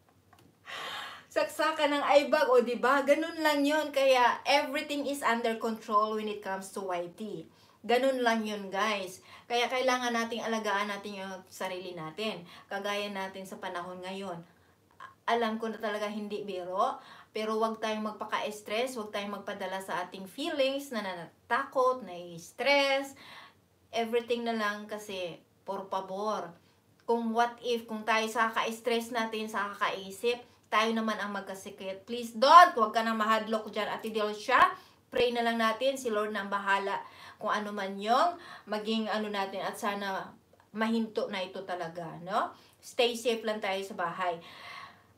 saksakan ng eye bag, o oh, diba? Ganun lang yon Kaya everything is under control when it comes to YT. Ganun lang yun, guys. Kaya kailangan nating alagaan natin yung sarili natin. Kagaya natin sa panahon ngayon alam ko na talaga hindi biro. Pero huwag tayong magpaka-stress, huwag tayong magpadala sa ating feelings na nanatakot, na stress, everything na lang kasi, por pabor. Kung what if, kung tayo sa kaka-stress natin, sa kaka-isip, tayo naman ang magkasikit. Please, don't! Huwag ka nang mahadlock dyan, Ate Delcia. Pray na lang natin, si Lord nang bahala kung ano man yung maging ano natin at sana mahinto na ito talaga, no? Stay safe lang tayo sa bahay.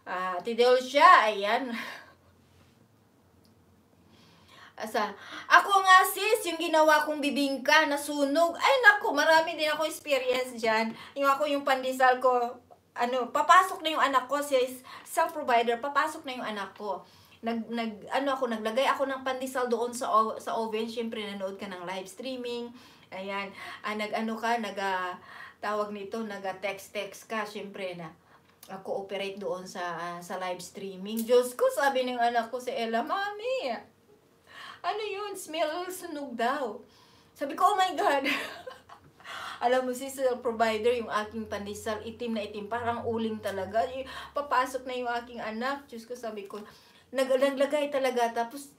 Ah, tidol siya, ayan. Asa? Ako nga sis, yung ginawa kong bibingka, nasunog. Ay naku, marami din ako experience dyan. Yung ako yung pandesal ko, ano, papasok na yung anak ko, sis, sa provider, papasok na yung anak ko. Nag, nag, ano ako, naglagay ako ng pandesal doon sa, sa oven. Siyempre, nanood ka ng live streaming. Ayan. Ah, nag, ano ka, nag, uh, tawag nito, nag-text-text ka. syempre, na uh, cooperate doon sa uh, sa live streaming. Diyos ko, sabi ng anak ko si Ella, Mami, ano yun? Smell sunog daw. Sabi ko, oh my God. Alam mo, si sis, provider, yung aking pandesal, itim na itim, parang uling talaga. Papasok na yung aking anak. Diyos ko, sabi ko, nag naglagay talaga. Tapos,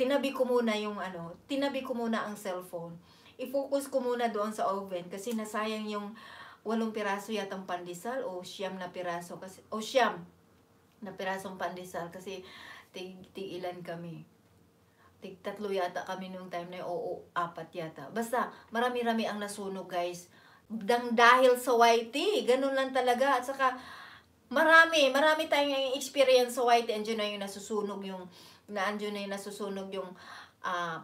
tinabi ko muna yung ano, tinabi ko muna ang cellphone. I-focus ko muna doon sa oven kasi nasayang yung walong piraso yatang pandesal o siyam na piraso kasi o siyam na pirasong pandesal kasi tig, tig ilan kami tig tatlo yata kami nung time na yun, oo apat yata basta marami-rami ang nasunog guys dang dahil sa YT ganun lang talaga at saka marami marami tayong experience sa YT andyan na yung nasusunog yung na naandyan na yung nasusunog yung uh,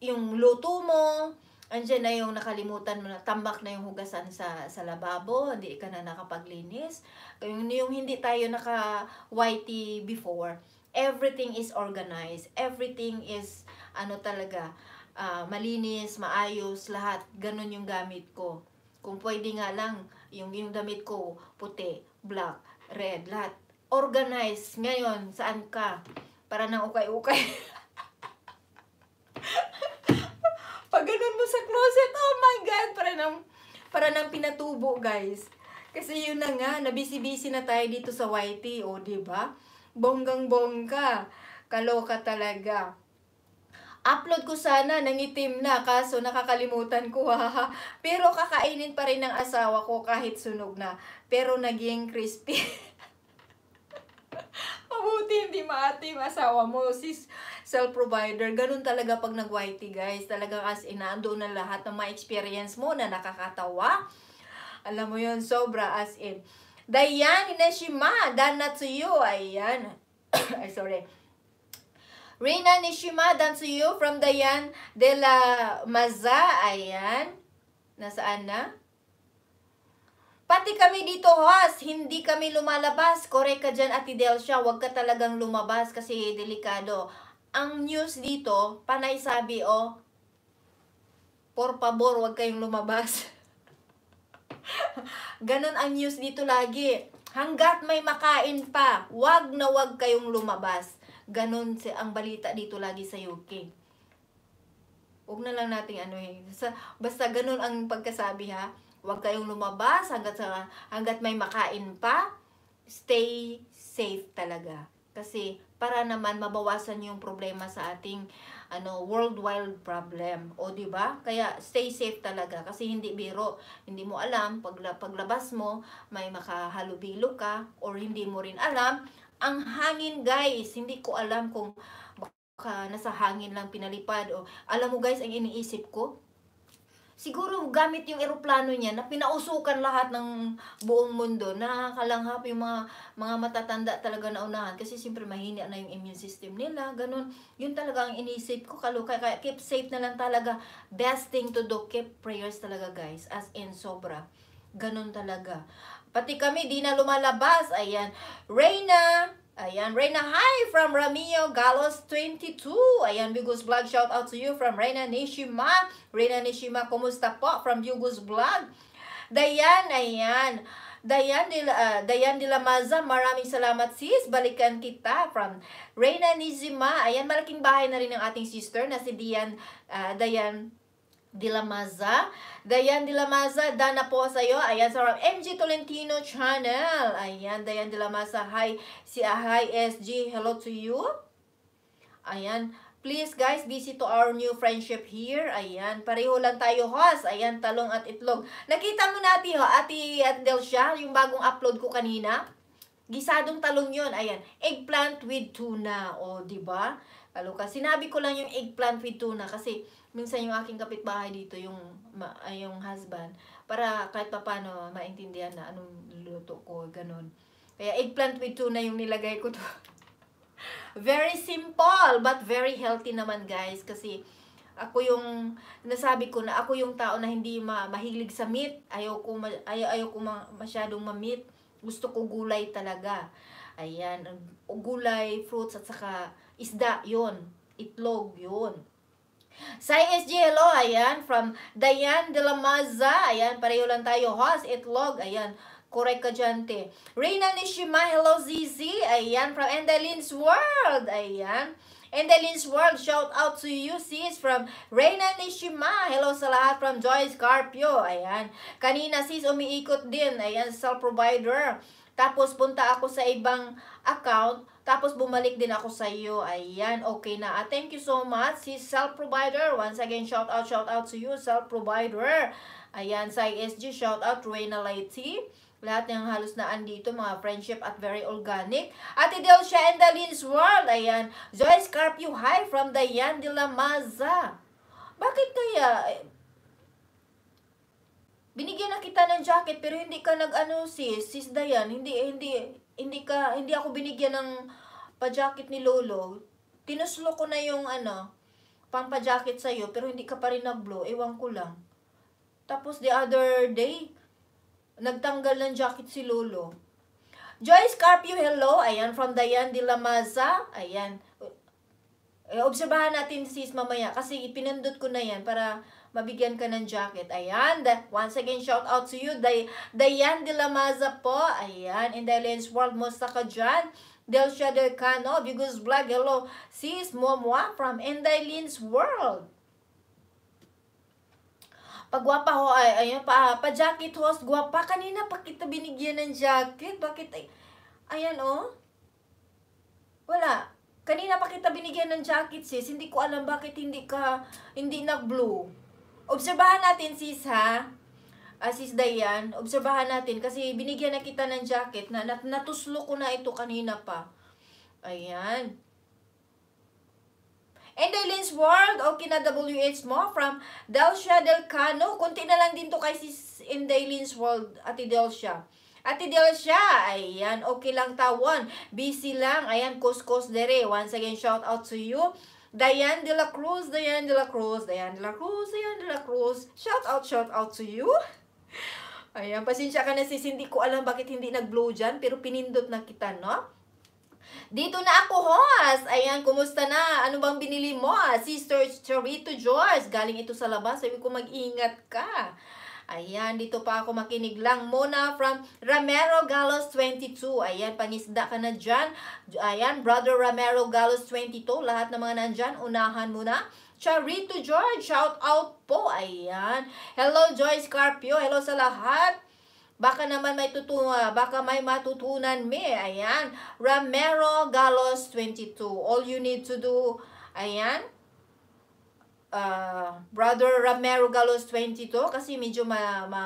yung luto mo andyan na yung nakalimutan mo na tambak na yung hugasan sa, sa lababo, hindi ka na nakapaglinis. Yung, yung hindi tayo naka-whitey before, everything is organized, everything is ano talaga, uh, malinis, maayos, lahat. ganun yung gamit ko. Kung pwede nga lang, yung, yung damit ko, puti, black, red, lahat. Organized. Ngayon, saan ka? Para nang ukay-ukay. Pag ganun mo sa closet, oh my God, para nang, para nang pinatubo, guys. Kasi yun na nga, nabisi-bisi na tayo dito sa YT, o oh, ba diba? Bonggang-bongga. Kaloka talaga. Upload ko sana, nangitim na, kaso nakakalimutan ko ha. Pero kakainin pa rin ng asawa ko kahit sunog na. Pero naging crispy. Mabuti hindi maati yung asawa mo. Sis, cell provider Ganun talaga pag nag-YT, guys. Talagang as in, doon na lahat ng ma-experience mo na nakakatawa. Alam mo yon sobra as in. Dayan Ineshima, dan you. Ayan. Ay, sorry. Rina Nishima, dan to you from Dayan de la Maza. Ayan. Nasaan na? Pati kami dito, Has, hindi kami lumalabas. Correct ka dyan, Ate Delcia. Huwag ka talagang lumabas kasi delikado. Ang news dito, panay sabi, oh, por favor, huwag kayong lumabas. Ganon ang news dito lagi. Hanggat may makain pa, wag na wag kayong lumabas. Ganon si ang balita dito lagi sa UK. Huwag na lang nating ano eh. Basta, basta ganon ang pagkasabi ha. Huwag kayong lumabas hanggat, sa, hanggat may makain pa. Stay safe talaga. Kasi para naman mabawasan yung problema sa ating ano worldwide problem. O di ba? Kaya stay safe talaga kasi hindi biro. Hindi mo alam pag paglabas mo may makahalubilo ka or hindi mo rin alam ang hangin guys. Hindi ko alam kung baka nasa hangin lang pinalipad o alam mo guys ang iniisip ko siguro gamit yung eroplano niya na pinausukan lahat ng buong mundo. Nakakalanghap yung mga, mga matatanda talaga na unahan kasi siyempre mahina na yung immune system nila. Ganun. Yun talaga ang inisip ko kalukay. Kaya keep safe na lang talaga. Best thing to do, keep prayers talaga guys. As in, sobra. Ganun talaga. Pati kami, di na lumalabas. Ayan. Reyna! Ayan, Reina, hi from Ramio Galos 22. Ayan, Bugos Vlog, shout out to you from Reina Nishima. Reina Nishima, kumusta po from Bugos Vlog? Dayan, ayan. Dayan de, uh, Dayan de Lamaza, maraming salamat sis. Balikan kita from Reina Nishima. Ayan, malaking bahay na rin ng ating sister na si Dian, uh, Dayan Dilamaza. Dayan Dilamaza, dana po sa iyo. Ayan, sa MG Tolentino Channel. Ayan, Dayan Dilamaza. Hi, si ah, Hi SG. Hello to you. Ayan. Please guys, busy to our new friendship here. Ayan, pareho lang tayo host. Ayan, talong at itlog. Nakita mo natin ho, at Delcia, yung bagong upload ko kanina. Gisadong talong yon Ayan, eggplant with tuna. O, ba diba? Kaluka, sinabi ko lang yung eggplant with tuna kasi minsan yung aking kapitbahay dito, yung, ma, yung husband, para kahit papano maintindihan na anong luto ko, ganun. Kaya eggplant with tuna yung nilagay ko to. very simple, but very healthy naman guys, kasi ako yung nasabi ko na ako yung tao na hindi ma mahilig sa meat. ayoko, ko ma ayaw, ayaw ma masyadong ma-meat. Gusto ko gulay talaga. Ayan, gulay, fruits at saka isda 'yon. Itlog 'yon. Sa ESG, hello, ayan, from Diane De La Maza, ayan, pareho lang tayo, host, it log, ayan, correct ka dyan, te. Reina Nishima, hello, Zizi, ayan, from Endelin's World, ayan, Endelin's World, shout out to you, sis, from Reina Nishima, hello sa lahat, from Joyce Carpio, ayan, kanina, sis, umiikot din, ayan, self-provider, tapos punta ako sa ibang account, tapos bumalik din ako sa iyo. Ayan, okay na. At ah, thank you so much si Self Provider. Once again, shout out, shout out to you, Self Provider. Ayan, sa ISG, e shout out, Reyna Lighty. Lahat ng halos na andito, mga friendship at very organic. Ate Delcia and Darlene's World. Ayan, Joyce Carpio, hi from Diane de la Maza. Bakit kaya... Binigyan na kita ng jacket pero hindi ka nag-ano sis, sis Dayan, hindi, hindi, hindi ka, hindi ako binigyan ng pa-jacket ni Lolo, tinuslo ko na yung ano, pang sa iyo pero hindi ka pa rin nag-blow, ewan ko lang. Tapos the other day, nagtanggal ng jacket si Lolo. Joyce Carpio, hello. Ayan, from Dayan de la Maza. Ayan. E, obserbahan natin sis mamaya kasi pinindot ko na yan para mabigyan ka ng jacket. Ayan, once again, shout out to you, Day, Dayan De La Maza po. Ayan, in the Lens World, musta ka dyan? Del Shader Cano, Bigus Vlog, hello, sis Momwa from Endailin's World. Pagwapa ho, ay, ayun, pa, pa jacket host, gwapa. Kanina pa kita binigyan ng jacket. Bakit, ay, ayan oh. Wala. Kanina pa kita binigyan ng jacket sis. Hindi ko alam bakit hindi ka, hindi nag-blue obserbahan natin sis ha, uh, sis Dayan, obserbahan natin kasi binigyan na kita ng jacket na nat natuslo ko na ito kanina pa. Ayan. And Eileen's World, okay na WH mo from Delcia Del Cano. Kunti na lang din to kay sis in Eileen's World, Ate Delcia. Ate Delcia, ayan, okay lang tawon. Busy lang, ayan, kos-kos Dere. Once again, shout out to you. Diane De La Cruz, Diane De La Cruz, Diane De La Cruz, Diane De La Cruz. Shout out, shout out to you. Ayan, pasensya ka na sis, hindi ko alam bakit hindi nag-blow dyan, pero pinindot na kita, no? Dito na ako, Hos! Ayan, kumusta na? Ano bang binili mo? Ah? Sister Charito George, galing ito sa labas, sabi ko mag-ingat ka. Ayan, dito pa ako makinig lang muna from Ramero Galos 22. Ayan, pangisda ka na dyan. Ayan, Brother Ramero Galos 22. Lahat ng mga nandyan, unahan muna. Charito George, shout out po. Ayan. Hello Joyce Carpio, hello sa lahat. Baka naman may tutunan, baka may matutunan me. Ayan. Ramero Galos 22. All you need to do, ayan, uh, Brother Ramero Galos 22 kasi medyo ma, ma,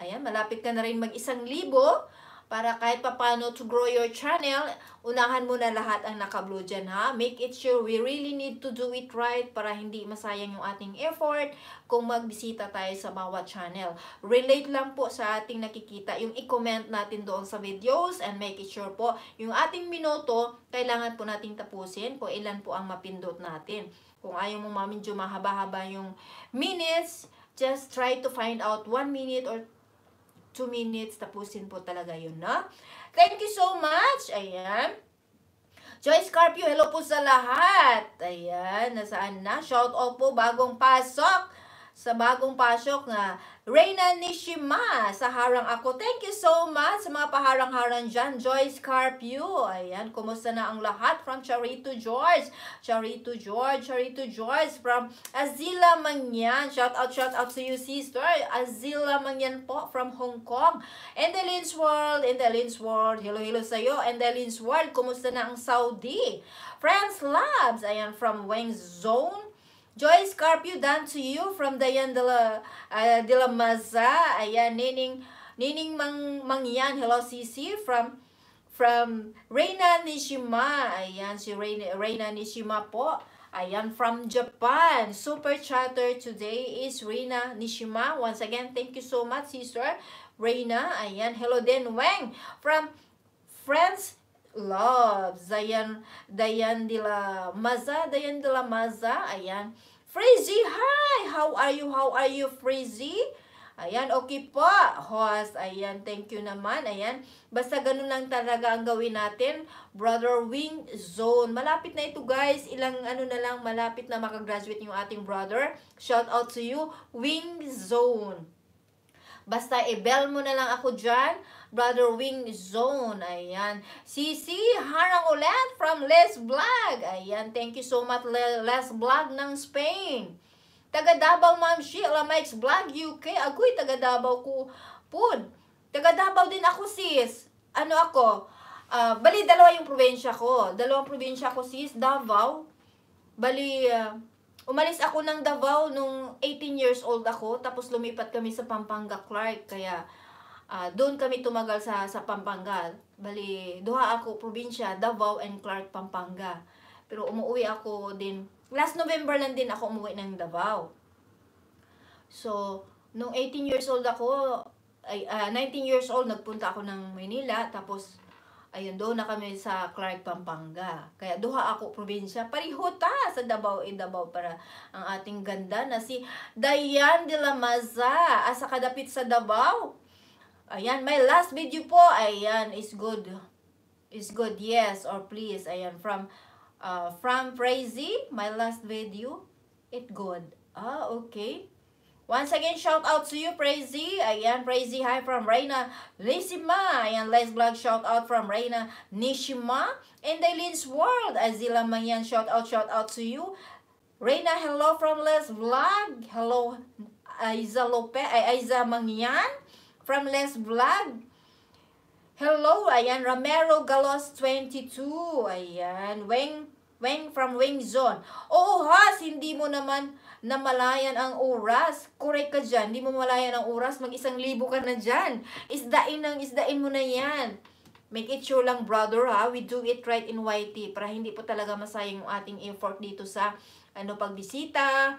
ayan, malapit ka na rin mag isang libo para kahit papano to grow your channel, unahan mo na lahat ang naka-blue dyan ha. Make it sure we really need to do it right para hindi masayang yung ating effort kung magbisita tayo sa bawat channel. Relate lang po sa ating nakikita yung i-comment natin doon sa videos and make it sure po yung ating minuto, kailangan po nating tapusin kung ilan po ang mapindot natin. Kung ayaw mo mamindyo mahaba-haba yung minutes, just try to find out 1 minute or 2 minutes, tapusin po talaga yun, no? Thank you so much! Ayan. Joyce Carpio, hello po sa lahat. Ayan, nasaan na? Shout out po, bagong pasok sa bagong pasok na Reina Nishima sa Harang Ako. Thank you so much sa mga paharang-harang dyan. Joyce Carpio. Ayan, kumusta na ang lahat from Charito George. Charito George, Charito George from Azila Mangyan. Shout out, shout out to you sister. Azila Mangyan po from Hong Kong. Endeline's World, Endeline's World. Hello, hello sa'yo. Endeline's World, kumusta na ang Saudi? Friends Labs. Ayan, from Wang Zone. Joy Scarpio, done to you from Diane de la, uh, de la Maza. Ayan, Nining, Nining Mang, Mangyan. Hello, CC From, from Reina Nishima. Ayan, si Reina, Reina Nishima po. Ayan, from Japan. Super chatter today is Reina Nishima. Once again, thank you so much, sister. Reina. Ayan, hello Den Wang. From France, love. Dayan, Dayan de la Maza, Dayan de la Maza. Ayan. Frizzy, hi! How are you? How are you, Frizzy? Ayan, okay po, host. Ayan, thank you naman. Ayan, basta ganun lang talaga ang gawin natin. Brother Wing Zone. Malapit na ito, guys. Ilang ano na lang, malapit na makagraduate yung ating brother. Shout out to you, Wing Zone. Basta i-bell mo na lang ako dyan. Brother Wing Zone. Ayan. CC Harang ulit from Les Vlog. Ayan. Thank you so much Les Vlog ng Spain. Taga Davao, Ma'am Sheila Mike's Vlog UK. Ako'y taga Davao ko. Pud. Taga Davao din ako, sis. Ano ako? Uh, bali, dalawa yung probinsya ko. Dalawang probinsya ko, sis. Davao. Bali, uh, umalis ako ng Davao nung 18 years old ako. Tapos lumipat kami sa Pampanga, Clark. Kaya uh, doon kami tumagal sa, sa Pampanga. Bali, duha ako, probinsya, Davao and Clark, Pampanga. Pero umuwi ako din. Last November lang din ako umuwi ng Davao. So, nung 18 years old ako, ay, uh, ah, 19 years old, nagpunta ako ng Manila. Tapos, Ayun, doon na kami sa Clark, Pampanga. Kaya duha ako probinsya. ta sa Davao in Davao para ang ating ganda na si Dayan de la Maza. Asa kadapit sa Davao. Ayan, my last video po. Ayan, is good. Is good, yes or please. Ayan, from uh, from Crazy, my last video. It good. Ah, okay. Once again, shout out to you, Prazy. Ayan, Prazy, hi from Reina Nishima. Ayan, Last Vlog, shout out from Reina Nishima. And Dailin's World, Azila Mangyan, shout out, shout out to you. Reina, hello from Last Vlog. Hello, Aiza Lope, Aiza Mangyan from Last Vlog. Hello, ayan, Romero Galos 22. Ayan, Wing, Wing from Wing Zone. oh, Has, hindi mo naman na malayan ang oras. Correct ka dyan. Hindi mo malayan ang oras. Mag isang libo ka na dyan. Isdain ng isdain mo na yan. Make it sure lang, brother, ha? We do it right in YT para hindi po talaga masayang yung ating effort dito sa ano pagbisita,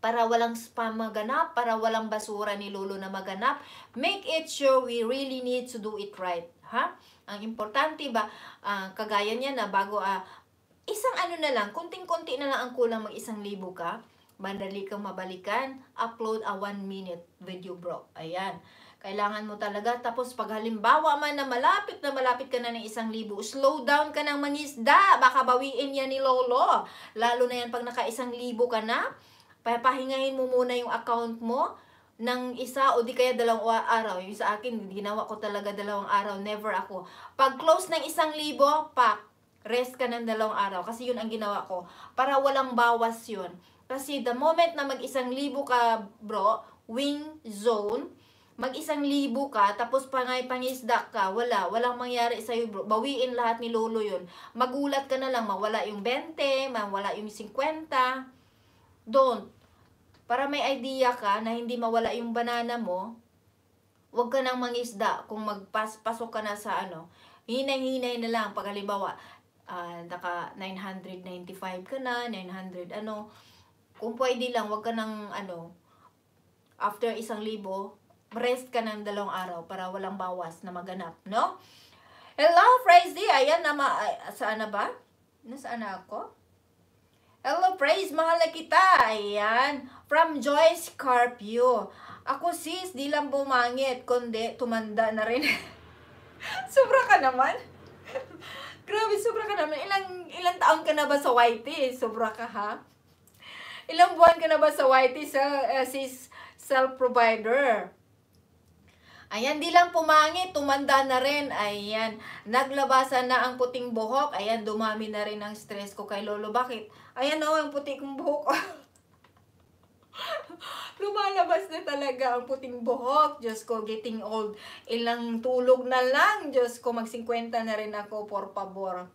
para walang spam maganap, para walang basura ni Lolo na maganap. Make it sure we really need to do it right. Ha? Ang importante ba, uh, kagaya niya na bago, uh, isang ano na lang, kunting-kunti na lang ang kulang mag isang libo ka, Madali kang mabalikan, upload a 1 minute video bro. Ayan. Kailangan mo talaga. Tapos pag halimbawa man na malapit na malapit ka na ng isang libo, slow down ka ng mangisda. Baka bawiin yan ni Lolo. Lalo na yan pag naka isang libo ka na. Pahingahin mo muna yung account mo ng isa o di kaya dalawang araw. Yung sa akin, ginawa ko talaga dalawang araw. Never ako. Pag close ng isang libo, pak, rest ka ng dalawang araw. Kasi yun ang ginawa ko. Para walang bawas yun. Kasi the moment na mag-isang libo ka, bro, wing zone, mag-isang libo ka, tapos pangay pangisda ka, wala, walang mangyari sa'yo bro. Bawiin lahat ni Lolo yun. Magulat ka na lang, mawala yung 20, mawala yung 50. Don't. Para may idea ka na hindi mawala yung banana mo, wag ka nang mangisda kung magpasok ka na sa ano. Hinay-hinay na lang. Pag halimbawa, uh, naka 995 ka na, 900 ano, kung pwede lang, wag ka nang, ano, after isang libo, rest ka ng dalawang araw para walang bawas na maganap, no? Hello, praise thee. Ayan na, ma saan na ba? Nasaan na ako? Hello, praise, mahal na kita. Ayan. From Joyce Carpio. Ako sis, di lang bumangit, kundi tumanda na rin. sobra ka naman. Grabe, sobra ka naman. Ilang, ilang taon ka na ba sa YT? Sobra ka ha? Ilang buwan ka na ba sa YT sa uh, eh, sis self provider? Ayan, di lang pumangit, tumanda na rin. Ayan, naglabasan na ang puting buhok. Ayan, dumami na rin ang stress ko kay Lolo. Bakit? Ayan o, oh, ang puting kong buhok. Lumalabas na talaga ang puting buhok. Diyos ko, getting old. Ilang tulog na lang. Diyos ko, mag-50 na rin ako, por favor.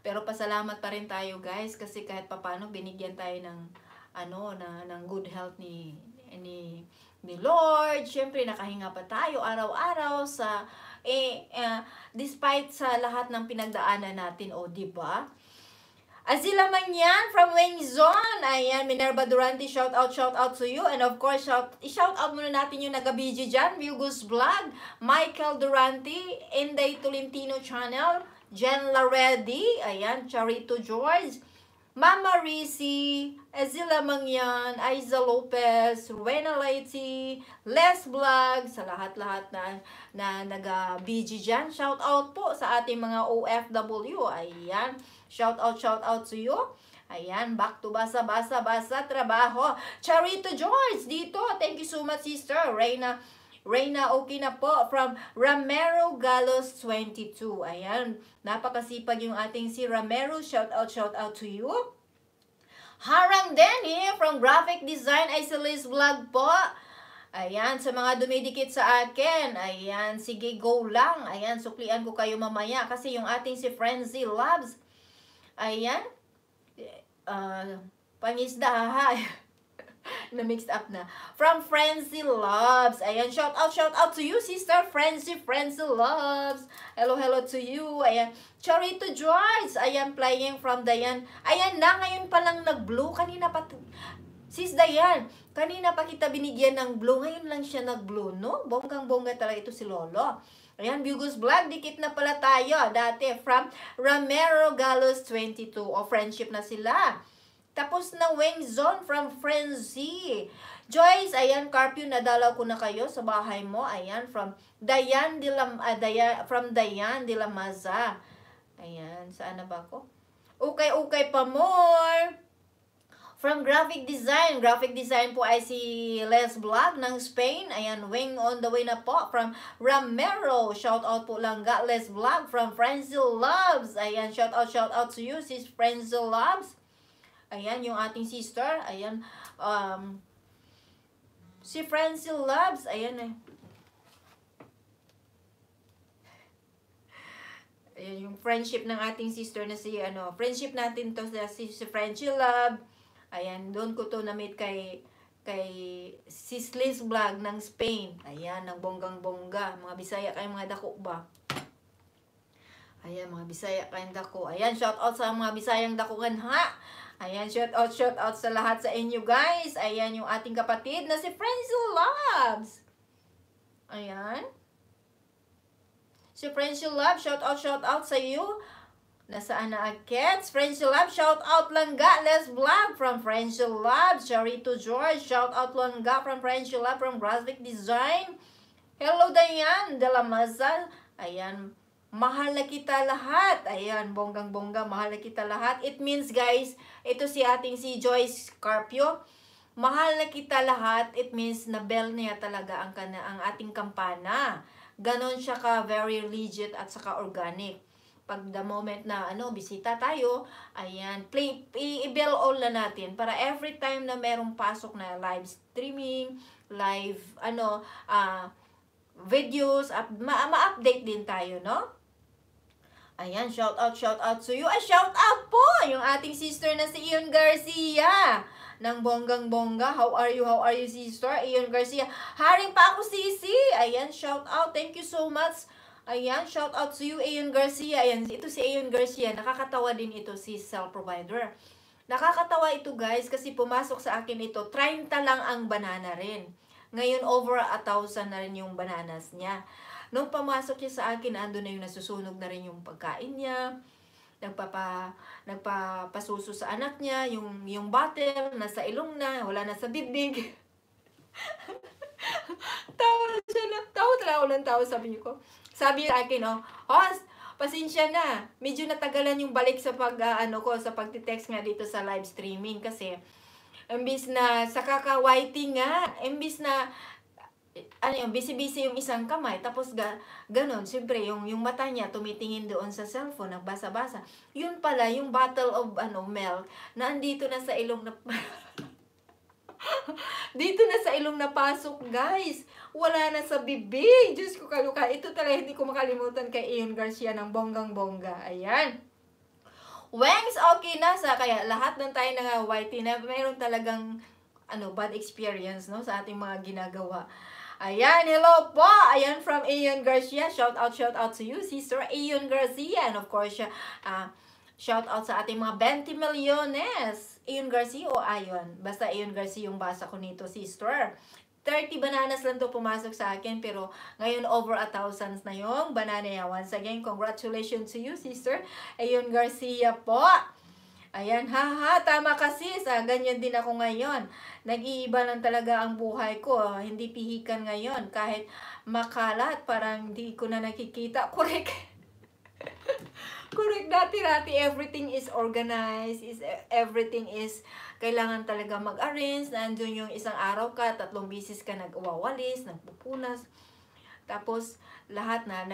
Pero pasalamat pa rin tayo guys kasi kahit papano binigyan tayo ng ano na ng good health ni ni ni Lord. Syempre nakahinga pa tayo araw-araw sa eh, eh despite sa lahat ng pinagdaanan natin, o oh, di ba? Azila Manyan from Zone. Ayan, Minerva Durante, shout out, shout out to you. And of course, shout, shout out muna natin yung naga-video dyan, Hugo's Vlog, Michael Durante, Inday Tolentino Channel, Jen Laredi, ayan, Charito George, Mama Rizzi, Azila Mangyan, Aiza Lopez, Rowena Lighty, Les Vlog, sa lahat-lahat na, na naga-BG dyan. Shout out po sa ating mga OFW. Ayan. Shout out, shout out to you. Ayan, back to basa, basa, basa, trabaho. Charito George, dito. Thank you so much, sister. Reina Reyna, okay na po. From Ramero Galos 22. Ayan, napakasipag yung ating si Ramero. Shout out, shout out to you. Harang Denny from Graphic Design Isolist Vlog po. Ayan, sa mga dumidikit sa akin, ayan, sige, go lang. Ayan, suklian ko kayo mamaya kasi yung ating si Frenzy Loves. ayan, uh, pangisda ha. Na-mixed up na. From Frenzy Loves. Ayan, shout out, shout out to you, sister Frenzy, Frenzy Loves. Hello, hello to you. Ayan, Charito Joyce. Ayan, playing from Dayan. Ayan na, ngayon pa lang nag-blue. Kanina pa, sis Dayan, kanina pa kita binigyan ng blue. Ngayon lang siya nag-blue, no? Bonggang-bongga talaga ito si Lolo. Ayan, Bugos Vlog, dikit na pala tayo. Dati, from Ramero Galos 22. O, friendship na sila. Tapos na Wing Zone from Frenzy. Joyce, ayan, na dalaw ko na kayo sa bahay mo. Ayan, from Dayan de la, uh, from Dayan de la Ayan, saan na ba ako? Okay, okay pa more. From graphic design, graphic design po ay si Les Blog ng Spain. Ayan, wing on the way na po. From Romero. shout out po lang ga Les Blog From Frenzy Loves, ayan, shout out, shout out to you, sis Frenzy Loves. Ayan, yung ating sister. Ayan, um, si Francil Loves. Ayan eh. Ayan, yung friendship ng ating sister na si, ano, friendship natin to sa si, si Francil Love. Ayan, doon ko to na-meet kay, kay Sis Liz Vlog ng Spain. Ayan, ng bonggang-bongga. Mga Bisaya kayong mga dako ba? Ayan, mga Bisaya kayong dako. Ayan, shout out sa mga Bisayang dako ha. Ayan, shout out, shout out sa lahat sa inyo guys. Ayan yung ating kapatid na si Frenzel Loves. Ayan. Si Frenzel Loves, shout out, shout out sa iyo. Nasaan na agkets? Frenzel Loves, shout out langga. Let's vlog from Frenzel Loves. Charito George, shout out langga from Frenzel Loves from Graphic Design. Hello Diane Delamazal. Ayan. Ayan. Mahal na kita lahat. Ayan, bonggang-bongga, mahal na kita lahat. It means, guys, ito si ating si Joyce Carpio. Mahal na kita lahat. It means, na-bell niya talaga ang, ang ating kampana. Ganon siya ka, very legit at saka organic. Pag the moment na, ano, bisita tayo, ayan, play, i-bell all na natin para every time na merong pasok na live streaming, live, ano, ah, uh, videos, up, ma ma-update din tayo, no? Ayan, shout out, shout out to you. Ay, shout out po yung ating sister na si Ion Garcia ng Bonggang Bongga. How are you? How are you, sister? Ion Garcia. Haring pa ako, sisi. Ayan, shout out. Thank you so much. Ayan, shout out to you, Ion Garcia. Ayan, ito si Ion Garcia. Nakakatawa din ito si cell provider. Nakakatawa ito, guys, kasi pumasok sa akin ito. 30 lang ang banana rin. Ngayon, over a thousand na rin yung bananas niya. Nung pumasok siya sa akin, ando na yung nasusunog na rin yung pagkain niya. Nagpapa, nagpapasuso sa anak niya. Yung, yung bottle, nasa ilong na, wala na sa bibig. tawa siya na. Tawa talaga ako ng tawa, sabi niyo ko. Sabi sa akin, oh, Hoss, pasensya na. Medyo natagalan yung balik sa pag, uh, ano ko, sa pagte-text nga dito sa live streaming kasi imbis na sa kaka-whiting nga, imbis na ano yung busy-busy yung isang kamay, tapos ga, ganun, syempre yung, yung mata niya tumitingin doon sa cellphone, nagbasa-basa. Yun pala, yung bottle of ano, milk, na andito na sa ilong na... dito na sa ilong na pasok guys. Wala na sa bibig. Diyos ko kaluka. Ito talaga hindi ko makalimutan kay Ian Garcia ng bonggang-bongga. Ayan. Wengs, okay na sa kaya lahat ng tayo nga whitey na mayroon talagang ano, bad experience no, sa ating mga ginagawa. Ayan, hello po! Ayan from Ayon Garcia. Shout out, shout out to you, Sister Ayon Garcia. And of course, uh, shout out sa ating mga 20 milyones. Ayon Garcia o Ayon? Basta Ayon Garcia yung basa ko nito, Sister. 30 bananas lang to pumasok sa akin pero ngayon over a thousands na yung banana niya. Once again, congratulations to you, Sister Ayon Garcia po. Ayan, ha ha, tama ka sis. Ah, ganyan din ako ngayon. Nag-iiba lang talaga ang buhay ko. Ah, hindi pihikan ngayon. Kahit makalat, parang hindi ko na nakikita. Correct. Correct. Dati-dati, everything is organized. Is, eh, everything is, kailangan talaga mag-arrange. Nandun yung isang araw ka, tatlong bisis ka nagwawalis, nagpupunas. Tapos, lahat na